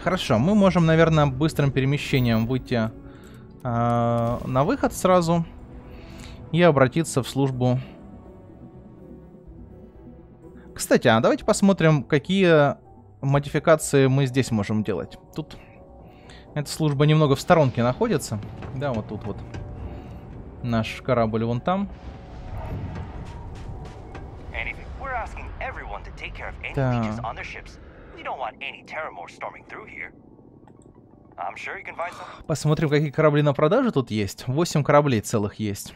Хорошо, мы можем, наверное, быстрым перемещением выйти э, на выход сразу и обратиться в службу. Кстати, а давайте посмотрим, какие модификации мы здесь можем делать. Тут эта служба немного в сторонке находится. Да, вот тут вот наш корабль вон там. Так don't want any Terramore storming through here. I'm sure you can find some... Посмотрим, какие корабли на продажу тут есть. Восемь кораблей целых есть.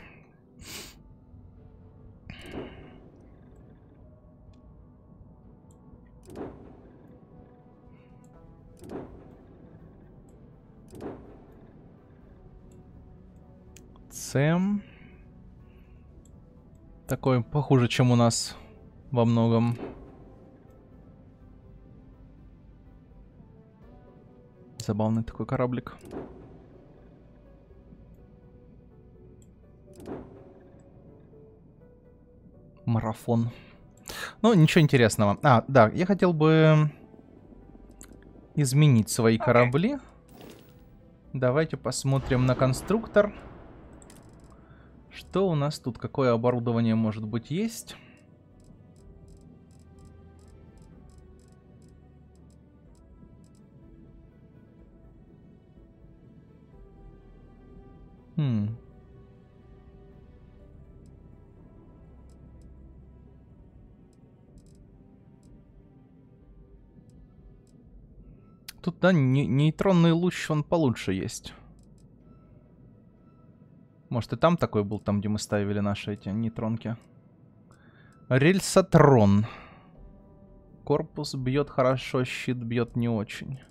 Сэм. Такой похуже, чем у нас во многом. Забавный такой кораблик. Марафон. Ну, ничего интересного. А, да, я хотел бы изменить свои корабли. Давайте посмотрим на конструктор. Что у нас тут? Какое оборудование может быть есть? Хм. Тут, да, не нейтронный луч, он получше есть. Может, и там такой был, там, где мы ставили наши эти нейтронки. Рельсотрон. Корпус бьет хорошо, щит бьет не очень.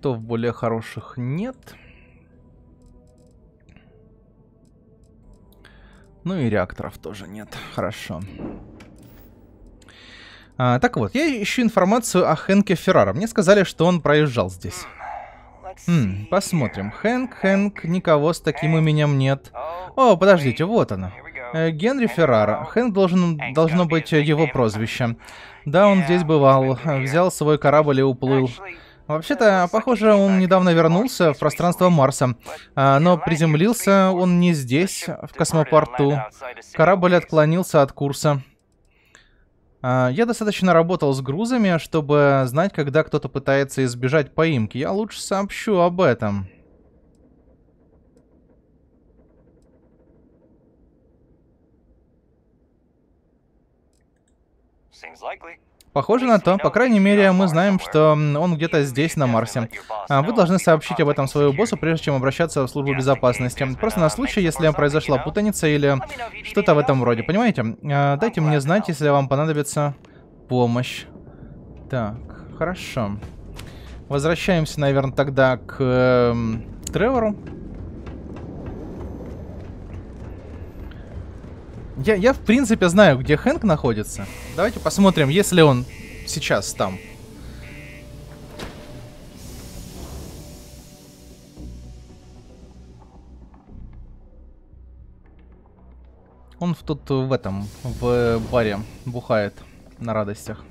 Щитов более хороших нет. Ну и реакторов тоже нет. Хорошо. А, так вот, я ищу информацию о Хэнке Феррара. Мне сказали, что он проезжал здесь. Хм, посмотрим. Хэнк, Хэнк, никого с таким именем нет. О, подождите, вот она. Э, Генри Феррара. Хэнк должен, должно быть его прозвище. Да, он здесь бывал. Взял свой корабль и уплыл. Вообще-то, похоже, он недавно вернулся в пространство Марса. А, но приземлился он не здесь, в космопорту. Корабль отклонился от курса. А, я достаточно работал с грузами, чтобы знать, когда кто-то пытается избежать поимки. Я лучше сообщу об этом. Seems likely. Похоже на то. По крайней мере, мы знаем, что он где-то здесь, на Марсе. А, вы должны сообщить об этом своему боссу, прежде чем обращаться в службу безопасности. Просто на случай, если произошла путаница или что-то в этом роде, понимаете? А, дайте мне знать, если вам понадобится помощь. Так, хорошо. Возвращаемся, наверное, тогда к э, Тревору. Я, я в принципе знаю, где Хэнк находится. Давайте посмотрим, если он сейчас там. Он в тут в этом, в баре бухает на радостях.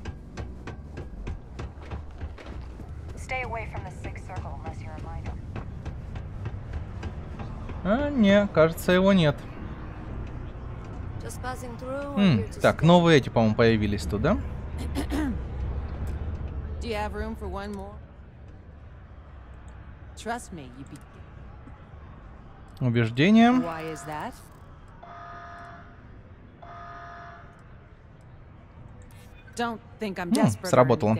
А, не, кажется, его нет. М, так, новые эти, по-моему, появились тут, да? Убеждение. Хм, сработало.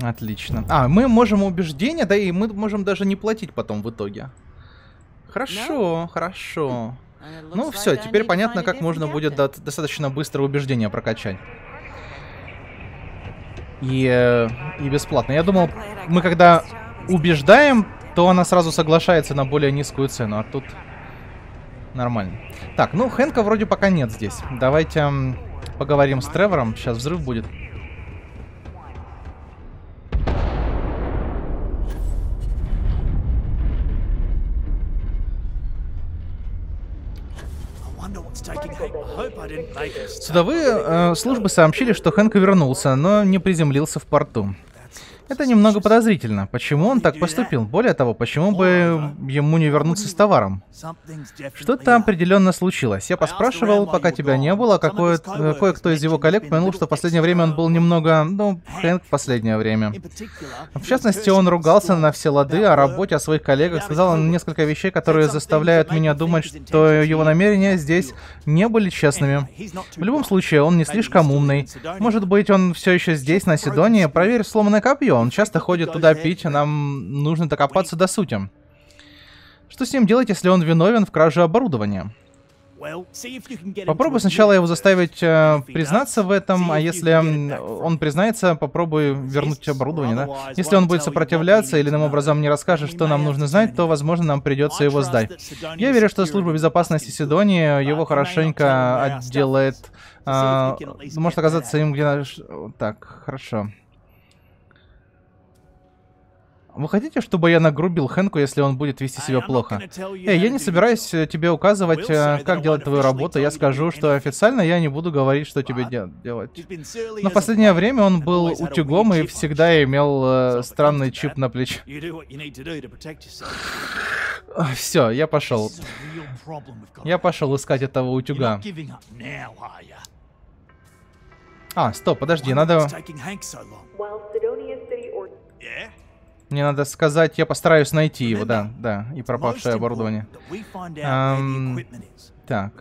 Отлично. А, мы можем убеждение, да и мы можем даже не платить потом в итоге. Хорошо, no? хорошо. Э, ну все, теперь понятно, как можно будет до достаточно быстро убеждения прокачать. И, э, и бесплатно. Я думал, мы когда убеждаем, то она сразу соглашается на более низкую цену, а тут нормально. Так, ну Хэнка вроде пока нет здесь. Давайте поговорим с Тревором. Сейчас взрыв будет. Судовые э, службы сообщили, что Хэнк вернулся, но не приземлился в порту. Это немного подозрительно. Почему он так поступил? Более того, почему бы ему не вернуться с товаром? Что-то определенно случилось. Я поспрашивал, пока тебя не было, кое-кто из его коллег упомянул, что в последнее время он был немного, ну, Хэнк в последнее время. В частности, он ругался на все лады о работе, о своих коллегах, сказал он несколько вещей, которые заставляют меня думать, что его намерения здесь не были честными. В любом случае, он не слишком умный. Может быть, он все еще здесь, на Сидонии? Проверь сломанное копье он часто ходит туда пить, а нам нужно докопаться до сути. Что с ним делать, если он виновен в краже оборудования? Попробуй сначала его заставить э, признаться в этом, а если он признается, попробуй вернуть оборудование, да? Если он будет сопротивляться или иным образом не расскажет, что нам нужно знать, то, возможно, нам придется его сдать. Я верю, что служба безопасности Сидонии его хорошенько отделает. Э, может оказаться им где-то... Так, хорошо. Вы хотите, чтобы я нагрубил Хэнку, если он будет вести себя плохо? Эй, я не собираюсь э, тебе указывать, э, как делать твою работу. Я скажу, что официально я не буду говорить, что тебе де делать. Но в последнее время он был утюгом и всегда имел э, странный чип на плече. Все, я пошел. Я пошел искать этого утюга. А, стоп, подожди, надо... Мне надо сказать, я постараюсь найти его, да, да, и пропавшее оборудование. Эм, так,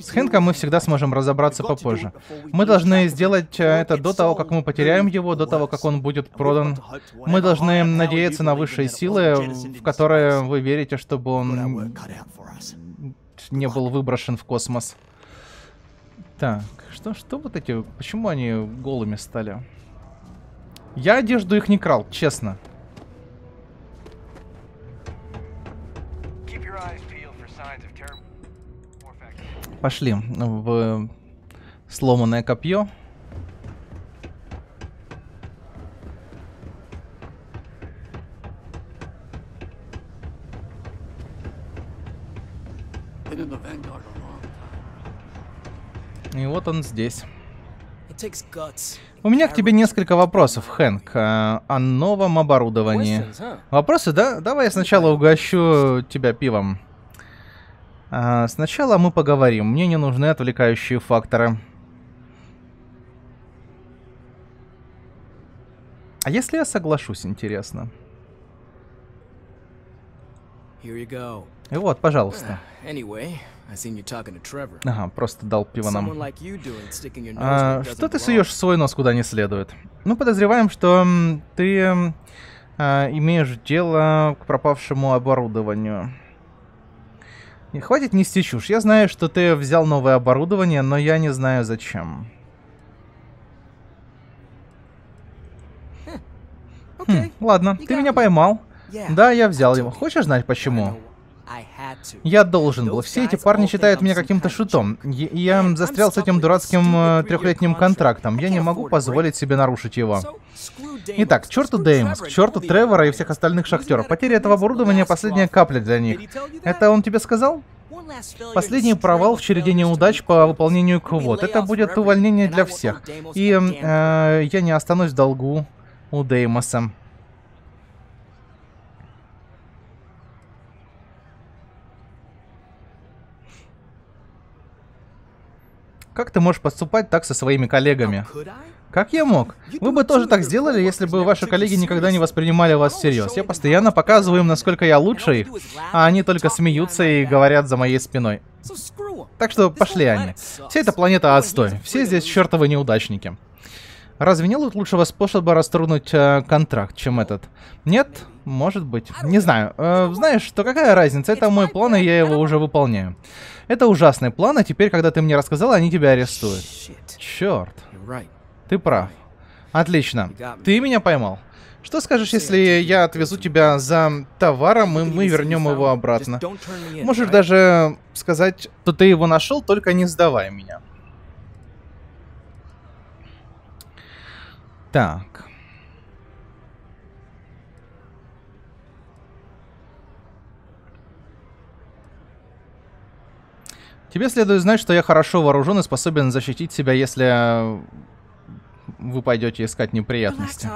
с Хэнком мы всегда сможем разобраться попозже. Мы должны сделать э, это до того, как мы потеряем его, до того, как он будет продан. Мы должны надеяться на высшие силы, в которые вы верите, чтобы он не был выброшен в космос. Так, что, что вот эти, почему они голыми стали? Я одежду их не крал, честно. Пошли в сломанное копье. И вот он здесь. У меня к тебе несколько вопросов, Хэнк, э, о новом оборудовании. Вопросы, да? Давай я сначала угощу тебя пивом. А, сначала мы поговорим. Мне не нужны отвлекающие факторы. А если я соглашусь, интересно? И вот, пожалуйста. Ага, просто дал пиво нам. А, что ты суешь свой нос куда не следует? Ну, подозреваем, что ты а, имеешь дело к пропавшему оборудованию. И хватит нести чушь. Я знаю, что ты взял новое оборудование, но я не знаю зачем. Хм, хм ладно, ты меня поймал. Да, я взял его. Хочешь знать почему? Я должен был. Все эти парни считают меня каким-то шутом. Я, застрял с этим дурацким э, трехлетним контрактом. Я не могу позволить себе нарушить его. Итак, к черту Деймс, к черту Тревора и всех остальных шахтеров. Потеря этого оборудования — последняя капля для них. Это он тебе сказал? Последний провал в череде неудач по выполнению квот. Это будет увольнение для всех. И э, я не останусь в долгу у Деймоса. Как ты можешь поступать так со своими коллегами? Как я мог? Вы бы тоже так сделали, если бы ваши коллеги никогда не воспринимали вас всерьез. Я постоянно показываю им, насколько я лучше их, а они только смеются и говорят за моей спиной. Так что пошли они. Вся эта планета отстой. Все здесь чертовы неудачники. Разве не лучшего способа расторгнуть э, контракт, чем этот? Нет? Может быть. Не знаю. Э, знаешь, то какая разница? Это мой план, и я его уже выполняю. Это ужасный план, а теперь, когда ты мне рассказал, они тебя арестуют. Черт. Ты прав. Отлично. Ты меня поймал. Что скажешь, если я отвезу тебя за товаром, и мы вернем его обратно? Можешь даже сказать, что ты его нашел, только не сдавай меня. Так. Тебе следует знать, что я хорошо вооружен и способен защитить себя, если э, вы пойдете искать неприятности.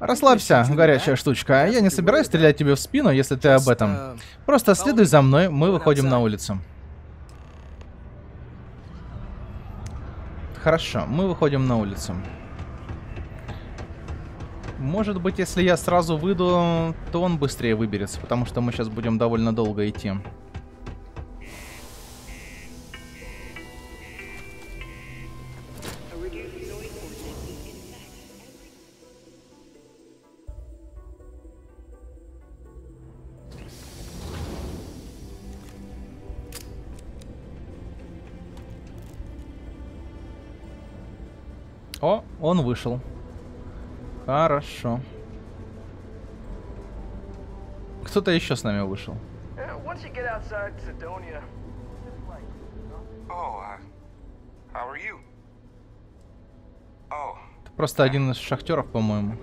Расслабься, горячая штучка. Я не собираюсь стрелять тебе в спину, если ты об этом. Просто следуй за мной, мы выходим на улицу. Хорошо, мы выходим на улицу. Может быть, если я сразу выйду, то он быстрее выберется, потому что мы сейчас будем довольно долго идти. О, он вышел. Хорошо. Кто-то еще с нами вышел. Это uh, а просто один из шахтеров, по-моему.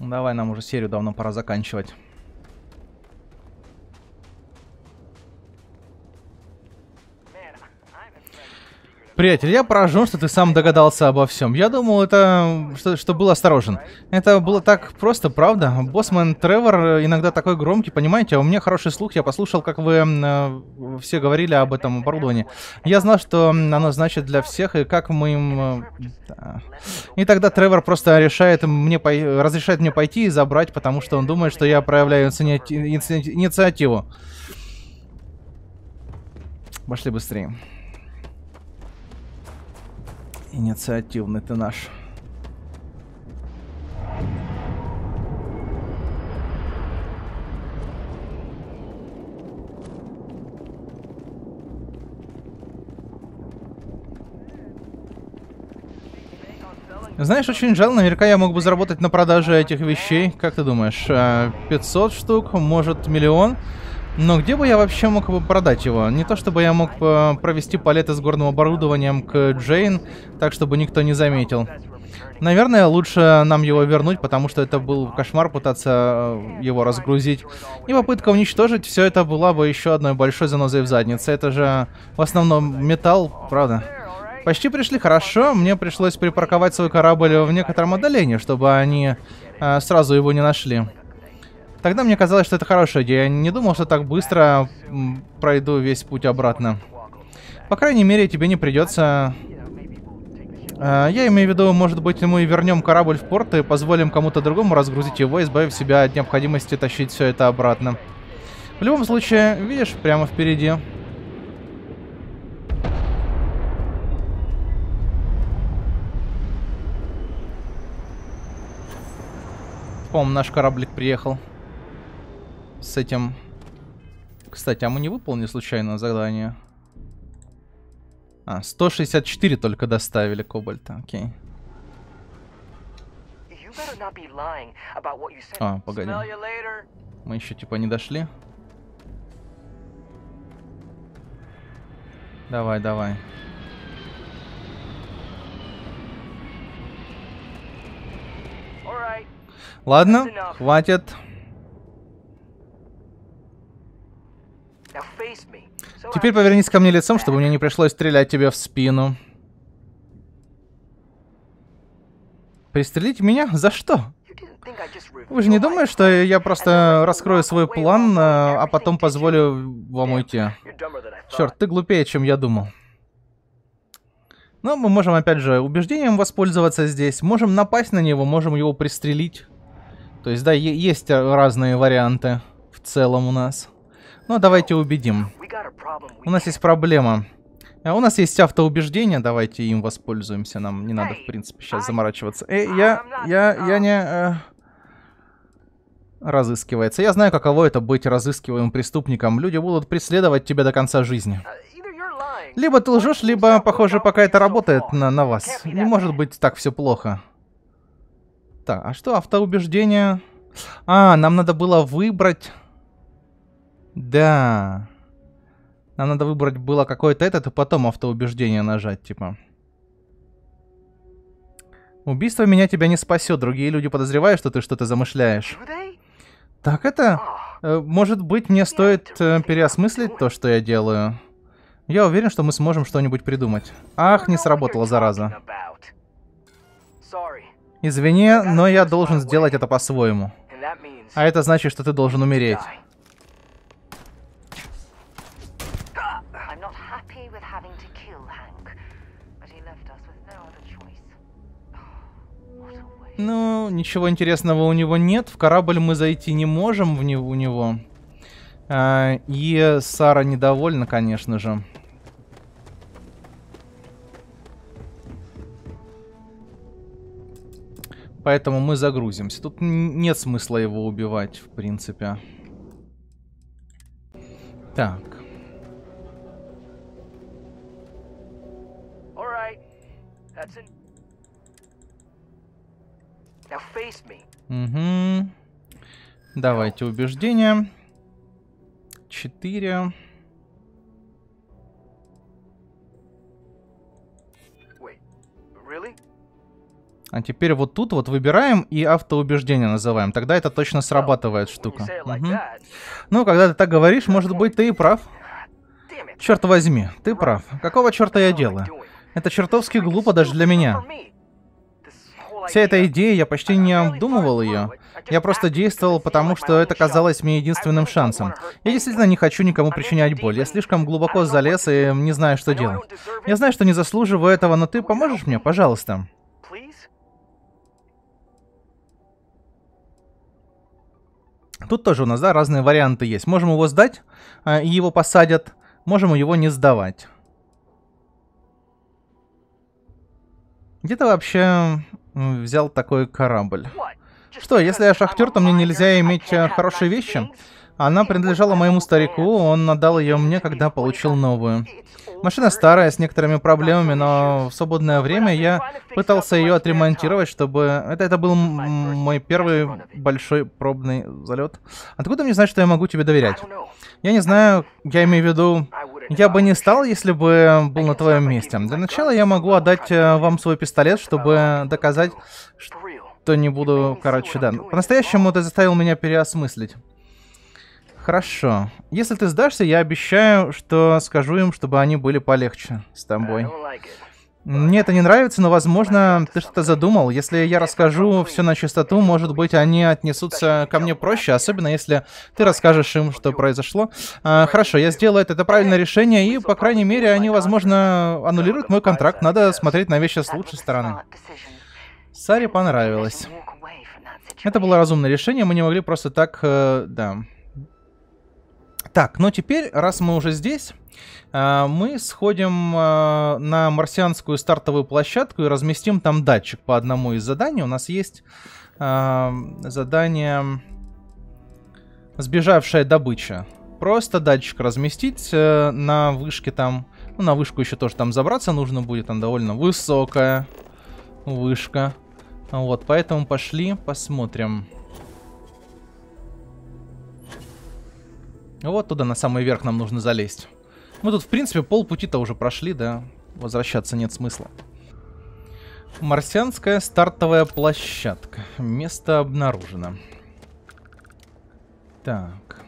Давай, нам уже серию давно пора заканчивать. Приятель, я поражен, что ты сам догадался обо всем. Я думал, это... Что, что был осторожен. Это было так просто, правда? Боссмен Тревор иногда такой громкий, понимаете? А у меня хороший слух, я послушал, как вы э, все говорили об этом оборудовании. Я знал, что оно значит для всех, и как мы им... Э, и тогда Тревор просто решает мне по... разрешает мне пойти и забрать, потому что он думает, что я проявляю инци... Инци... инициативу. Пошли быстрее инициативный ты наш. Знаешь, очень жаль, наверняка я мог бы заработать на продаже этих вещей. Как ты думаешь, 500 а, штук, может миллион? Но где бы я вообще мог бы продать его? Не то чтобы я мог э, провести палеты с горным оборудованием к Джейн, так чтобы никто не заметил. Наверное, лучше нам его вернуть, потому что это был кошмар пытаться э, его разгрузить. И попытка уничтожить все это была бы еще одной большой занозой в заднице. Это же в основном металл, правда? Почти пришли хорошо, мне пришлось припарковать свой корабль в некотором отдалении, чтобы они э, сразу его не нашли. Тогда мне казалось, что это хорошая идея. Я не думал, что так быстро пройду весь путь обратно. По крайней мере, тебе не придется... А, я имею в виду, может быть, мы вернем корабль в порт и позволим кому-то другому разгрузить его, избавив себя от необходимости тащить все это обратно. В любом случае, видишь, прямо впереди. Пом, наш кораблик приехал с этим... Кстати, а мы не выполнили случайное задание? А, 164 только доставили кобальта, окей. А, погоди. Мы еще типа не дошли. Давай, давай. Ладно, хватит. Теперь повернись ко мне лицом, чтобы мне не пришлось стрелять тебе в спину. Пристрелить меня? За что? Вы же не думаете, что я просто раскрою свой план, а, а потом позволю вам уйти? Черт, ты глупее, чем я думал. Но мы можем, опять же, убеждением воспользоваться здесь. Можем напасть на него, можем его пристрелить. То есть, да, есть разные варианты в целом у нас. Но ну, давайте убедим. У нас есть проблема. А у нас есть автоубеждение, давайте им воспользуемся. Нам не надо, в принципе, сейчас заморачиваться. Эй, я... я... я не... Э, разыскивается. Я знаю, каково это быть разыскиваемым преступником. Люди будут преследовать тебя до конца жизни. Э, либо ты лжешь, либо, похоже, пока это работает на, на вас. Не может быть так все плохо. Так, а что автоубеждение? А, нам надо было выбрать... Да. Нам надо выбрать было какое-то этот, и потом автоубеждение нажать, типа. Убийство меня тебя не спасет. Другие люди подозревают, что ты что-то замышляешь. Так это... Э, может быть, мне стоит э, переосмыслить то, что я делаю. Я уверен, что мы сможем что-нибудь придумать. Ах, не сработало, зараза. Извини, но я должен сделать это по-своему. А это значит, что ты должен умереть. Ну, ничего интересного у него нет. В корабль мы зайти не можем в не у него. А, и Сара недовольна, конечно же. Поэтому мы загрузимся. Тут нет смысла его убивать, в принципе. Так. All right. Угу. Давайте убеждение. Четыре. А теперь вот тут вот выбираем и автоубеждение называем. Тогда это точно срабатывает штука. Угу. Ну, когда ты так говоришь, может быть, ты и прав. Черт возьми, ты прав. Какого черта я делаю? Это чертовски глупо даже для меня. Вся эта идея, я почти не обдумывал ее. Я просто действовал, потому что это казалось мне единственным шансом. Я действительно не хочу никому причинять боль. Я слишком глубоко залез и не знаю, что делать. Я знаю, что не заслуживаю этого, но ты поможешь мне, пожалуйста? Тут тоже у нас, да, разные варианты есть. Можем его сдать, а, и его посадят. Можем его не сдавать. Где-то вообще взял такой корабль. Что, если я шахтер, то мне нельзя иметь э, хорошие вещи? Она принадлежала моему старику, он отдал ее мне, когда получил новую. Машина старая, с некоторыми проблемами, но в свободное время я пытался ее отремонтировать, чтобы... Это, это был мой первый большой пробный залет. Откуда мне знать, что я могу тебе доверять? Я не знаю, я имею в виду... Я бы не стал, если бы был на твоем месте. Для начала я могу отдать э, вам свой пистолет, чтобы доказать, что не буду... Короче, да. По-настоящему ты заставил меня переосмыслить. Хорошо. Если ты сдашься, я обещаю, что скажу им, чтобы они были полегче с тобой. Мне это не нравится, но, возможно, ты что-то задумал. Если я расскажу все на чистоту, может быть, они отнесутся ко мне проще, особенно если ты расскажешь им, что произошло. А, хорошо, я сделаю это, это правильное решение, и, по крайней мере, они, возможно, аннулируют мой контракт. Надо смотреть на вещи с лучшей стороны. Саре понравилось. Это было разумное решение, мы не могли просто так... Э, да. Так, ну теперь, раз мы уже здесь, а, мы сходим а, на марсианскую стартовую площадку и разместим там датчик по одному из заданий. У нас есть а, задание «Сбежавшая добыча». Просто датчик разместить э, на вышке там. Ну, на вышку еще тоже там забраться нужно будет. Там довольно высокая вышка. Вот, поэтому пошли посмотрим. Посмотрим. Вот туда, на самый верх, нам нужно залезть. Мы тут, в принципе, полпути-то уже прошли, да. Возвращаться нет смысла. Марсианская стартовая площадка. Место обнаружено. Так.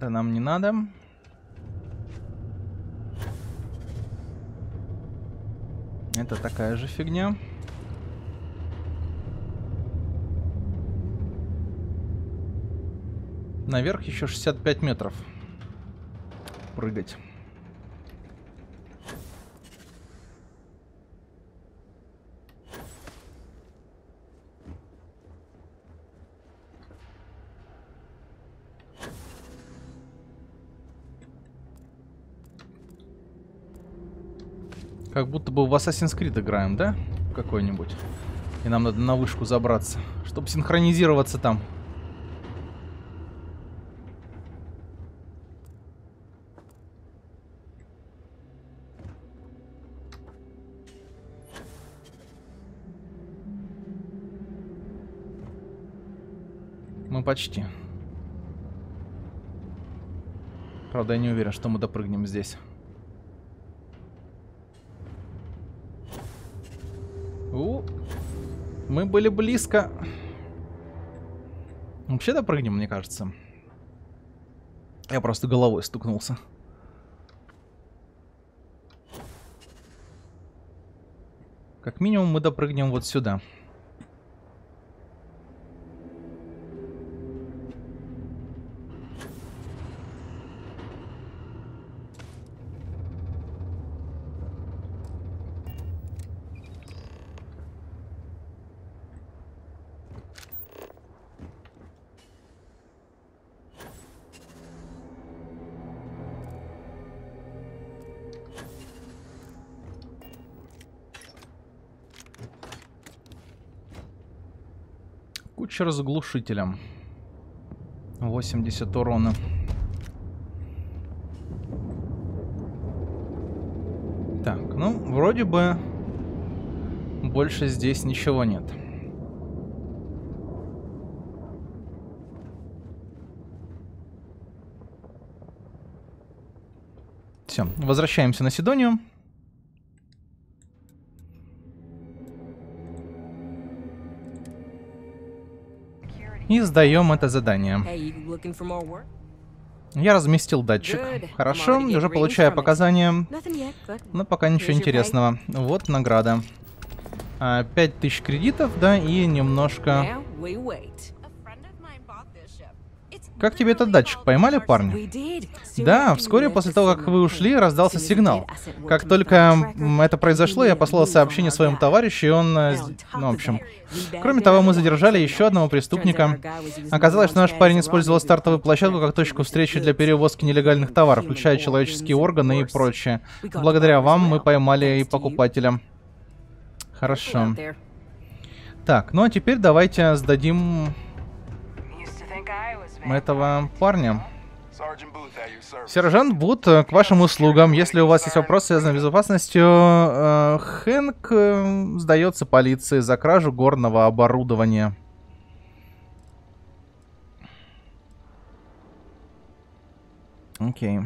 Это нам не надо. Это такая же фигня. Наверх еще 65 метров прыгать. как будто бы в Assassin's Creed играем, да? Какой-нибудь. И нам надо на вышку забраться, чтобы синхронизироваться там. Мы почти. Правда, я не уверен, что мы допрыгнем здесь. Мы были близко. Вообще допрыгнем, мне кажется. Я просто головой стукнулся. Как минимум мы допрыгнем вот сюда. Сюда. Ящер с глушителем. 80 урона. Так, ну, вроде бы больше здесь ничего нет. Все, возвращаемся на Сидонию. И сдаем это задание. Я разместил датчик. Хорошо, уже получаю показания. Но пока ничего интересного. Вот награда. 5000 а, кредитов, да, и немножко как тебе этот датчик? Поймали парни? Да, вскоре после того, как вы ушли, раздался сигнал. Как только это произошло, я послал сообщение своему товарищу, и он... Э, ну, в общем... Кроме того, мы задержали еще одного преступника. Оказалось, что наш парень использовал стартовую площадку как точку встречи для перевозки нелегальных товаров, включая человеческие органы и прочее. Благодаря вам мы поймали и покупателя. Хорошо. Так, ну а теперь давайте сдадим этого парня. Сержант Бут, э, к вашим услугам. Если у вас есть вопросы, связанные с безопасностью, э, Хэнк э, сдается полиции за кражу горного оборудования. Окей.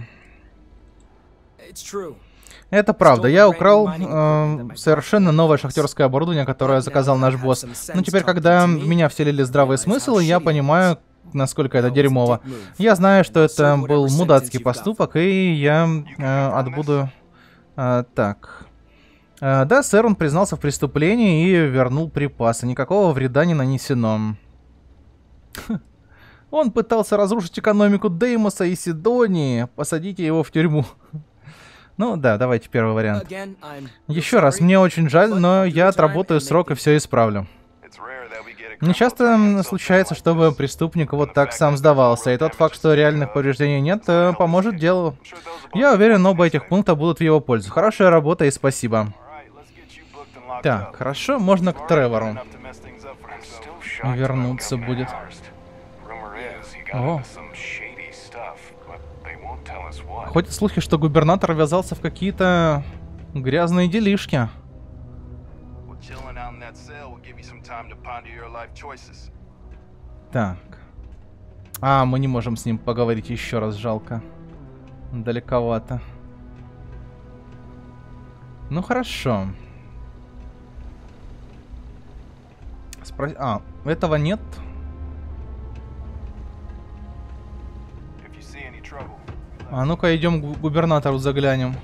Okay. Это правда. Я украл э, совершенно новое шахтерское оборудование, которое заказал наш босс. Но ну, теперь, когда в меня вселили здравый смысл, я понимаю, насколько это дерьмово. Ну, я знаю, что это был мудацкий поступок, и я э, отбуду... Э, так... Э, да, сэр, он признался в преступлении и вернул припасы. Никакого вреда не нанесено. Он пытался разрушить экономику Деймоса и Сидонии. Посадите его в тюрьму. Ну да, давайте первый вариант. Еще раз, мне очень жаль, но я отработаю срок и все исправлю. Не ну, часто случается, чтобы преступник вот так сам сдавался, и тот факт, что реальных повреждений нет, э, поможет делу. Я уверен, оба этих пункта будут в его пользу. Хорошая работа и спасибо. Так, хорошо, можно к Тревору. Вернуться будет. О. Ходят слухи, что губернатор ввязался в какие-то грязные делишки. Так. А, мы не можем с ним поговорить еще раз, жалко. Далековато. Ну хорошо. Спро... А, этого нет. А ну-ка идем к губернатору заглянем.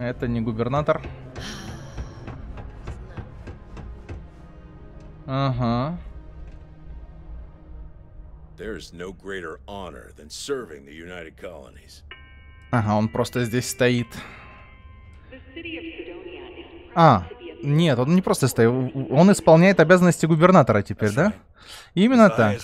Это не губернатор. Ага. There's no greater honor than serving the United Colonies. Ага, он просто здесь стоит. А, нет, он не просто стоит, он исполняет обязанности губернатора теперь, да? Именно так.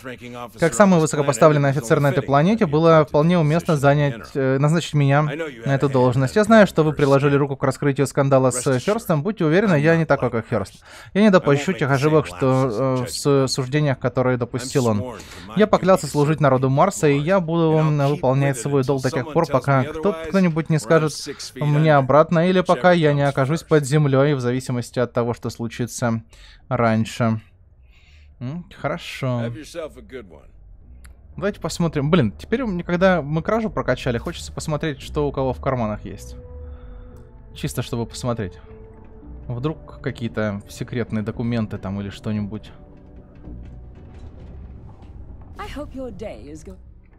Как самый высокопоставленный офицер на этой планете, было вполне уместно занять, э, назначить меня на эту должность. Я знаю, что вы приложили руку к раскрытию скандала с Херстом. Будьте уверены, я не такой, как Херст. Я не допущу тех ошибок, что э, в суждениях, которые допустил он. Я поклялся служить народу Марса, и я буду э, выполнять свой долг до тех пор, пока кто-нибудь не скажет мне обратно, или пока я не окажусь под землей, в зависимости от того, что случится раньше. Хорошо. Давайте посмотрим. Блин, теперь, мне, когда мы кражу прокачали, хочется посмотреть, что у кого в карманах есть. Чисто, чтобы посмотреть. Вдруг какие-то секретные документы там или что-нибудь.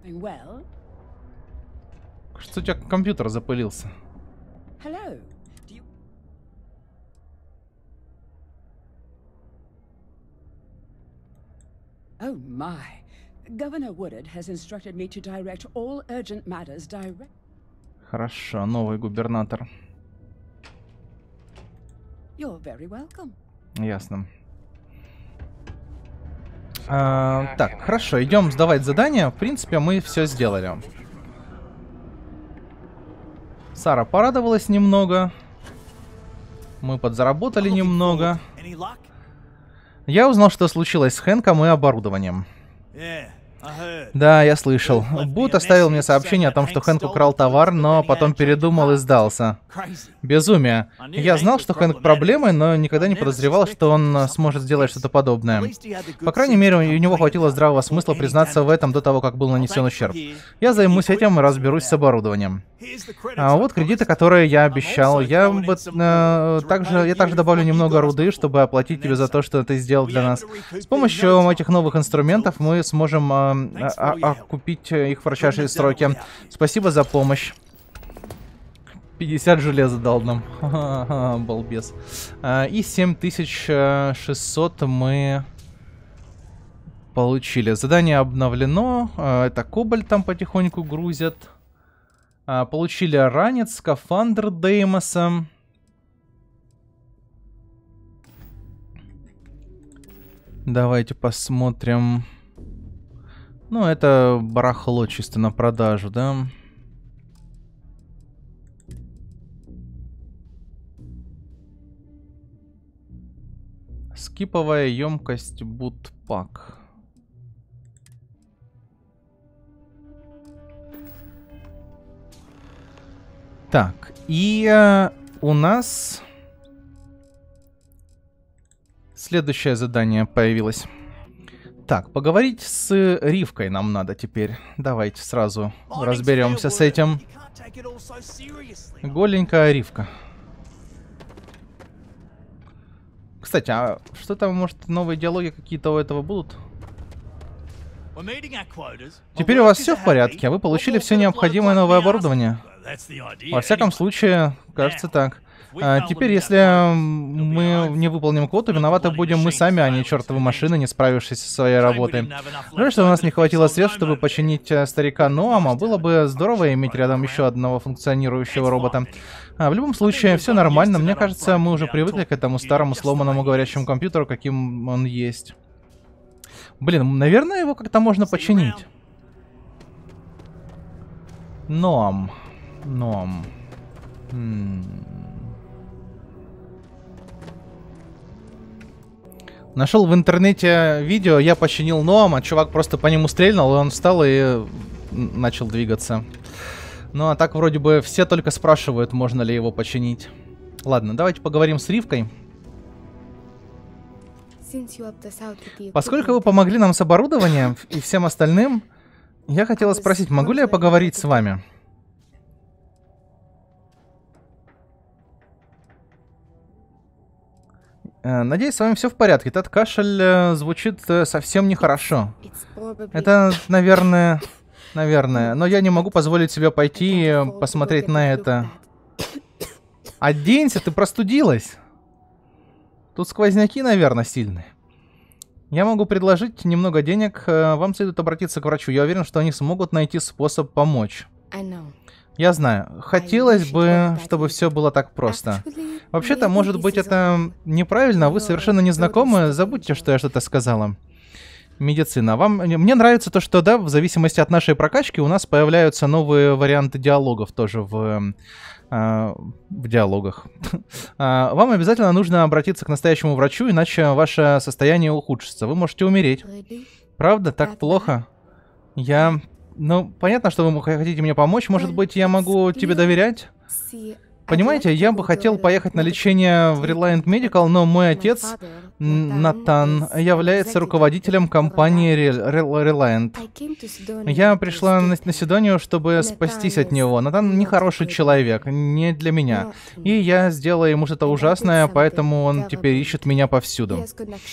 Well. Что у тебя компьютер запылился? Hello. Oh my. Governor Woodard has instructed me to direct all urgent matters direct. Хорошо, новый губернатор. You're very welcome. Ясно. А, так, хорошо, идем сдавать задание. В принципе, мы все сделали. Сара порадовалась немного. Мы подзаработали немного. Я узнал, что случилось с Хэнком и оборудованием. Э, да, я слышал. Бут оставил мне сообщение о том, что Хэнк украл товар, но потом передумал и сдался. Безумие. Я знал, что Хэнк проблемы, но никогда не подозревал, что он сможет сделать что-то подобное. По крайней мере, у него хватило здравого смысла признаться в этом до того, как был нанесен ущерб. Я займусь этим и разберусь с оборудованием. А вот кредиты, которые я обещал. Я бы, э, также, я также добавлю немного руды, чтобы оплатить тебе за то, что ты сделал для нас. С помощью этих новых инструментов мы сможем э, Э, а, а, купить э, их врачащие строки. Спасибо за помощь. 50 железа дал нам. ха ха балбес. Э, и 7600 мы получили. Задание обновлено. Это кобальт там потихоньку грузят. Получили ранец, скафандр Деймоса. Давайте посмотрим... Ну, это барахло чисто на продажу, да? Скиповая емкость бутпак. Так, и э, у нас следующее задание появилось. Так, поговорить с Ривкой нам надо теперь. Давайте сразу разберемся с этим. Голенькая Ривка. Кстати, а что там, может, новые диалоги какие-то у этого будут? Теперь у вас все в порядке, а вы получили все необходимое новое оборудование. Во всяком случае, кажется так. А, теперь, если мы не выполним код, то виноваты будем мы сами, а не чертовы машины, не справившиеся со своей работой. Жаль, что у нас не хватило средств, чтобы починить э, старика Ноама. Было бы здорово иметь рядом еще одного функционирующего робота. А, в любом случае, все нормально. Мне кажется, мы уже привыкли к этому старому сломанному говорящему компьютеру, каким он есть. Блин, наверное, его как-то можно починить. Ноам, Ноам. М хм. Нашел в интернете видео, я починил ном, а чувак просто по нему стрельнул, и он встал и начал двигаться. Ну а так вроде бы все только спрашивают, можно ли его починить. Ладно, давайте поговорим с Ривкой. Поскольку вы помогли нам с оборудованием и всем остальным, я хотела спросить, могу ли я поговорить с вами? Э, надеюсь, с вами все в порядке. Этот кашель э, звучит э, совсем нехорошо. Это, наверное... Наверное. Но я не могу позволить себе пойти посмотреть на это. Оденься, ты простудилась. Тут сквозняки, наверное, сильные. Я могу предложить немного денег. Вам следует обратиться к врачу. Я уверен, что они смогут найти способ помочь. Я знаю. Хотелось бы, чтобы все было так просто. Вообще-то, может быть, это неправильно, а вы совершенно не знакомы, забудьте, что я что-то сказала. Медицина. Вам... Мне нравится то, что, да, в зависимости от нашей прокачки у нас появляются новые варианты диалогов тоже в, э, в диалогах. А, вам обязательно нужно обратиться к настоящему врачу, иначе ваше состояние ухудшится. Вы можете умереть. Правда? Так плохо? Я ну, понятно, что вы хотите мне помочь. Может э, быть, я могу тебе доверять? Понимаете, я бы хотел поехать на лечение в Reliant Medical, но мой отец, Натан, является руководителем компании Reliant. Я пришла на, на Сидонию, чтобы спастись от него. Натан нехороший человек, не для меня. И я сделала ему что-то ужасное, поэтому он теперь ищет меня повсюду.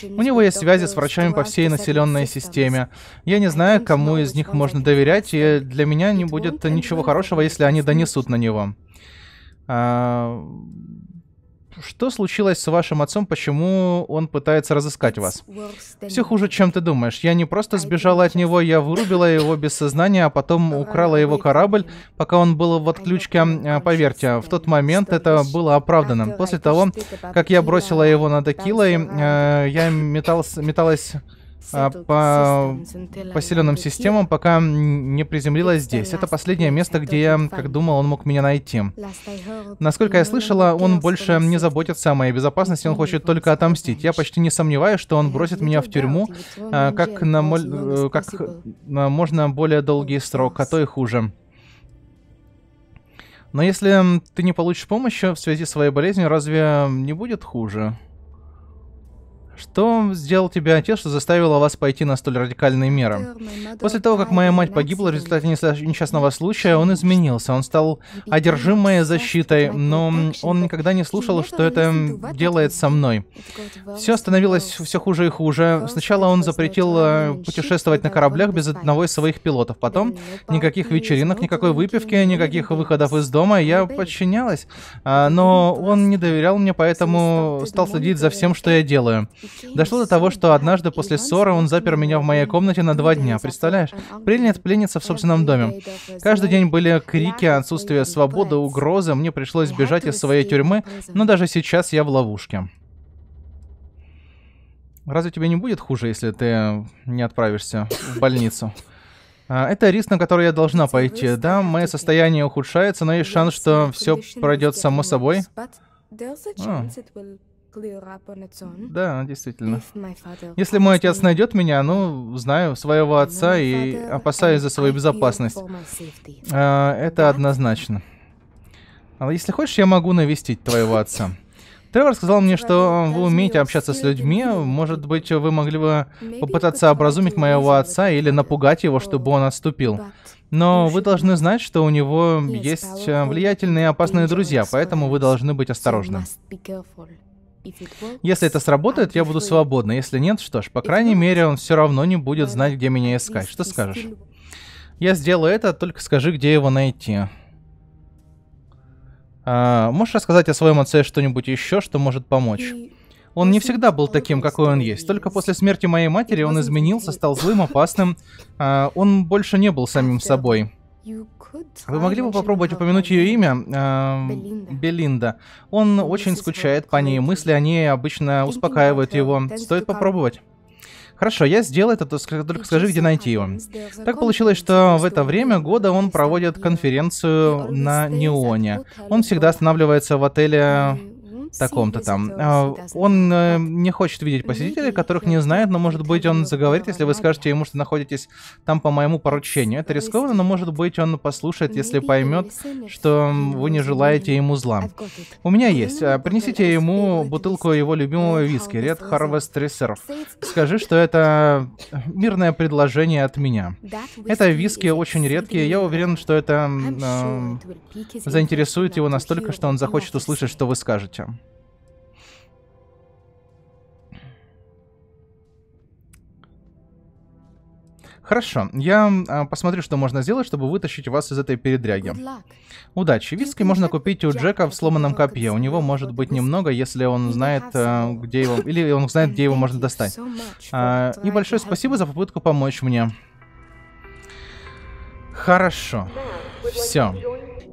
У него есть связи с врачами по всей населенной системе. Я не знаю, кому из них можно доверять, и для меня не будет ничего хорошего, если они донесут на него. А, что случилось с вашим отцом? Почему он пытается разыскать вас? Все хуже, чем ты думаешь. Я не просто сбежала от него, я вырубила его без сознания, а потом украла его корабль, пока он был в отключке. А, поверьте, в тот момент это было оправданным. После того, как я бросила его над Акилой, а, я металась... металась а, по поселенным системам, пока не приземлилась здесь. Это последнее место, а где я, как думал, он мог меня найти. Насколько я слышала, он больше не заботится о моей безопасности, он хочет только отомстить. Я почти не сомневаюсь, что он бросит меня в тюрьму а, как на, моль, э, как на можно более долгий срок, а то и хуже. Но если ты не получишь помощи в связи с своей болезнью, разве не будет хуже? Что сделал тебе отец, что заставило вас пойти на столь радикальные меры? После того, как моя мать погибла в результате несчастного случая, он изменился. Он стал одержим моей защитой, но он никогда не слушал, что это делает со мной. Все становилось все хуже и хуже. Сначала он запретил э, путешествовать на кораблях без одного из своих пилотов. Потом никаких вечеринок, никакой выпивки, никаких выходов из дома. Я подчинялась, а, но он не доверял мне, поэтому стал следить за всем, что я делаю. Дошло до того, что однажды после ссоры он запер меня в моей комнате на два дня, представляешь? Пленниц, пленница в собственном доме. Каждый день были крики, отсутствие свободы, угрозы, мне пришлось бежать из своей тюрьмы, но даже сейчас я в ловушке. Разве тебе не будет хуже, если ты не отправишься в больницу? А, это риск, на который я должна пойти. Да, мое состояние ухудшается, но есть шанс, что все пройдет само собой. А. Да, действительно. Если мой отец найдет меня, ну, знаю своего отца и опасаюсь за свою безопасность. А, это однозначно. А если хочешь, я могу навестить твоего отца. Тревор сказал мне, что вы умеете общаться с людьми. Может быть, вы могли бы попытаться образумить моего отца или напугать его, чтобы он отступил. Но вы должны знать, что у него есть э, влиятельные и опасные друзья, поэтому вы должны быть осторожны. Если это сработает, я буду свободна. Если нет, что ж, по крайней мере, он все равно не будет знать, где меня искать. Что скажешь? Я сделаю это, только скажи, где его найти. А, можешь рассказать о своем отце что-нибудь еще, что может помочь? Он не всегда был таким, какой он есть. Только после смерти моей матери он изменился, стал злым, опасным. А, он больше не был самим собой. А вы могли бы попробовать упомянуть ее имя? Эм, Белинда. Белинда. Он очень скучает по ней, мысли о ней обычно успокаивают его. Стоит попробовать. Хорошо, я сделаю это, только скажи, где найти его. Так получилось, что в это время года он проводит конференцию на Неоне. Он всегда останавливается в отеле таком-то там. А, он э, не хочет видеть посетителей, которых не знает, но, может быть, он заговорит, если вы скажете ему, что находитесь там по моему поручению. Это рискованно, но, может быть, он послушает, если поймет, что вы не желаете ему зла. У меня есть. Ну, а, принесите ему бутылку его любимого виски, Red Harvest Reserve. Скажи, что это мирное предложение от меня. Это виски очень редкие. Я уверен, что это э, заинтересует его настолько, что он захочет услышать, что вы скажете. Хорошо, я а, посмотрю, что можно сделать, чтобы вытащить вас из этой передряги. Удачи. Виски можно купить у Джека в сломанном копье. У него может быть немного, если он знает, а, где его... Или он знает, где его можно достать. А, и большое спасибо за попытку помочь мне. Хорошо. Все.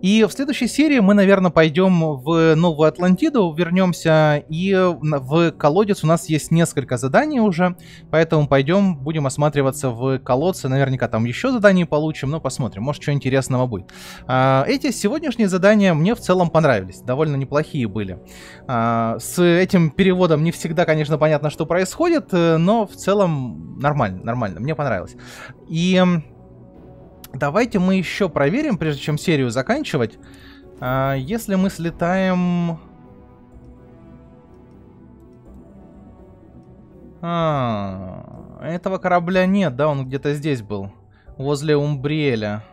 И в следующей серии мы, наверное, пойдем в Новую Атлантиду, вернемся, и в колодец у нас есть несколько заданий уже, поэтому пойдем, будем осматриваться в колодце, наверняка там еще заданий получим, но посмотрим, может, что интересного будет. А, эти сегодняшние задания мне в целом понравились, довольно неплохие были. А, с этим переводом не всегда, конечно, понятно, что происходит, э, но в целом нормально, нормально, мне понравилось. И... Давайте мы еще проверим, прежде чем серию заканчивать. А, если мы слетаем... А, этого корабля нет, да? Он где-то здесь был. Возле Умбриэля.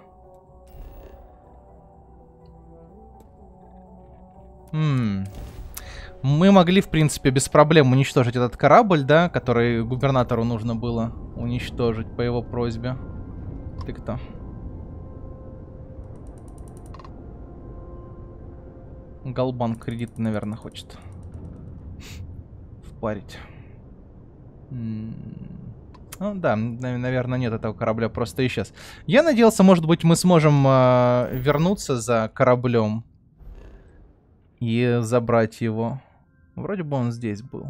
Ммм мы могли, в принципе, без проблем уничтожить этот корабль, да, который губернатору нужно было уничтожить по его просьбе. Ты кто? Голбан кредит, наверное, хочет впарить. Ну да, наверное, нет этого корабля, просто исчез. Я надеялся, может быть, мы сможем э, вернуться за кораблем и забрать его. Вроде бы он здесь был.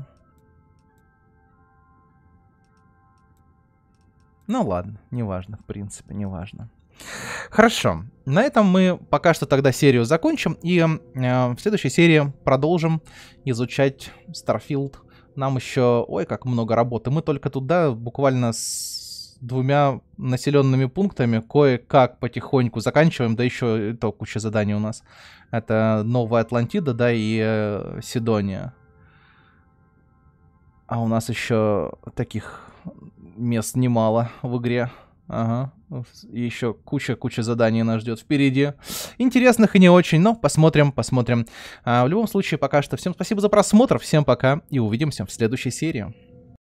Ну ладно, неважно, в принципе, неважно. Хорошо. На этом мы пока что тогда серию закончим, и эм, э, в следующей серии продолжим изучать Starfield. Нам еще, ой, как много работы. Мы только туда буквально с двумя населенными пунктами кое-как потихоньку заканчиваем, да еще и то куча заданий у нас. Это Новая Атлантида, да, и э, Сидония. А у нас еще таких мест немало в игре. Ага. Еще куча-куча заданий нас ждет впереди. Интересных и не очень, но посмотрим, посмотрим. А в любом случае, пока что всем спасибо за просмотр, всем пока и увидимся в следующей серии.